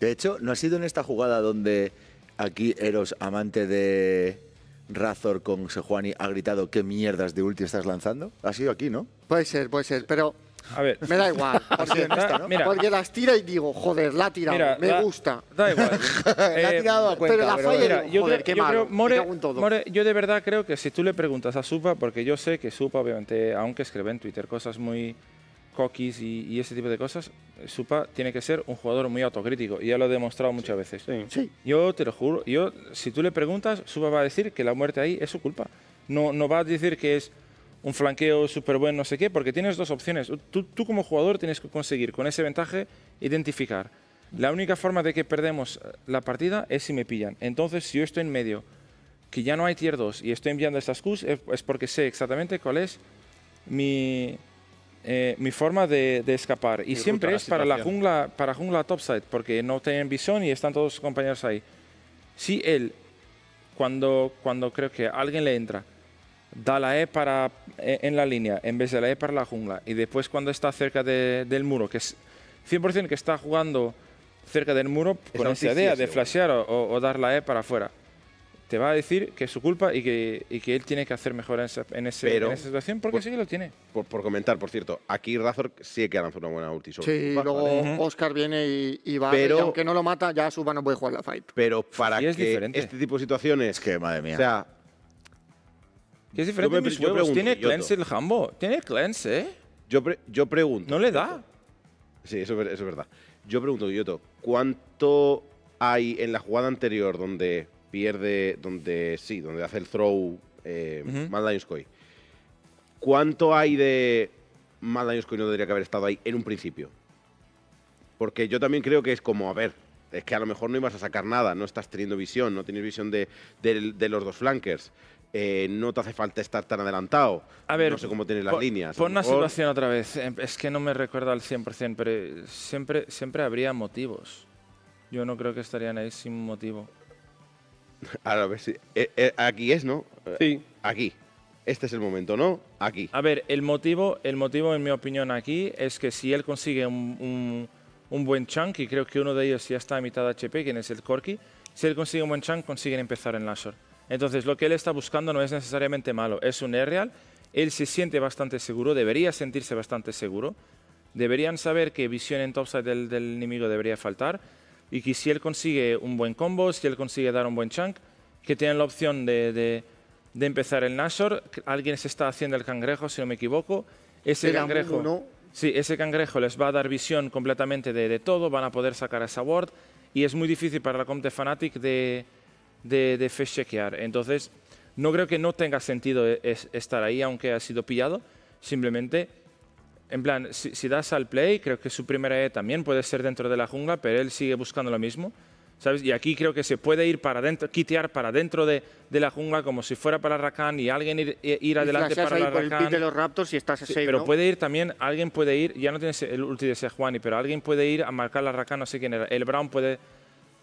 De hecho, ¿no ha sido en esta jugada donde aquí Eros, amante de Razor con Sejuani, ha gritado qué mierdas de ulti estás lanzando? Ha sido aquí, ¿no? Puede ser, puede ser. Pero a ver. Me da igual. [LAUGHS] Porque, ¿no? las tira y digo, joder, la ha tirado. me gusta. [LAUGHS] Da igual. Pero la falla joder, yo, More, yo de verdad creo que si tú le preguntas a Supa, porque yo sé que Supa, obviamente, aunque escribe en Twitter cosas muy coquis y, ese tipo de cosas, Supa tiene que ser un jugador muy autocrítico y ya lo ha demostrado muchas veces. Yo te lo juro, yo si tú le preguntas, Supa va a decir que la muerte ahí es su culpa. No, no va a decir que es un flanqueo súper bueno, no sé qué, porque tienes dos opciones. Tú, tú, como jugador tienes que conseguir con ese ventaje identificar. La única forma de que perdemos eh, la partida es si me pillan. Entonces, si yo estoy en medio, que ya no hay tier 2 y estoy enviando estas Qs, es porque sé exactamente cuál es mi, eh, mi forma de, escapar. Y siempre es para la jungla, para jungla topside, porque no tienen visión y están todos sus compañeros ahí. Si él, cuando, cuando creo que alguien le entra, da la E para, eh, en la línea en vez de la E para la jungla. Y después cuando está cerca de, del muro, que es 100% que está jugando cerca del muro es con esa idea de flashear o, dar la E para afuera. Te va a decir que es su culpa y que, y que él tiene que hacer mejor en esa, ese, en esa situación porque sí que lo tiene. Por, por, comentar, por cierto, aquí Razor sí que ha lanzado una buena ulti. sí, luego Óscar Oscar viene y, va. Pero, y aunque no lo mata, ya Suba no puede jugar la fight. Pero para que este tipo de situaciones. Es que, madre mía es diferente Tiene yo el jambo. Tiene cleanse, ¿eh? Yo, pregunto. ¿No le da? Sí, eso, es verdad. Yo pregunto, Guilloto, ¿cuánto hay en la jugada anterior donde pierde, donde sí, donde hace el throw eh, uh ¿Cuánto hay de mal Coy no debería que haber estado ahí en un principio? Porque yo también creo que es como, a ver, es que a lo mejor no ibas a sacar nada, no estás teniendo visión, no tienes visión de los dos flankers. Eh, no te hace falta estar tan adelantado. A ver, no sé cómo tienes las líneas. Pon una situación otra vez. Em, es que no me recuerdo al 100%, pero eh, siempre, siempre habría motivos. Yo no creo que estarían ahí sin motivo. [LAUGHS] a ver eh, aquí es, ¿no? Sí. Aquí. Este es el momento, ¿no? Aquí. A ver, el motivo, el motivo, en mi opinión, aquí es que si él consigue un, buen chunk, y creo que uno de ellos ya está a mitad de HP, quien es el Corky, si él consigue un buen chunk, consiguen empezar en Lashor. Entonces, lo que él está buscando no es necesariamente malo, es un real. Él se siente bastante seguro, debería sentirse bastante seguro. Deberían saber que visión en topside del, enemigo debería faltar y que si él consigue un buen combo, si él consigue dar un buen chunk, que tienen la opción de, empezar el Nashor. Alguien se está haciendo el cangrejo, si no me equivoco. Ese cangrejo... ¿no? Sí, ese cangrejo les va a dar visión completamente de, todo, van a poder sacar esa ward y es muy difícil para la Comte Fanatic de de, de chequear. Entonces, no creo que no tenga sentido e, estar ahí, aunque ha sido pillado. Simplemente, en plan, si, das al play, creo que su primera E también puede ser dentro de la jungla, pero él sigue buscando lo mismo. ¿Sabes? Y aquí creo que se puede ir para dentro, quitear para dentro de, la jungla como si fuera para Rakan y alguien ir, e, ir adelante para El pit de los Raptors y estás safe, Pero puede ir también, alguien puede ir, ya no tienes el ulti de Sejuani, pero alguien puede ir a marcar la Rakan, no sé quién era. El Brown puede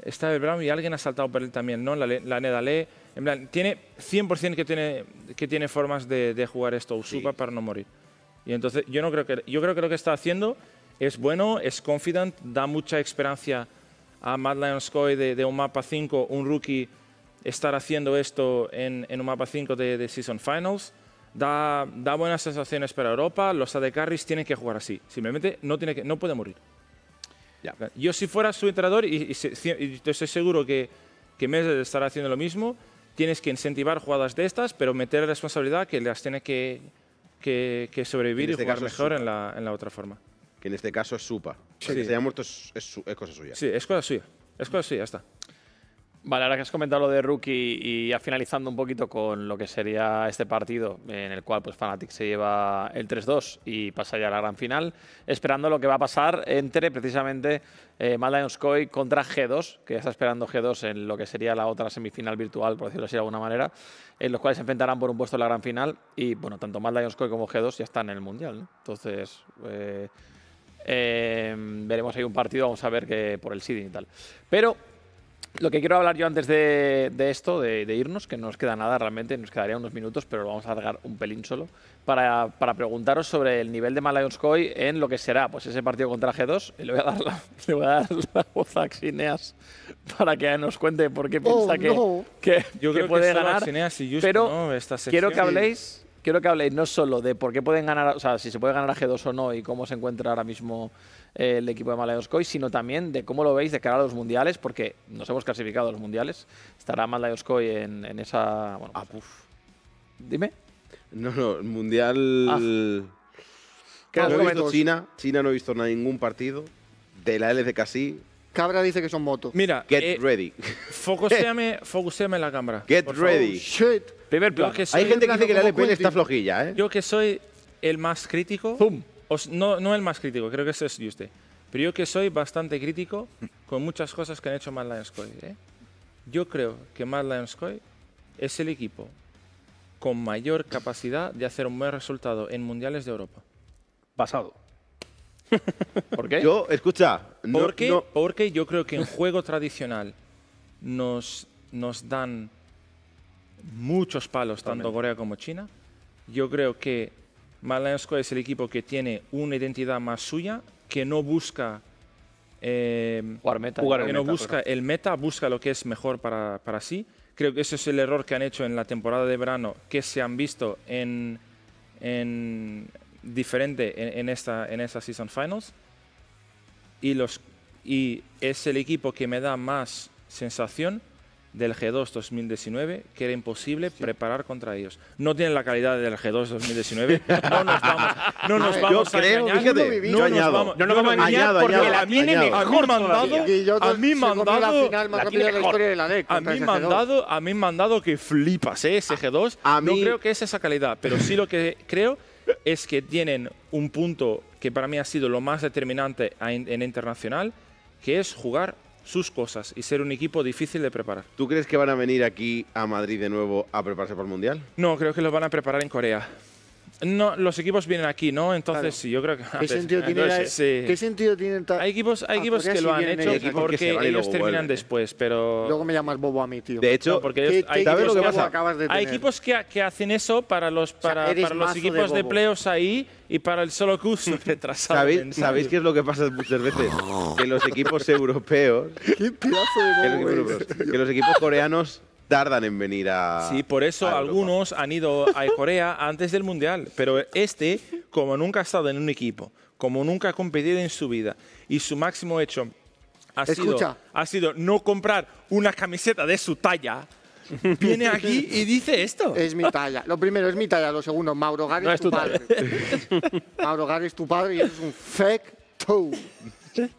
está el Brown y alguien ha saltado por él también, ¿no? La, Neda Nedalé. En plan, tiene 100% que tiene, que tiene formas de, jugar esto, Usupa, para no morir. Y entonces yo, no creo que, yo creo que lo que está haciendo es bueno, es confident, da mucha esperanza a madeline Lionskoy de, de un mapa 5, un rookie, estar haciendo esto en, un mapa 5 de, Season Finals. Da, da buenas sensaciones para Europa. Los AD Carries tienen que jugar así. Simplemente no, tiene que, no puede morir. Yo si fuera su entrenador, y, estoy seguro que, que de estará haciendo lo mismo, tienes que incentivar jugadas de estas, pero meter la responsabilidad que las tiene que, sobrevivir y este jugar mejor en la, otra forma. Que en este caso es Supa. Que se haya muerto es, cosa suya. Sí, es cosa suya. Es cosa suya, ya está. Vale, ahora que has comentado lo de Rookie y ya finalizando un poquito con lo que sería este partido en el cual pues Fnatic se lleva el 3-2 y pasa ya a la gran final, esperando lo que va a pasar entre precisamente eh, contra G2, que ya está esperando G2 en lo que sería la otra semifinal virtual, por decirlo así de alguna manera, en los cuales se enfrentarán por un puesto en la gran final y bueno, tanto Mad como G2 ya están en el Mundial, Entonces... Eh, eh, veremos ahí un partido, vamos a ver que por el seeding y tal. Pero lo que quiero hablar yo antes de, de esto, de, de, irnos, que no nos queda nada realmente, nos quedaría unos minutos, pero lo vamos a alargar un pelín solo, para, para preguntaros sobre el nivel de Malayonskoy en lo que será pues ese partido contra G2. Y le voy a dar la, [LAUGHS] voy a dar la voz a Xineas para que nos cuente por qué oh, piensa que, que, Yo que puede ganar. pero quiero que habléis quiero que habléis no solo de por qué pueden ganar, o sea, si se puede ganar a G2 o no y cómo se encuentra ahora mismo eh, el equipo de Malayoskoy, sino también de cómo lo veis de cara a los mundiales, porque nos hemos clasificado a los mundiales. Estará Malayoskoy en, en esa. ah, puf. Dime. No, no, el mundial. Ah. no he visto China, China no he visto ningún partido. De la LCK sí, Cabra dice que son motos. Mira, get eh, ready. Focuseame, [LAUGHS] en la cámara. Get ready. Shit. Hay gente que dice que la LPL está flojilla, ¿eh? Yo que soy el más crítico. no, no el más crítico, creo que eso es usted. Pero yo que soy bastante crítico con muchas cosas que han hecho Mad Lions Coy. ¿eh? Yo creo que Mad Lions Coy es el equipo con mayor capacidad de hacer un buen resultado en mundiales de Europa. Pasado. [LAUGHS] ¿Por qué? Yo, escucha. porque, porque yo creo que en juego tradicional nos, nos dan muchos palos, tanto Corea como China. Yo creo que Malensko es el equipo que tiene una identidad más suya, que no busca eh, jugar que no busca el meta, busca lo que es mejor para, sí. Creo que ese es el error que han hecho en la temporada de verano, que se han visto en, diferente en, esta, en esta season finals. Y, los, y es el equipo que me da más sensación del G2 2019 que era imposible preparar contra ellos. No tienen la calidad del G2 2019. [LAUGHS] No nos vamos, no nos vamos a engañar. no, nos vamos, a engañar porque a mí mejor e mandado, a mí mandado, a mí mandado, a mí mandado que flipas, ¿eh? ese G2. A no creo que es esa calidad, pero sí lo que creo es que tienen un punto que para mí ha sido lo más determinante en, en internacional, que es jugar sus cosas y ser un equipo difícil de preparar. ¿Tú crees que van a venir aquí a Madrid de nuevo a prepararse para el Mundial? No, creo que los van a preparar en Corea. No, los equipos vienen aquí, ¿no? Entonces sí, yo creo que... ¿Qué sentido tiene? tal? hay equipos, hay ah, equipos que lo han hecho porque ellos terminan después, pero... Luego me llamas bobo a mí, tío. De hecho, porque hay, equipos que, hacen eso para los, para, los equipos de, pleos playoffs ahí y para el solo curso [LAUGHS] retrasado. ¿Sabéis, ¿Sabéis qué es lo que pasa muchas veces? que los equipos europeos... [LAUGHS] ¡Qué pedazo de bobo que los equipos coreanos tardan en venir a. Sí, por eso algunos han ido a Corea [LAUGHS] antes del Mundial. Pero este, como nunca ha estado en un equipo, como nunca ha competido en su vida, y su máximo hecho ha, sido, ha sido no comprar una camiseta de su talla. Viene aquí y dice esto. Es mi talla. Lo primero es mi talla. Lo segundo, Mauro Gary es tu, padre. [LAUGHS] Mauro Gary es tu padre y es un fake toe. [LAUGHS]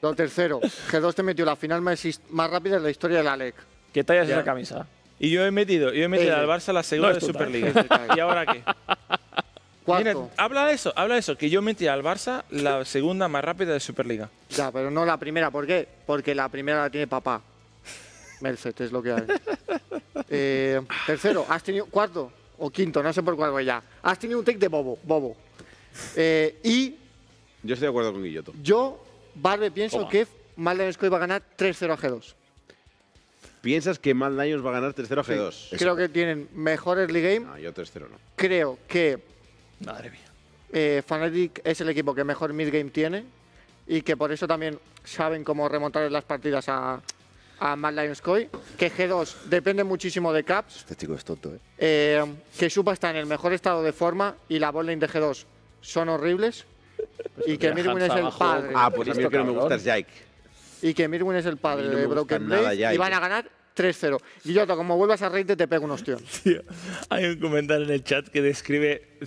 Lo tercero, G2 te metió la final más, más rápida de la historia de la LEC. ¿Qué talla es esa camisa? Y yo he metido, yo he metido al Barça la segunda de Superliga. [LAUGHS] ¿Y ahora qué? habla de eso, habla de eso, que yo metí al Barça la segunda más rápida de Superliga. Ya, pero no la primera, ¿por qué? Porque la primera la tiene papá. Merced, es lo que hay. Eh, tercero, has tenido. Cuarto o quinto, no sé por cuál voy ya. Has tenido un take de bobo, bobo. Eh, y. Yo estoy de acuerdo con Guilloto. Yo, Barbe, pienso que Malden va a ganar 3-0 a G2. ¿Piensas que MAD Lions va a ganar 3-0 a G2? creo que tienen mejor early game. yo 3-0 no. Creo que. Madre mía. Eh, Fnatic es el equipo que mejor mid game tiene y que por eso también saben cómo remontar las partidas a, a Mad Lions Koi. Que G2 depende muchísimo de Caps. Este chico es tonto, ¿eh? ¿eh? que Supa está en el mejor estado de forma y la bowling de G2 son horribles. Pues y que Midwin es el padre. Ah, pues a mí que no me gusta es Jake y que Mirwin es el padre de Broken Blade y van a ganar 3-0. Guillota, como vuelvas a reírte, te pego un hostión. [LAUGHS] hay un comentario en el chat que describe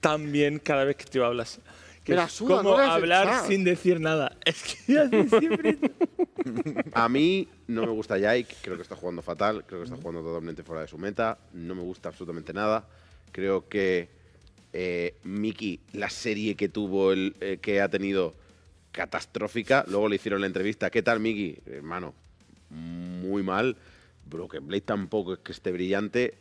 tan bien cada vez que tú hablas. Que Pero como hablar sin decir nada. [LAUGHS] Es que siempre... [LAUGHS] a mí no me gusta Jake, creo que está jugando fatal, creo que está jugando totalmente fuera de su meta, no me gusta absolutamente nada. Creo que Miki, eh, Mickey, la serie que tuvo, el, eh, que ha tenido catastrófica. Luego le hicieron la entrevista. ¿Qué tal, Miki? Hermano, muy mal. Broken Blade tampoco es que esté brillante.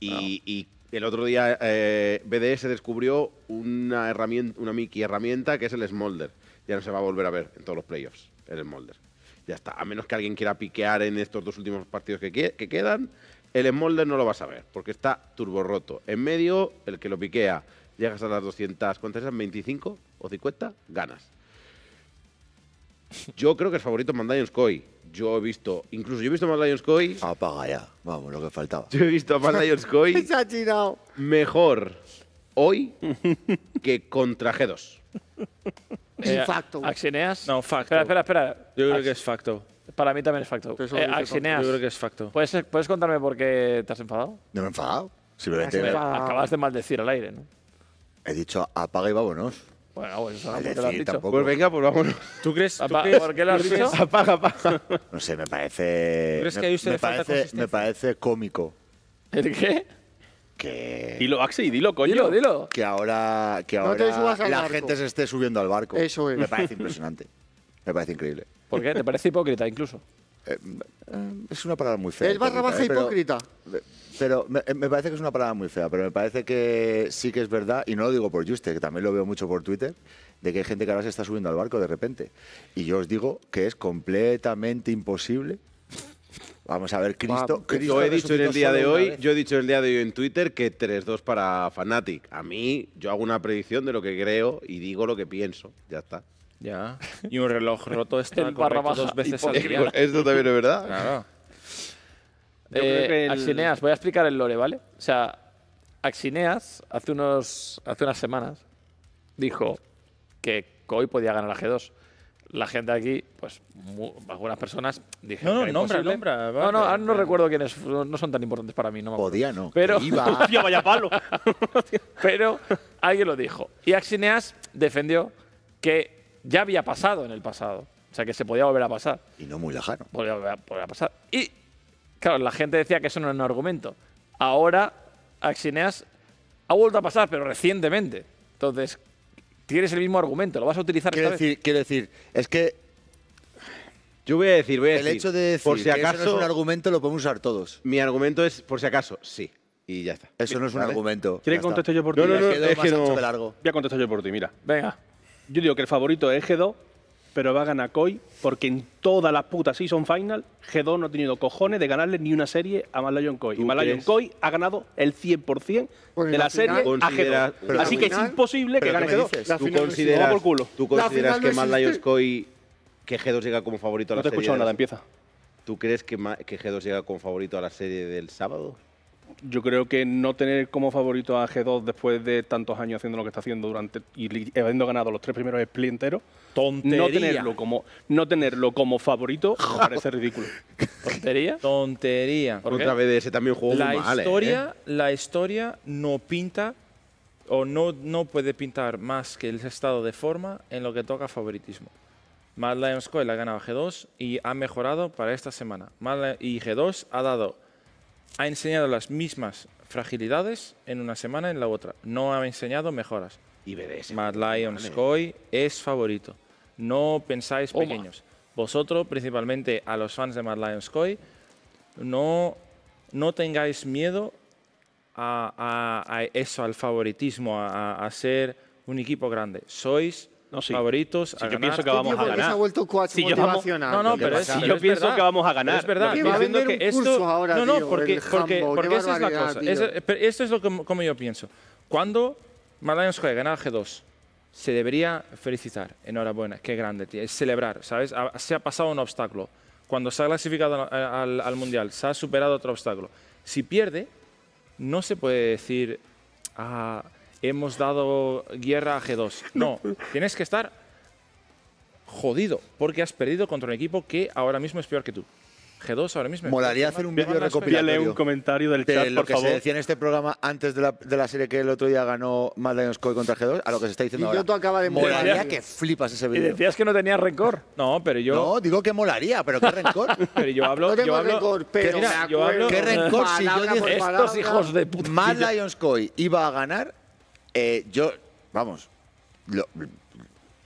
Y, el otro día eh, BDS descubrió una herramienta, una Mickey herramienta que es el Smolder. Ya no se va a volver a ver en todos los playoffs el Smolder. Ya está. A menos que alguien quiera piquear en estos dos últimos partidos que, quedan, el Smolder no lo vas a ver porque está turbo roto. En medio, el que lo piquea, llegas a las 200, ¿cuántas esas ¿25 o 50? Ganas. Yo creo que es favorito es Yo he visto, incluso yo he visto a Apaga ya, vamos, lo que faltaba. Yo he visto a Mandalions [LAUGHS] Mejor hoy que contra G2. un facto. Eh, ¿Axineas? No, facto. Espera, espera, espera. Yo creo que es facto. Para mí también es facto. Eh, Axineas. Yo creo que es facto. ¿Puedes, ¿Puedes contarme por qué te has enfadado? No me he enfadado. Simplemente. Acabas de maldecir al aire, ¿no? He dicho apaga y vámonos. Bueno, eso pues, lo dicho. Tampoco. Pues venga, pues vámonos. ¿Tú crees? ¿Por qué lo has dicho? Apaga, apaga. [LAUGHS] No sé, me parece. ¿Crees que hay usted me, parece, me parece cómico. ¿El qué? que... Dilo, Axi, dilo, coño. Dilo, Que ahora, que ahora la gente se esté subiendo al barco. Eso es. Me parece impresionante. Me parece increíble. ¿Por qué? ¿Te parece hipócrita incluso? Eh, es una palabra muy fea. El barra baja eh, hipócrita. Pero eh, me, parece que es una palabra muy fea, pero me parece que sí que es verdad, y no lo digo por Juste, que también lo veo mucho por Twitter, de que hay gente que ahora se está subiendo al barco de repente. Y yo os digo que es completamente imposible. Vamos a ver, Cristo. yo he dicho en el día de hoy, yo he dicho el día de hoy en Twitter que 3-2 para Fanatic. A mí, yo hago una predicción de lo que creo y digo lo que pienso. Ya está. Ya. Y un reloj roto [LAUGHS] está correcto dos veces al día. Esto también es verdad. Claro. Eh, Axineas, voy a explicar el lore, ¿vale? O sea, Axineas hace, unos, hace unas semanas dijo que Koi podía ganar a G2. La gente aquí, pues algunas personas dijeron. No, no, que no, no, no recuerdo quiénes no son tan importantes para mí. No Podía, no. Pero, iba. [LAUGHS] vaya palo. [LAUGHS] pero alguien lo dijo. Y Axineas defendió que ya había pasado en el pasado. O sea, que se podía volver a pasar. Y no muy lejano. Podía volver a, pasar. Y, claro, la gente decía que eso no era un argumento. Ahora, Axineas ha vuelto a pasar, pero recientemente. Entonces, tienes el mismo argumento, lo vas a utilizar quiero decir, vez? Quiero decir, es que... Yo voy a decir, voy a el decir... hecho de por si acaso, es un argumento lo podemos usar todos. Mi argumento es, por si acaso, sí. Y ya está. Eso no es un argumento. ¿Quieres que yo por ti? No, no, no, Voy a contestar yo por ti, mira. Venga. Yo digo que el favorito es G2, pero va a ganar Koi, porque en toda la puta season final, G2 no ha tenido cojones de ganarle ni una serie a Malayon Koi. Y Malayon Koi ha ganado el 100% de la, serie a g Así que es imposible que gane G2. ¿Tú consideras, ¿Tú consideras que no Malayon que G2 llega como favorito a la serie? No te he escuchado nada, empieza. ¿Tú crees que, que G2 llega como favorito a la serie del sábado? yo creo que no tener como favorito a G2 después de tantos años haciendo lo que está haciendo durante y habiendo ganado los tres primeros split enteros, No tenerlo como no tenerlo como favorito parece ridículo. Tontería. Tontería. Otra vez ese también jugó la mal, ¿eh? historia, la historia no pinta o no, no puede pintar más que el estado de forma en lo que toca favoritismo. Mad Lions Coil ha ganado a G2 y ha mejorado para esta semana. y G2 ha dado ha enseñado las mismas fragilidades en una semana y en la otra. No ha enseñado mejoras. Y BDS. Mad Lions, Koi es favorito. No pensáis pequeños. Vosotros, principalmente a los fans de Mad Lions, Koi, no, no tengáis miedo a, eso, al favoritismo, a, a ser un equipo grande. Sois no, favoritos. A si yo pienso que vamos a ganar. Se ha si motivacional. Yo, pero si yo pienso que vamos a ganar. es verdad. va diciendo que esto, ahora, no, no, porque, porque, porque esa es la cosa. Eh, esto es lo como yo pienso. Cuando Malayan Square gana G2, se debería felicitar. Enhorabuena, qué grande, tío. Es celebrar, ¿sabes? Se ha pasado un obstáculo. Cuando se ha clasificado al, Mundial, se ha superado otro obstáculo. Si pierde, no se puede decir... Ah, hemos dado guerra a G2. [LAUGHS] No, tienes que estar jodido porque has perdido contra un equipo que ahora mismo es peor que tú. G2 ahora mismo. Molaría hacer un vídeo recopilatorio. un comentario del de lo que se decía en este programa antes de la, serie que el otro día ganó Mad Lions Coy contra G2, a lo que se está diciendo y ahora. acaba de molaría, que flipas ese vídeo. Y decías que no tenías rencor. No, pero yo... No, digo que molaría, pero ¿qué rencor? [LAUGHS] pero yo hablo... yo hablo, pero... ¿Qué, ¿Qué rencor si yo dije... Estos hijos de puta... Mad Lions Coy iba a ganar eh, yo, vamos,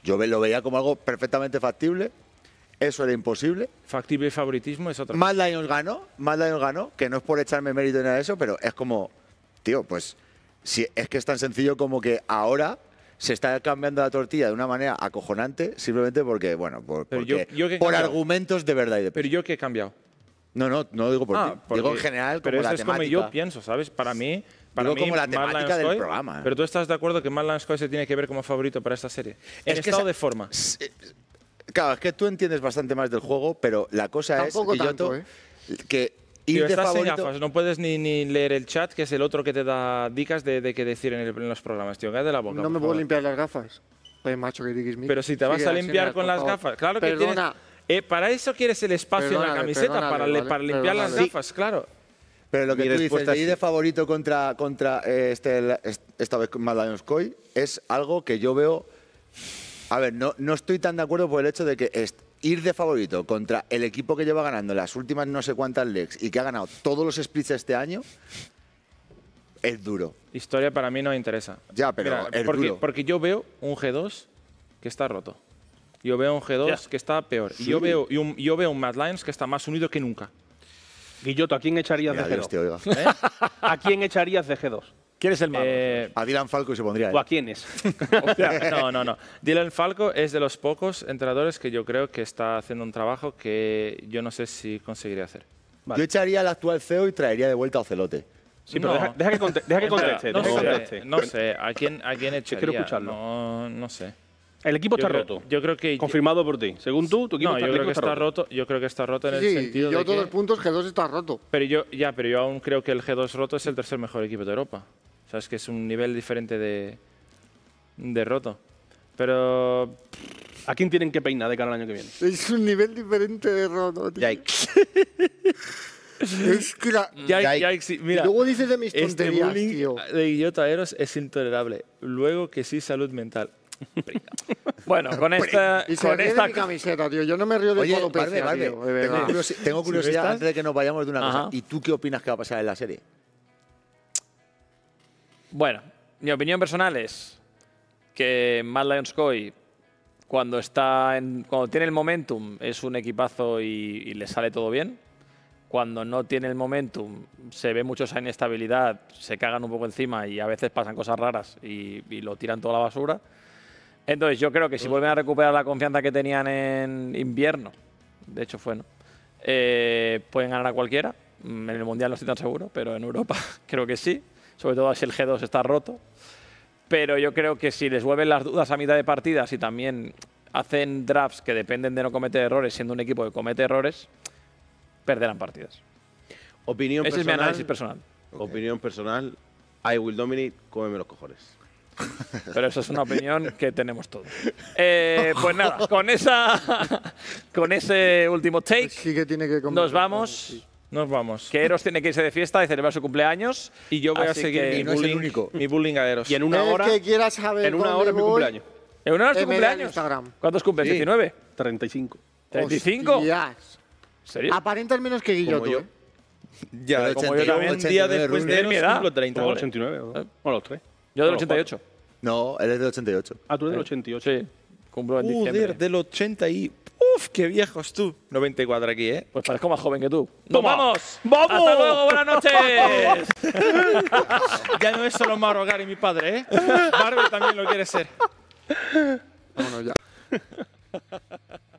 yo lo veía como algo perfectamente factible. Eso era imposible. Factible y favoritismo es otra más Lions ganó, Mad Lions ganó, que no es por echarme mérito ni nada de eso, pero es como, tío, pues si es que es tan sencillo como que ahora se está cambiando la tortilla de una manera acojonante simplemente porque, bueno, por, argumentos de verdad y de Pero yo que he cambiado. No, no, no digo por ah, Digo en general, pero eso es como yo pienso, ¿sabes? Para mí como la temática del programa. Pero tú estás de acuerdo que Madland se tiene que ver como favorito para esta serie. En estado de forma. Eh, claro, es que tú entiendes bastante más del juego, pero la cosa es que, estás favorito... gafas, no puedes ni, leer el chat, que es el otro que te da dicas de, qué decir en, los programas. Tío, la No me puedo limpiar las gafas. macho, que digas, Pero si te vas a limpiar con las gafas, claro que tienes... Eh, para eso quieres el espacio en la camiseta, para, limpiar las gafas, claro. Pero lo que tú dices, ir de favorito contra, contra eh, este, esta vez Coy es algo que yo veo... A ver, no, no estoy tan de acuerdo por el hecho de que ir de favorito contra el equipo que lleva ganando las últimas no sé cuántas legs y que ha ganado todos los splits este año es duro. Historia para mí no me interesa. Ya, pero es porque, duro. porque yo veo un G2 que está roto. Yo veo un G2 que está peor. Yo veo, yo veo un Mad Lions que está más unido que nunca. Guilloto, ¿a quién echarías de G2? ¿Eh? ¿A quién echarías de G2? ¿Quién es el malo? Eh, a Dylan Falco y se pondría. ¿O a ¿eh? quién es? [LAUGHS] no, no, no. Dylan Falco es de los pocos entrenadores que yo creo que está haciendo un trabajo que yo no sé si conseguiría hacer. Yo echaría al actual CEO y traería de vuelta a Ocelote. Sí, pero deja, que conteste. no, sé, ¿a quién, a quién echaría? Quiero escucharlo. no sé. El equipo está roto. Yo creo que confirmado por ti. Según tú, tu equipo está, yo creo que está, roto. Yo creo que está roto en el sentido yo todos los puntos G2 está roto. Pero yo ya, pero yo aún creo que el G2 roto es el tercer mejor equipo de Europa. O sea, es que es un nivel diferente de de roto. Pero ¿A quién tienen que peinar de cara al año que viene? Es un nivel diferente de roto, tío. es que la... [LAUGHS] Mira, luego dices de mis este de Guillota Eros es intolerable. Luego que sí, salud mental. [LAUGHS] Bueno, con esta. camiseta, tío. Yo no me río de todo. tío, Tengo, curiosidad antes de que nos vayamos de una cosa. ¿Y tú qué opinas que va a pasar en la serie? Bueno, mi opinión personal es que Matt Lions cuando, está en, cuando tiene el momentum, es un equipazo y, le sale todo bien. Cuando no tiene el momentum, se ve mucho esa inestabilidad, se cagan un poco encima y a veces pasan cosas raras y, y lo tiran toda la basura. Entonces yo creo que si vuelven a recuperar la confianza que tenían en invierno, de hecho fue, ¿no? Eh, pueden ganar a cualquiera. Mm, en el Mundial no estoy tan seguro, pero en Europa [LAUGHS] creo que sí. Sobre todo si el G2 está roto. Pero yo creo que si les vuelven las dudas a mitad de partidas y también hacen drafts que dependen de no cometer errores, siendo un equipo que comete errores, perderán partidas. Opinión Ese es mi análisis personal. Opinión personal. I will dominate, cómeme los cojones. Pero eso es una opinión que tenemos todos. Eh, [LAUGHS] pues nada, con, esa, con ese último take nos vamos. Nos vamos. Que Eros tiene que irse de fiesta y celebrar su cumpleaños. Y yo voy a seguir mi, bullying, es el único. mi bullying a Eros. Y en una hora. saber en una hora es mi cumpleaños. ¿En una hora es tu cumpleaños? Instagram. ¿Cuántos cumples? ¿19? 35. ¿35? ¿Serio? Aparenta menos que Guillo tú. ¿eh? Ya, como yo también, un día después de Eros, cumplo 30. 89. O los tres. Yo del 88. No, él es del 88. Ah, tú eres del 88. Sí, cumplo en uh, diciembre. Joder, del 80 y... Uf, qué viejo es tú. 94 aquí, ¿eh? Pues parezco más joven que tú. vamos! ¡Vamos! ¡Hasta luego! ¡Buenas noches! [LAUGHS] ya no es solo Mauro Gary, mi padre, ¿eh? Marvel también lo quiere ser. Vámonos ya. [LAUGHS]